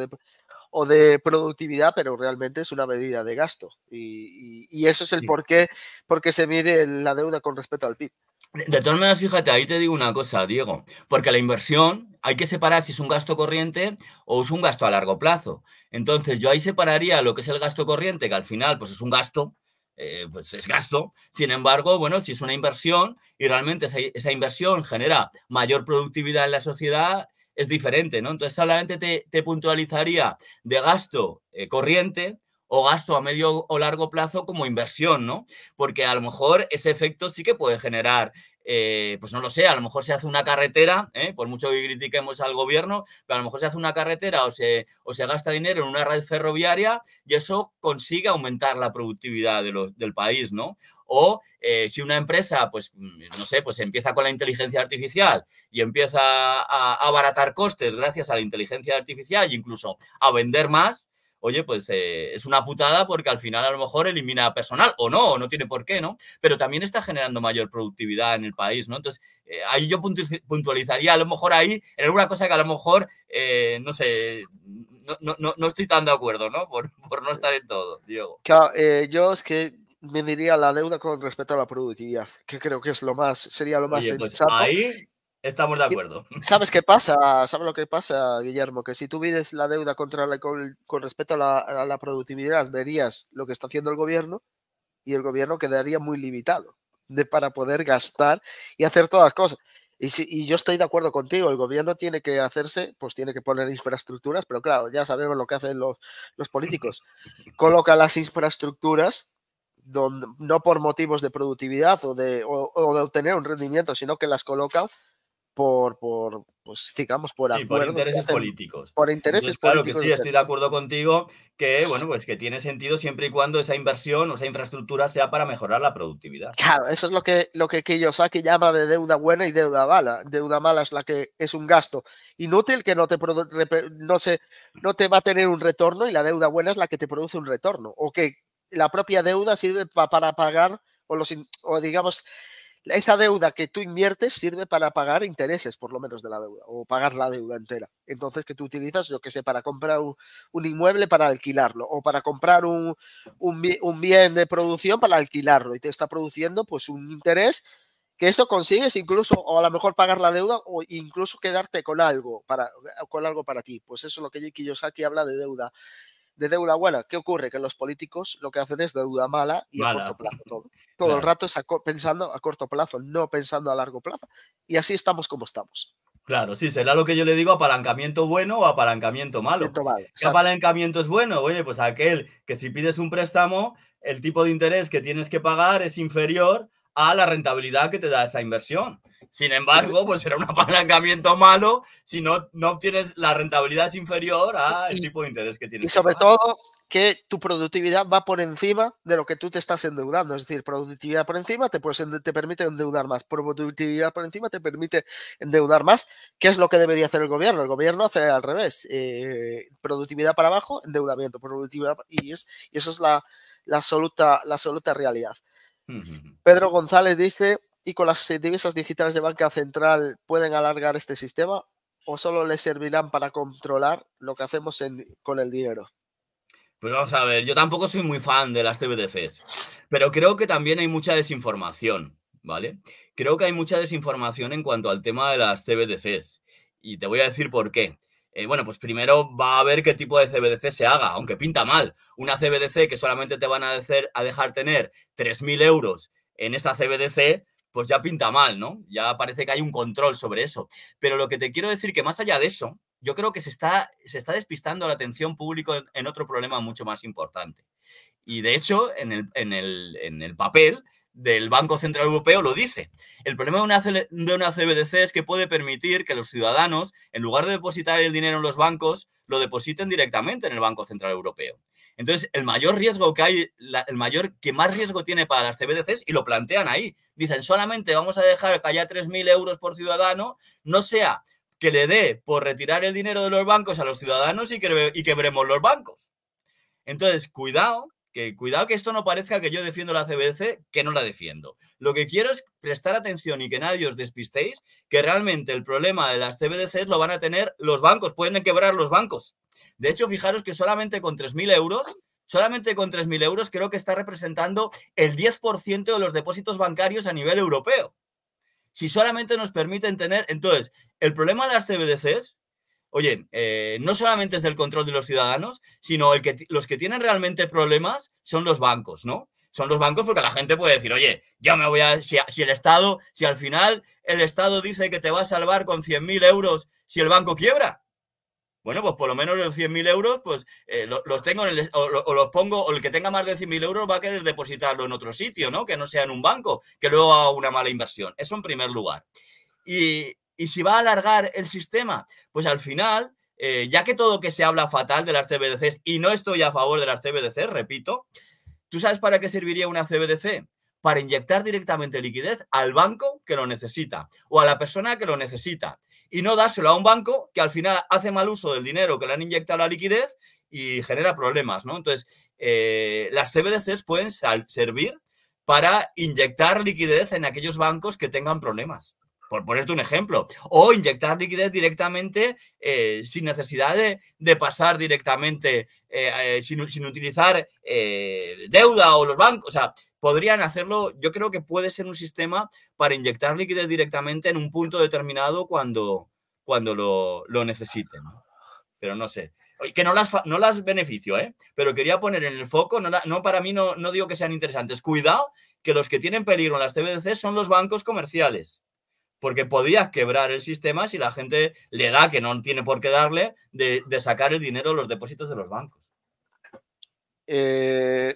o de productividad, pero realmente es una medida de gasto. Y, eso es el porqué, por qué porque se mide la deuda con respecto al PIB. De todas maneras, fíjate, ahí te digo una cosa, Diego, porque la inversión hay que separar si es un gasto corriente o es un gasto a largo plazo. Entonces, yo ahí separaría lo que es el gasto corriente, que al final pues es un gasto, eh, pues es gasto. Sin embargo, bueno, si es una inversión y realmente esa, inversión genera mayor productividad en la sociedad, es diferente, ¿no? Entonces, solamente te, puntualizaría de gasto eh, corriente o gasto a medio o largo plazo como inversión, ¿no? Porque a lo mejor ese efecto sí que puede generar, eh, pues no lo sé, a lo mejor se hace una carretera, ¿eh? por mucho que critiquemos al gobierno, pero a lo mejor se hace una carretera o se, o se gasta dinero en una red ferroviaria y eso consigue aumentar la productividad del país, ¿no? O eh, si una empresa, pues, mm, no sé, pues empieza con la inteligencia artificial y empieza a, a abaratar costes gracias a la inteligencia artificial e incluso a vender más, oye, pues eh, es una putada porque al final a lo mejor elimina personal, o no, o no tiene por qué, ¿no? Pero también está generando mayor productividad en el país, ¿no? Entonces, eh, ahí yo puntualizaría a lo mejor ahí en alguna cosa que a lo mejor, eh, no sé, no, estoy tan de acuerdo, ¿no? Por, no estar en todo, Diego. Claro, yo es que me diría la deuda con respecto a la productividad, que creo que es lo más, sería lo más Oye, pues Estamos de acuerdo. ¿Sabes qué pasa? ¿Sabes lo que pasa, Guillermo? Que si tú mides la deuda contra la, con, respecto a la, productividad, verías lo que está haciendo el gobierno y el gobierno quedaría muy limitado de, para poder gastar y hacer todas las cosas. Y, yo estoy de acuerdo contigo, el gobierno tiene que hacerse, pues tiene que poner infraestructuras, pero claro, ya sabemos lo que hacen los, los políticos. Coloca las infraestructuras no por motivos de productividad o de, de obtener un rendimiento, sino que las coloca por, por pues digamos, por sí, Por intereses políticos. Por intereses claro que sí, estoy de acuerdo contigo que, bueno, pues que tiene sentido siempre y cuando esa inversión o esa infraestructura sea para mejorar la productividad. Claro, eso es lo que, lo que Kiyosaki llama de deuda buena y deuda mala. Deuda mala es la que es un gasto inútil que no te, no, no te va a tener un retorno y la deuda buena es la que te produce un retorno o que la propia deuda sirve para pagar o los, o digamos, esa deuda que tú inviertes sirve para pagar intereses, por lo menos, de la deuda, o pagar la deuda entera. Entonces, que tú utilizas, yo que sé, para comprar un, inmueble para alquilarlo, o para comprar un, un, bien de producción para alquilarlo, y te está produciendo pues un interés que eso consigues incluso, o a lo mejor pagar la deuda, o incluso quedarte con algo para, con algo para ti. Pues eso es lo que Jiki Kiyosaki habla de deuda de deuda buena. ¿Qué ocurre? Que los políticos lo que hacen es deuda mala y a corto plazo todo. Todo el rato es pensando a corto plazo, no pensando a largo plazo. Y así estamos como estamos. Claro, sí, será lo que yo le digo, apalancamiento bueno o apalancamiento malo. ¿Qué apalancamiento es bueno? Oye, pues aquel que si pides un préstamo, el tipo de interés que tienes que pagar es inferior a la rentabilidad que te da esa inversión. Sin embargo, pues será un apalancamiento malo si no, no obtienes la rentabilidad inferior al tipo de interés que tienes. Y sobre todo que tu productividad va por encima de lo que tú te estás endeudando. Es decir, productividad por encima te, permite endeudar más. Productividad por encima te permite endeudar más. ¿Qué es lo que debería hacer el gobierno? El gobierno hace al revés. Eh, productividad para abajo, endeudamiento. Productividad, y, es, eso es la absoluta, la absoluta realidad. Pedro González dice, ¿y con las divisas digitales de banca central pueden alargar este sistema o solo les servirán para controlar lo que hacemos con el dinero? Pues vamos a ver, yo tampoco soy muy fan de las CBDCs, pero creo que también hay mucha desinformación, ¿vale? Creo que hay mucha desinformación en cuanto al tema de las CBDCs y te voy a decir por qué. Eh, bueno, pues primero va a ver qué tipo de CBDC se haga, aunque pinta mal. Una CBDC que solamente te van a, dejar tener 3.000 euros en esa CBDC, pues ya pinta mal, ¿no? Ya parece que hay un control sobre eso. Pero lo que te quiero decir que más allá de eso, yo creo que se está, despistando la atención pública en, otro problema mucho más importante. Y de hecho, en el papel, del Banco Central Europeo lo dice. El problema de una, de una CBDC es que puede permitir que los ciudadanos, en lugar de depositar el dinero en los bancos, lo depositen directamente en el Banco Central Europeo. Entonces, el mayor riesgo que hay, el mayor que más riesgo tiene para las CBDCs, y lo plantean ahí, dicen solamente vamos a dejar que haya 3.000 euros por ciudadano, no sea que le dé por retirar el dinero de los bancos a los ciudadanos y que, y quebremos los bancos. Entonces, cuidado, que cuidado que esto no parezca que yo defiendo la CBDC, que no la defiendo. Lo que quiero es prestar atención y que nadie os despistéis, que realmente el problema de las CBDC lo van a tener los bancos, pueden quebrar los bancos. De hecho, fijaros que solamente con 3.000 euros, solamente con 3.000 euros creo que está representando el 10% de los depósitos bancarios a nivel europeo. Si solamente nos permiten tener, entonces, el problema de las CBDC es oye, eh, no solamente es del control de los ciudadanos, sino el que, los que tienen realmente problemas son los bancos, ¿no? Son los bancos porque la gente puede decir, oye, yo me voy a, si, el Estado, si al final el Estado dice que te va a salvar con 100.000 euros si el banco quiebra, bueno, pues por lo menos los 100.000 euros, pues eh, los, tengo o, o, los pongo, o el que tenga más de 100.000 euros va a querer depositarlo en otro sitio, ¿no? Que no sea en un banco, que luego haga una mala inversión. Eso en primer lugar. Y, y si va a alargar el sistema. Pues al final, eh, ya que todo que se habla fatal de las CBDCs, y no estoy a favor de las CBDCs, repito, ¿tú sabes para qué serviría una CBDC? Para inyectar directamente liquidez al banco que lo necesita o a la persona que lo necesita y no dárselo a un banco que al final hace mal uso del dinero que le han inyectado la liquidez y genera problemas, ¿no? Entonces, eh, las CBDCs pueden servir para inyectar liquidez en aquellos bancos que tengan problemas por ponerte un ejemplo, o inyectar liquidez directamente eh, sin necesidad de, pasar directamente, eh, eh, sin, utilizar deuda o los bancos. O sea, podrían hacerlo, yo creo que puede ser un sistema para inyectar liquidez directamente en un punto determinado cuando, cuando lo, necesiten. Pero no sé. Que no las, no las beneficio, ¿eh? pero quería poner en el foco, no, para mí no, no digo que sean interesantes. Cuidado que los que tienen peligro en las CBDC son los bancos comerciales porque podías quebrar el sistema si la gente le da, que no tiene por qué darle, de, sacar el dinero de los depósitos de los bancos. Eh,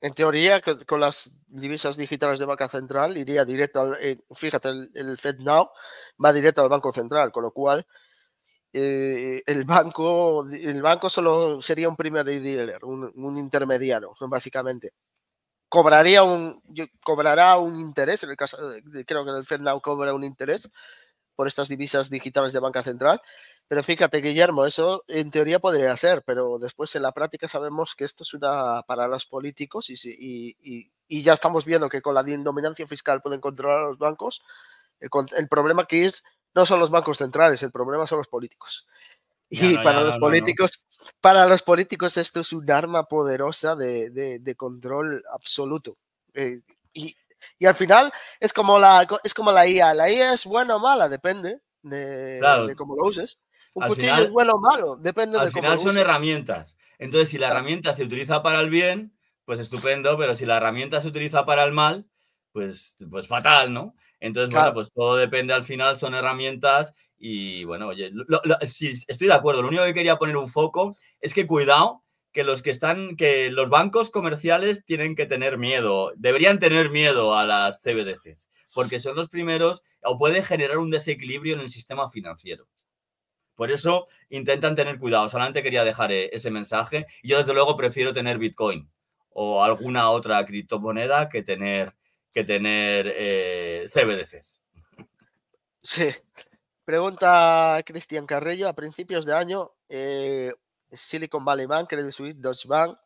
en teoría, con, las divisas digitales de banca central, iría directo al. Eh, fíjate, el, Fed va directo al Banco Central, con lo cual. Eh, el banco el banco solo sería un primer dealer, un intermediario, básicamente cobraría un, cobrará un interés, en el caso de, creo que el FedNow cobra un interés por estas divisas digitales de banca central. Pero fíjate, Guillermo, eso en teoría podría ser, pero después en la práctica sabemos que esto es una para los políticos y, ya estamos viendo que con la dominancia fiscal pueden controlar a los bancos. Eh, el, problema que es no son los bancos centrales, el problema son los políticos. Y para los políticos para los políticos esto es un arma poderosa de, control absoluto. Eh, y, al final es como, la, es como la IA. La IA es buena o mala, depende de, cómo lo uses. Un cuchillo es bueno o malo, depende de cómo lo uses. Al final son herramientas. Entonces, si la herramienta se utiliza para el bien, pues estupendo, pero si la herramienta se utiliza para el mal, pues, pues fatal, ¿no? Entonces, bueno, pues todo depende al final, son herramientas y bueno, oye, estoy de acuerdo, lo único que quería poner un foco es que cuidado que los que están, que los bancos comerciales tienen que tener miedo, deberían tener miedo a las CBDCs, porque son los primeros o puede generar un desequilibrio en el sistema financiero. Por eso intentan tener cuidado. Solamente quería dejar eh, ese mensaje. Yo desde luego prefiero tener Bitcoin o alguna otra criptomoneda que tener que tener eh, CBDCs. Sí. Pregunta Cristian Carrillo. A principios de año, eh, Silicon Valley Bank, Credit Suisse, Deutsche Bank,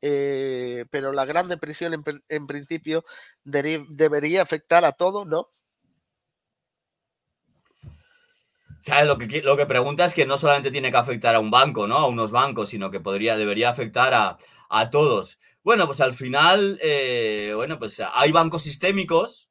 eh, pero la gran depresión en, principio debería afectar a todo, ¿no? ¿Sabes? Lo que, lo que pregunta es que no solamente tiene que afectar a un banco, ¿no? A unos bancos, sino que podría, debería afectar a, a todos. Bueno, pues al final, eh, bueno, pues hay bancos sistémicos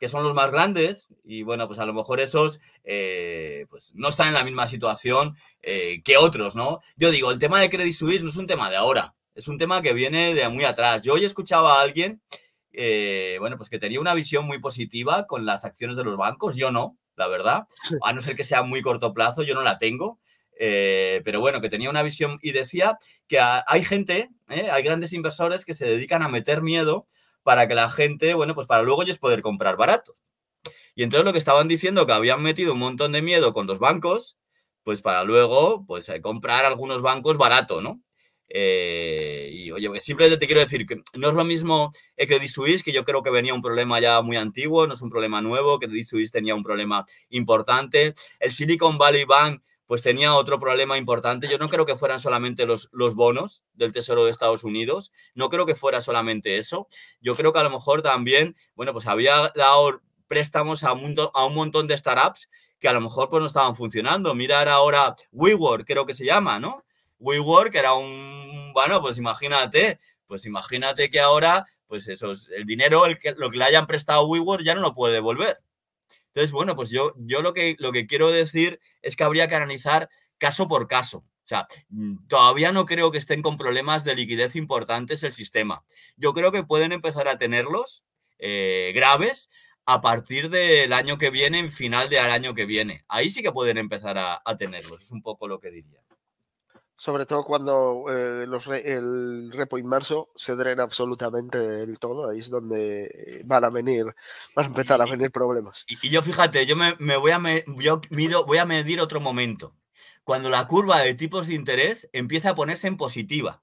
que son los más grandes y bueno, pues a lo mejor esos eh, pues no están en la misma situación eh, que otros, ¿no? Yo digo, el tema de Credit Suisse no es un tema de ahora, es un tema que viene de muy atrás. Yo hoy escuchaba a alguien, bueno, pues que tenía una visión muy positiva con las acciones de los bancos, yo no, la verdad, a no ser que sea muy corto plazo, yo no la tengo. pero bueno, que tenía una visión y decía que hay gente ¿eh? Hay grandes inversores que se dedican a meter miedo para que la gente, bueno, pues para luego ellos poder comprar barato. Y entonces lo que estaban diciendo que habían metido un montón de miedo con los bancos, pues para luego, pues eh, comprar algunos bancos barato, ¿no? Eh, y oye, pues simplemente te quiero decir que no es lo mismo el Credit Suisse, que yo creo que venía un problema ya muy antiguo, no es un problema nuevo, Credit Suisse tenía un problema importante. El Silicon Valley Bank pues tenía otro problema importante. Yo no creo que fueran solamente los, los bonos del Tesoro de Estados Unidos, no creo que fuera solamente eso. Yo creo que a lo mejor también, bueno, pues había dado préstamos a un, a un montón de startups que a lo mejor pues no estaban funcionando. Mirar ahora WeWork, creo que se llama, ¿no? WeWork era un, bueno, pues imagínate, pues imagínate que ahora, pues eso, el dinero, el que, lo que le hayan prestado WeWork ya no lo puede devolver. Entonces, bueno, pues yo, yo lo, que, lo que quiero decir es que habría que analizar caso por caso. O sea, mm, todavía no creo que estén con problemas de liquidez importantes el sistema. Yo creo que pueden empezar a tenerlos eh, graves a partir del año que viene, en final del año que viene. Ahí sí que pueden empezar a, a tenerlos. Es un poco lo que diría. Sobre todo cuando eh, el repo inmerso se drena absolutamente el todo, ahí es donde eh, van a venir, van a empezar a venir problemas. Y, yo fíjate, yo me, voy a voy a medir otro momento. Cuando la curva de tipos de interés empieza a ponerse en positiva.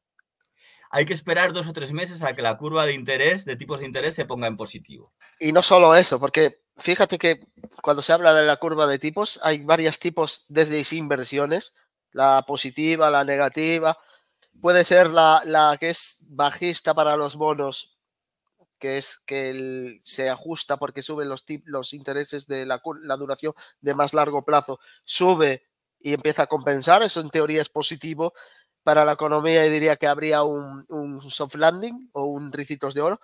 Hay que esperar dos o tres meses a que la curva de interés, de tipos de interés, se ponga en positivo. Y no solo eso, porque fíjate que cuando se habla de la curva de tipos, hay varios tipos desde inversiones la positiva, la negativa. Puede ser la, que es bajista para los bonos, que es que se ajusta porque suben los, los intereses de la, duración de más largo plazo, sube y empieza a compensar, eso en teoría es positivo para la economía y diría que habría un, soft landing o un ricitos de oro,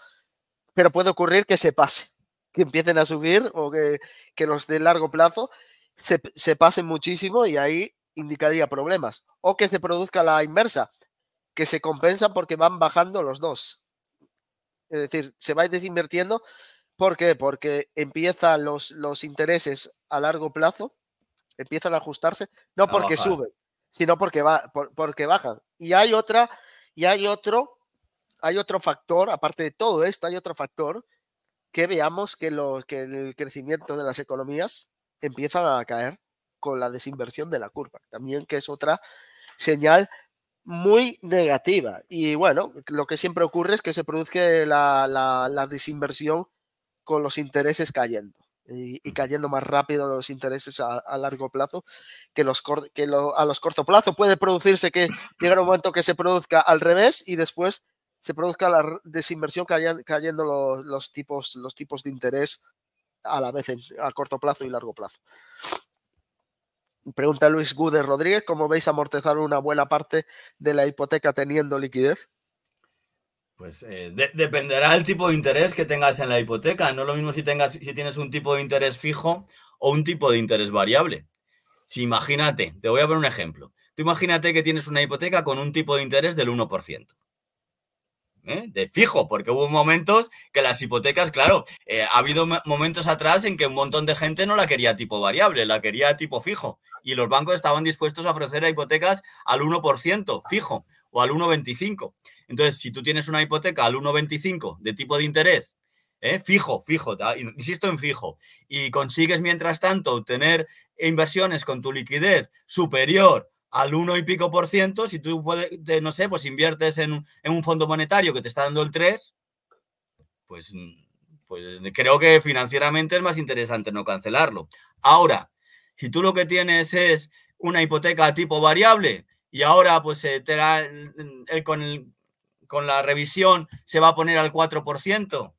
pero puede ocurrir que se pase, que empiecen a subir o que, los de largo plazo se, se pasen muchísimo y ahí indicaría problemas. O que se produzca la inversa, que se compensan porque van bajando los dos. Es decir, se va desinvirtiendo. ¿Por qué? Porque empiezan los, los intereses a largo plazo, empiezan a ajustarse, no porque suben, sino porque, va, porque bajan. Y hay otra, y hay otro, hay otro factor, aparte de todo esto, hay otro factor que veamos que, lo, que el crecimiento de las economías empieza a caer con la desinversión de la curva, también que es otra señal muy negativa. Y bueno, lo que siempre ocurre es que se produzca la, desinversión con los intereses cayendo y, cayendo más rápido los intereses a, largo plazo que, los, a los corto plazo. Puede producirse que llegue un momento que se produzca al revés y después se produzca la desinversión cayendo, los, tipos, los tipos de interés a la vez en, a corto plazo y largo plazo. Pregunta Luis Gudes Rodríguez, ¿cómo veis amortizar una buena parte de la hipoteca teniendo liquidez? Pues eh, dependerá del tipo de interés que tengas en la hipoteca. No lo mismo si, tengas, si tienes un tipo de interés fijo o un tipo de interés variable. Si imagínate, te voy a poner un ejemplo. Tú imagínate que tienes una hipoteca con un tipo de interés del 1%. ¿eh? de fijo, porque hubo momentos que las hipotecas, claro, eh, ha habido momentos atrás en que un montón de gente no la quería tipo variable, la quería tipo fijo, y los bancos estaban dispuestos a ofrecer a hipotecas al 1% fijo o al 1,25. Entonces, si tú tienes una hipoteca al 1,25 de tipo de interés, ¿eh? fijo, fijo, insisto en fijo, y consigues mientras tanto obtener inversiones con tu liquidez superior al uno y pico por ciento, si tú puedes, no sé, pues inviertes en, un fondo monetario que te está dando el 3, pues, mm, pues creo que financieramente es más interesante no cancelarlo. Ahora, si tú lo que tienes es una hipoteca tipo variable y ahora pues eh, con, con la revisión se va a poner al 4%,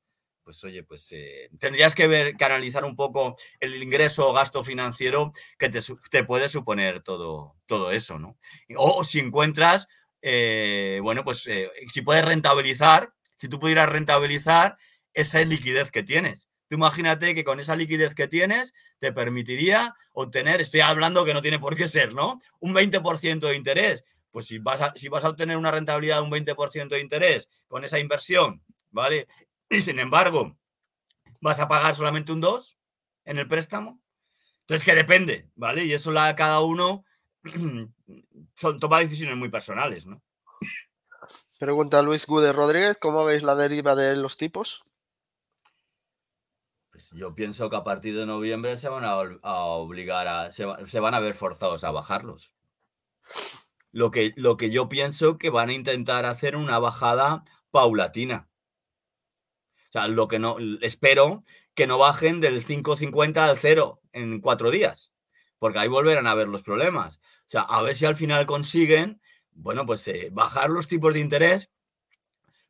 pues oye, pues eh, tendrías que ver, canalizar un poco el ingreso o gasto financiero que te, puede suponer todo, todo eso, ¿no? O si encuentras, eh, bueno, pues eh, si puedes rentabilizar, si tú pudieras rentabilizar esa liquidez que tienes. Tú imagínate que con esa liquidez que tienes te permitiría obtener, estoy hablando que no tiene por qué ser, ¿no? Un 20% de interés. Pues si vas, si vas a obtener una rentabilidad de un 20% de interés con esa inversión, ¿vale? Y sin embargo, vas a pagar solamente un 2 en el préstamo. Entonces, que depende, ¿vale? Y eso la, cada uno son, toma decisiones muy personales, ¿no? Pregunta Luis Gude Rodríguez, ¿cómo veis la deriva de los tipos? Pues yo pienso que a partir de noviembre se van a, obligar a, se, van a ver forzados a bajarlos. Lo que, lo que yo pienso que van a intentar hacer una bajada paulatina sea, lo que no espero que no bajen del 5.50 al 0 en cuatro días, porque ahí volverán a ver los problemas. O sea, a ver si al final consiguen, bueno, pues eh, bajar los tipos de interés,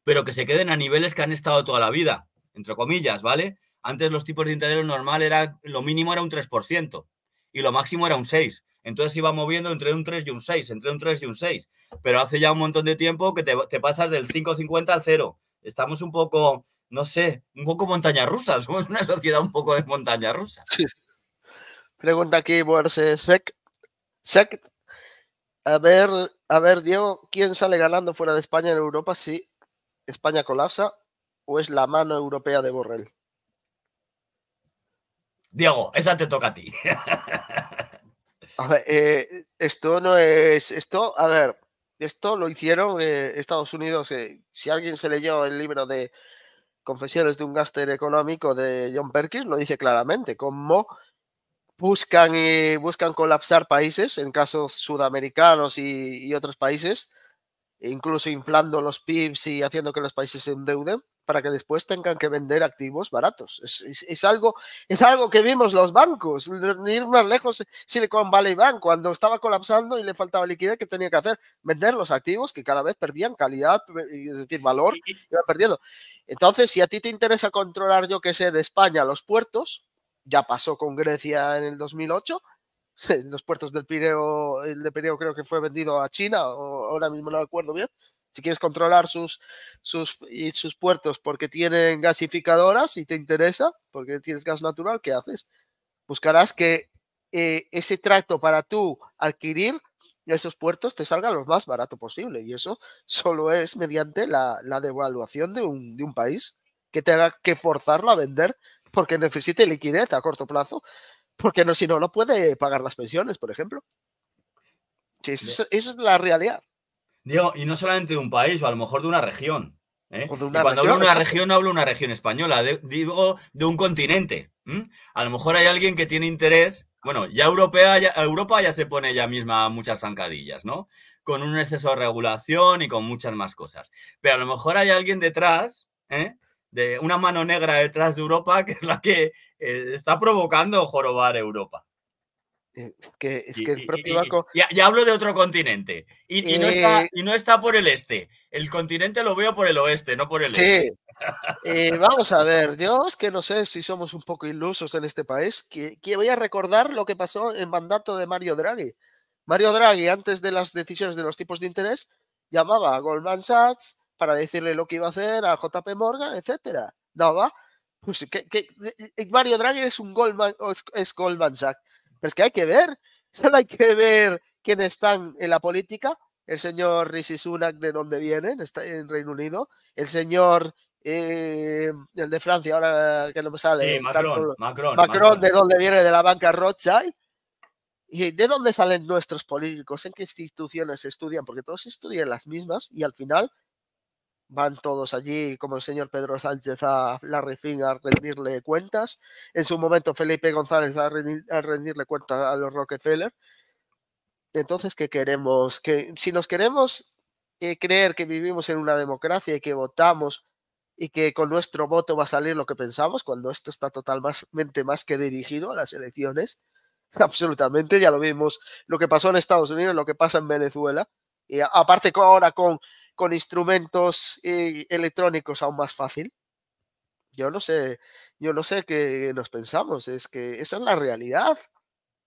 pero que se queden a niveles que han estado toda la vida, entre comillas, ¿vale? Antes los tipos de interés normal era, lo mínimo era un 3% y lo máximo era un 6%. Entonces iba moviendo entre un 3 y un 6, entre un 3 y un 6. Pero hace ya un montón de tiempo que te, te pasas del 5,50 al 0. Estamos un poco no sé, un poco montaña rusa. Somos una sociedad un poco de montaña rusa. Sí. Pregunta aquí, Borse Sec. A ver, a ver, Diego, ¿quién sale ganando fuera de España en Europa si España colapsa o es la mano europea de Borrell? Diego, esa te toca a ti. a ver, eh, esto no es. Esto, a ver, esto lo hicieron eh, Estados Unidos. Eh, si alguien se leyó el libro de Confesiones de un gáster económico de John Perkins lo dice claramente, cómo buscan, y eh, buscan colapsar países, en casos sudamericanos y, y otros países, incluso inflando los PIBs y haciendo que los países se endeuden para que después tengan que vender activos baratos. Es, algo, es algo que vimos los bancos, ir más lejos Silicon Valley Bank, cuando estaba colapsando y le faltaba liquidez, ¿qué tenía que hacer? Vender los activos que cada vez perdían calidad, eh, es decir, valor, iban perdiendo. Entonces, si a ti te interesa controlar, yo que sé, de España los puertos, ya pasó con Grecia en el 2008, los puertos del Pireo, el de Pireo creo que fue vendido a China, ahora mismo no recuerdo bien, si quieres controlar sus, sus, sus puertos porque tienen gasificadoras y te interesa, porque tienes gas natural, ¿qué haces? Buscarás que eh, ese trato para tú adquirir esos puertos te salga lo más barato posible. Y eso solo es mediante la, devaluación de un, país que tenga que forzarlo a vender porque necesite liquidez a corto plazo, porque no, si no, no puede pagar las pensiones, por ejemplo. Esa es la realidad. Digo, y no solamente de un país, o a lo mejor de una región. ¿eh? cuando hablo de una región, no hablo de una región española, digo de un continente. A lo mejor hay alguien que tiene interés, bueno, ya europea, ya, Europa ya se pone ella misma muchas zancadillas, ¿no? Con un exceso de regulación y con muchas más cosas. Pero a lo mejor hay alguien detrás, ¿eh? de una mano negra detrás de Europa, que es la que eh, está provocando jorobar Europa. Eh, ya, hablo de otro continente. Eh y, no está, por el este. El continente lo veo por el oeste, no por el este. Eh, vamos a ver, yo es que no sé si somos un poco ilusos en este país. Que, voy a recordar lo que pasó en mandato de Mario Draghi. Mario Draghi, antes de las decisiones de los tipos de interés, llamaba a Goldman Sachs para decirle lo que iba a hacer, a JP Morgan, etcétera. Pues, Mario Draghi es un Goldman, es Goldman Sachs es que hay que ver, solo hay que ver quién están en la política. El señor Rishi Sunak, de dónde viene, está en Reino Unido. El señor, eh, el de Francia, ahora que no me sale. Macron, de dónde viene, de la banca Rothschild. ¿Y de dónde salen nuestros políticos? ¿En qué instituciones estudian? Porque todos estudian las mismas y al final van todos allí, como el señor Pedro Sánchez a la refina a rendirle cuentas. En su momento, Felipe González a, rendirle cuentas a los Rockefeller. Entonces, ¿qué queremos? Que si nos queremos eh, creer que vivimos en una democracia y que votamos y que con nuestro voto va a salir lo que pensamos, cuando esto está totalmente más que dirigido a las elecciones, absolutamente, ya lo vimos, lo que pasó en Estados Unidos, lo que pasa en Venezuela, y aparte ahora con con instrumentos eh, electrónicos aún más fácil. Yo no sé, yo no sé qué nos pensamos, es que esa es la realidad.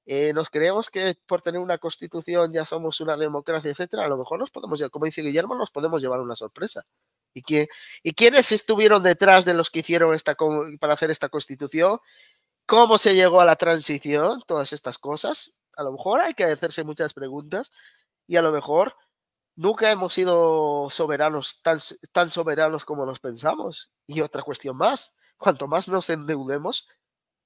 Eh, nos creemos que por tener una constitución ya somos una democracia, etcétera. A lo mejor nos podemos, como dice Guillermo, nos podemos llevar una sorpresa. ¿Y, ¿Y quiénes estuvieron detrás de los que hicieron esta para hacer esta constitución? ¿Cómo se llegó a la transición? Todas estas cosas. A lo mejor hay que hacerse muchas preguntas y a lo mejor nunca hemos sido soberanos, tan, soberanos como nos pensamos. Y otra cuestión más, cuanto más nos endeudemos,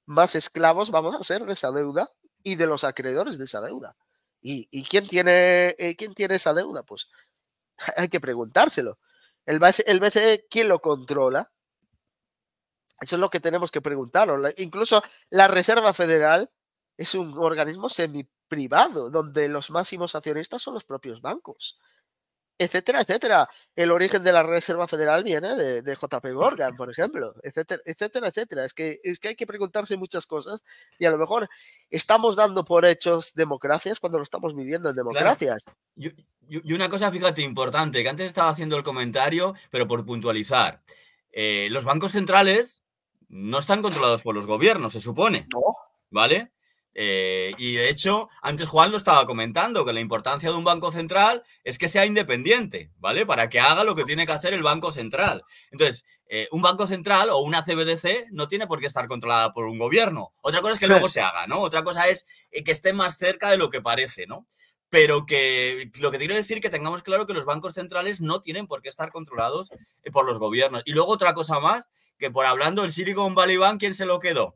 más esclavos vamos a ser de esa deuda y de los acreedores de esa deuda. ¿Y, quién, tiene, eh, quién tiene esa deuda? Pues hay que preguntárselo. El BCE, ¿quién lo controla? Eso es lo que tenemos que preguntar. Incluso la Reserva Federal es un organismo semi privado donde los máximos accionistas son los propios bancos etcétera, etcétera. El origen de la Reserva Federal viene de, JP Morgan, por ejemplo, etcétera, etcétera, etcétera. Es que, es que hay que preguntarse muchas cosas y a lo mejor estamos dando por hechos democracias cuando lo estamos viviendo en democracias. Y, una cosa, fíjate, importante, que antes estaba haciendo el comentario, pero por puntualizar. Eh, los bancos centrales no están controlados por los gobiernos, se supone. ¿Vale? Eh, y de hecho, antes Juan lo estaba comentando, que la importancia de un banco central es que sea independiente, ¿vale? Para que haga lo que tiene que hacer el banco central. Entonces, eh, un banco central o una CBDC no tiene por qué estar controlada por un gobierno. Otra cosa es que luego se haga, ¿no? Otra cosa es eh, que esté más cerca de lo que parece, ¿no? Pero que lo que quiero decir es que tengamos claro que los bancos centrales no tienen por qué estar controlados por los gobiernos. Y luego otra cosa más, que por hablando del Silicon Valley Bank, ¿quién se lo quedó?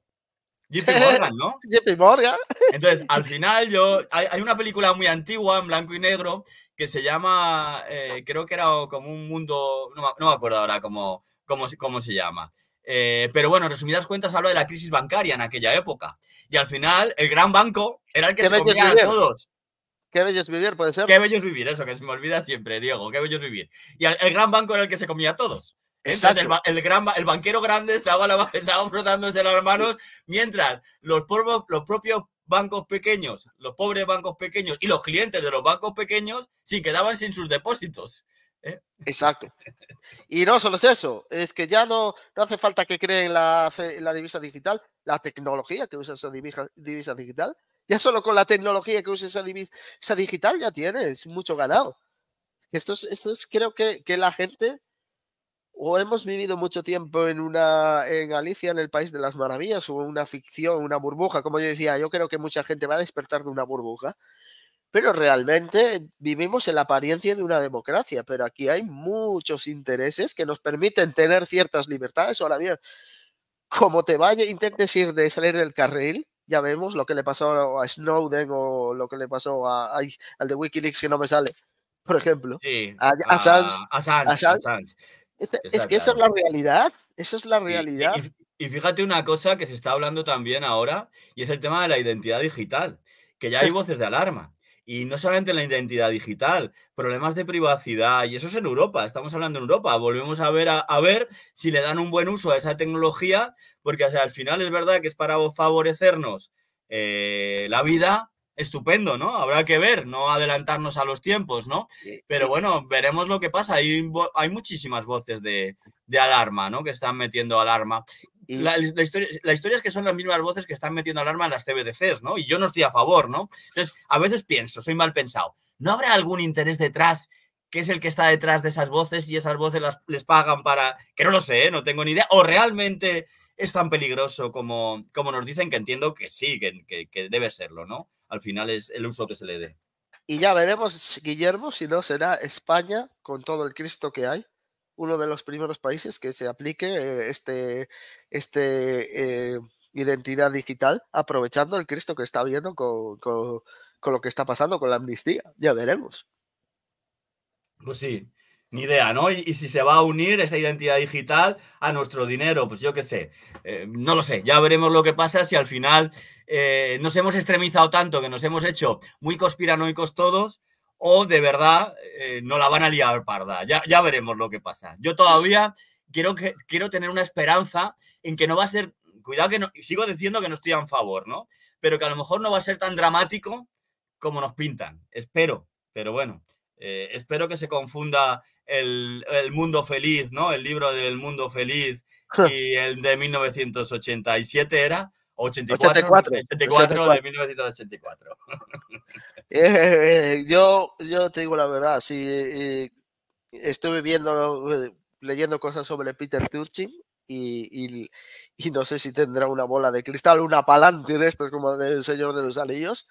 JP Morgan, ¿no? JP Morgan. Entonces, al final yo, hay, una película muy antigua, en blanco y negro, que se llama, eh, creo que era como un mundo, no, me acuerdo ahora cómo, se llama. Eh, pero bueno, en resumidas cuentas, habla de la crisis bancaria en aquella época. Y al final, el gran banco era el que se comía a todos. Qué bello vivir, puede ser. Qué bello vivir, eso que se me olvida siempre, Diego. Qué bello vivir. Y el gran banco era el que se comía a todos el, gran, el banquero grande estaba, la, frotándose las manos, mientras los, los propios bancos pequeños, los pobres bancos pequeños y los clientes de los bancos pequeños se quedaban sin sus depósitos. ¿eh? Exacto. Y no solo es eso, es que ya no, hace falta que creen la, la divisa digital, la tecnología que usa esa divisa, divisa, digital. Ya solo con la tecnología que usa esa divisa digital ya tienes mucho ganado. Esto es, creo que, que la gente o hemos vivido mucho tiempo en una en Galicia, en el País de las Maravillas, o una ficción, una burbuja, como yo decía, yo creo que mucha gente va a despertar de una burbuja, pero realmente vivimos en la apariencia de una democracia, pero aquí hay muchos intereses que nos permiten tener ciertas libertades. Ahora bien, como te vaya, intentes ir de salir del carril, ya vemos lo que le pasó a Snowden o lo que le pasó al de Wikileaks que no me sale por ejemplo. a, a, es, que esa es la realidad, esa es la realidad. Y, fíjate una cosa que se está hablando también ahora, y es el tema de la identidad digital, que ya hay voces de alarma. Y no solamente la identidad digital, problemas de privacidad, y eso es en Europa, estamos hablando en Europa. Volvemos a ver, a, ver si le dan un buen uso a esa tecnología, porque al final es verdad que es para favorecernos eh, la vida, estupendo, ¿no? Habrá que ver, no adelantarnos a los tiempos, ¿no? Pero bueno, veremos lo que pasa. Hay, hay muchísimas voces de, alarma, ¿no? Que están metiendo alarma. La, historia, es que son las mismas voces que están metiendo alarma en las CBDCs, ¿no? Y yo no estoy a favor, ¿no? Entonces, a veces pienso, soy mal pensado, ¿no habrá algún interés detrás que es el que está detrás de esas voces y esas voces las, les pagan para... que no lo sé, ¿eh? no tengo ni idea. O realmente es tan peligroso como, como nos dicen que entiendo que sí, que debe serlo, ¿no? al final es el uso que se le dé. Y ya veremos, Guillermo, si no será España, con todo el Cristo que hay, uno de los primeros países que se aplique eh, este, este eh, identidad digital, aprovechando el Cristo que está viendo con, con lo que está pasando con la amnistía. Ya veremos. Pues sí, idea, ¿no? Y, si se va a unir esa identidad digital a nuestro dinero, pues yo qué sé, eh, no lo sé, ya veremos lo que pasa si al final eh, nos hemos extremizado tanto que nos hemos hecho muy conspiranoicos todos o de verdad eh, no la van a liar parda, ya, ya veremos lo que pasa. Yo todavía quiero, que, quiero tener una esperanza en que no va a ser, cuidado que no, sigo diciendo que no estoy a favor, ¿no? Pero que a lo mejor no va a ser tan dramático como nos pintan, espero, pero bueno. Eh, espero que se confunda el, Mundo Feliz, ¿no? El libro del Mundo Feliz y el de 1987 era 84, 84, de 1984. Eh, eh, yo, yo te digo la verdad, sí, eh, estuve viendo, leyendo cosas sobre Peter Turchin y, no sé si tendrá una bola de cristal, una palante esto es como del Señor de los Anillos,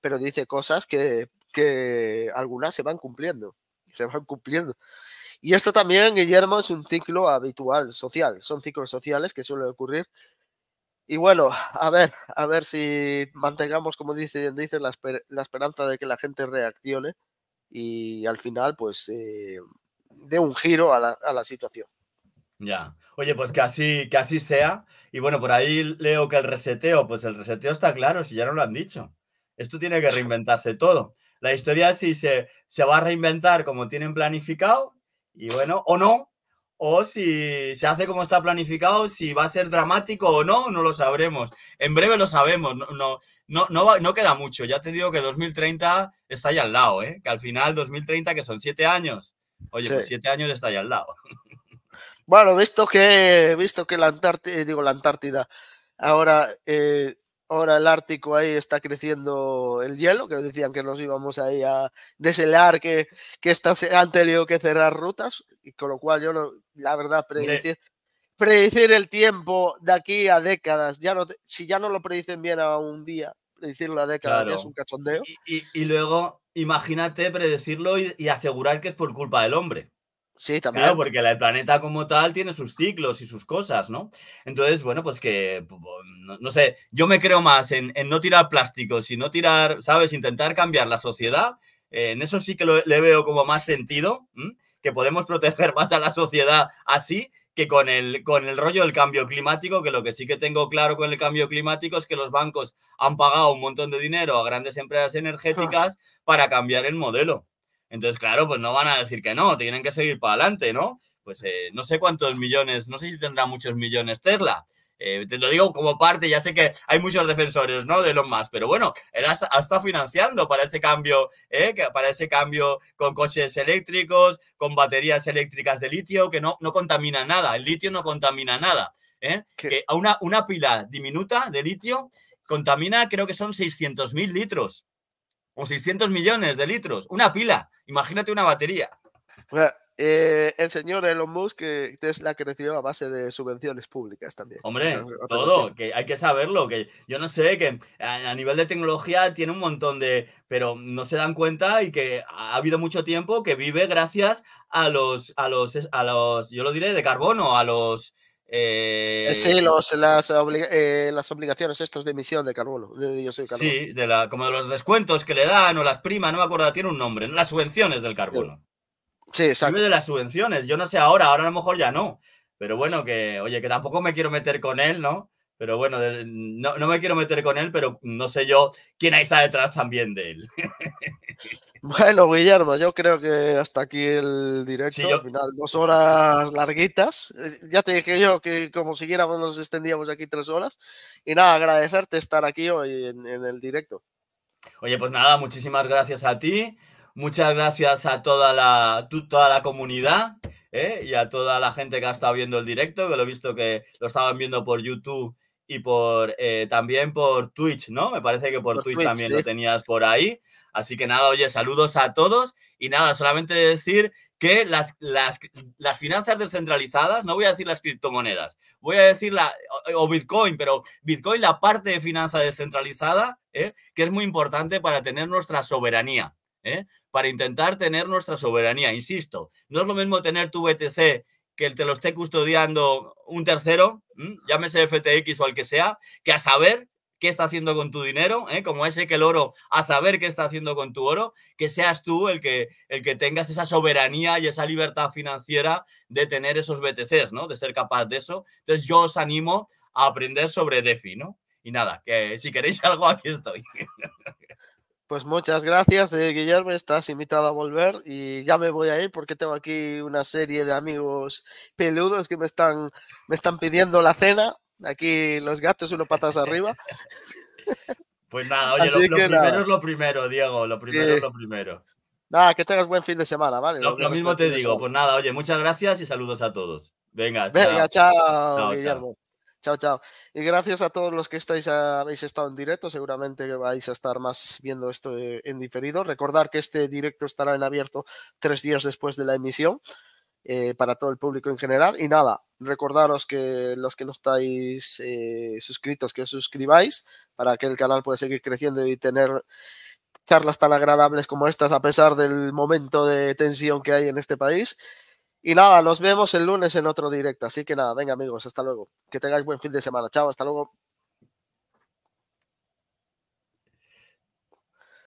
pero dice cosas que, que algunas se van cumpliendo se van cumpliendo. Y esto también, Guillermo, es un ciclo habitual, social. Son ciclos sociales que suelen ocurrir. Y bueno, a ver, a ver si mantengamos, como dicen, dicen la, la esperanza de que la gente reaccione y al final, pues, eh, dé un giro a la, situación. Ya. Oye, pues que así, que así sea. Y bueno, por ahí leo que el reseteo, pues el reseteo está claro, si ya no lo han dicho. Esto tiene que reinventarse todo la historia si se, se va a reinventar como tienen planificado, y bueno, o no, o si se hace como está planificado, si va a ser dramático o no, no lo sabremos. En breve lo sabemos, no, no, no, no, queda mucho. Ya te digo que 2030 está ahí al lado, ¿eh? que al final 2030, que son siete años, oye, pues siete años está ahí al lado. Bueno, visto que, visto que la Antártida, digo la Antártida, ahora eh, Ahora el Ártico ahí está creciendo el hielo, que decían que nos íbamos ahí a deshelar, que, que han tenido que cerrar rutas, y con lo cual yo, no, la verdad, predecir, predecir el tiempo de aquí a décadas, ya no, si ya no lo predicen bien a un día, predecir la década es un cachondeo. Y, luego, imagínate predecirlo y asegurar que es por culpa del hombre. Sí, también. Claro, porque el planeta como tal tiene sus ciclos y sus cosas, ¿no? Entonces, bueno, pues que, no, sé, yo me creo más en, no tirar plástico sino tirar, ¿sabes? Intentar cambiar la sociedad. Eh, en eso sí que le veo como más sentido, que podemos proteger más a la sociedad así que con el, con el rollo del cambio climático, que lo que sí que tengo claro con el cambio climático es que los bancos han pagado un montón de dinero a grandes empresas ah. energéticas para cambiar el modelo. Entonces, claro, pues no van a decir que no, tienen que seguir para adelante, ¿no? Pues eh, no sé cuántos millones, no sé si tendrá muchos millones Tesla. Eh, te lo digo como parte, ya sé que hay muchos defensores, ¿no? De los más. pero bueno, él ha, financiando para ese cambio, ¿eh? para ese cambio con coches eléctricos, con baterías eléctricas de litio, que no, no contamina nada, el litio no contamina nada. ¿eh? una, una pila diminuta de litio contamina, creo que son 600.000 litros o 600 millones de litros, una pila, imagínate una batería. Eh, el señor Elon Musk, que Tesla creció a base de subvenciones públicas también. Hombre, todo, que hay que saberlo, que yo no sé, que a, a, nivel de tecnología tiene un montón de, pero no se dan cuenta y que ha habido mucho tiempo que vive gracias a los, a los, a los, yo lo diré, de carbono, a los, eh, sí, eh, las, obligaciones estas de emisión de carbono, de Sí, la, como de los descuentos que le dan o las primas, no me acuerdo, tiene un nombre, las subvenciones del carbono. Sí, exacto. de las subvenciones, yo no sé ahora, ahora a lo mejor ya no. Pero bueno, que, oye, que tampoco me quiero meter con él, ¿no? Pero bueno, no, no me quiero meter con él, pero no sé yo quién ahí está detrás también de él. Bueno, Guillermo, yo creo que hasta aquí el directo, al final dos horas larguitas. Ya te dije yo que como siguiéramos nos extendíamos aquí tres horas. Y nada, agradecerte estar aquí hoy en, el directo. Oye, pues nada, muchísimas gracias a ti, muchas gracias a toda la, toda la comunidad ¿eh? y a toda la gente que ha estado viendo el directo, que lo he visto que lo estaban viendo por YouTube y por eh, también por Twitch, ¿no? Me parece que por, Twitch, también lo tenías por ahí. Así que nada, oye, saludos a todos y nada, solamente decir que las, las, las, finanzas descentralizadas, no voy a decir las criptomonedas, voy a decir la, o, Bitcoin, pero Bitcoin, la parte de finanza descentralizada, ¿eh? que es muy importante para tener nuestra soberanía, ¿eh? para intentar tener nuestra soberanía, insisto, no es lo mismo tener tu BTC que te lo esté custodiando un tercero, llámese FTX o al que sea, que a saber qué está haciendo con tu dinero, ¿eh? como ese que el oro, a saber qué está haciendo con tu oro, que seas tú el que, el que tengas esa soberanía y esa libertad financiera de tener esos BTCs, ¿no? De ser capaz de eso. Entonces yo os animo a aprender sobre DeFi, ¿no? Y nada, que si queréis algo, aquí estoy. Pues muchas gracias, eh, Guillermo. Estás invitado a volver y ya me voy a ir porque tengo aquí una serie de amigos peludos que me están, me están pidiendo la cena. Aquí los gatos uno patas arriba. Pues nada, oye, lo, primero es lo primero, Diego, lo primero es lo primero. Nada, que tengas buen fin de semana, ¿vale? Lo, mismo te digo, pues nada, oye, muchas gracias y saludos a todos. Venga, Venga chao, Guillermo. Chao. chao, Y gracias a todos los que estáis habéis estado en directo. Seguramente vais a estar más viendo esto eh, en diferido. Recordar que este directo estará en abierto tres días después de la emisión. Eh, para todo el público en general. Y nada, recordaros que los que no estáis eh, suscritos, que os suscribáis para que el canal pueda seguir creciendo y tener charlas tan agradables como estas a pesar del momento de tensión que hay en este país. Y nada, nos vemos el lunes en otro directo. Así que nada, venga amigos, hasta luego. Que tengáis buen fin de semana. Chao, hasta luego.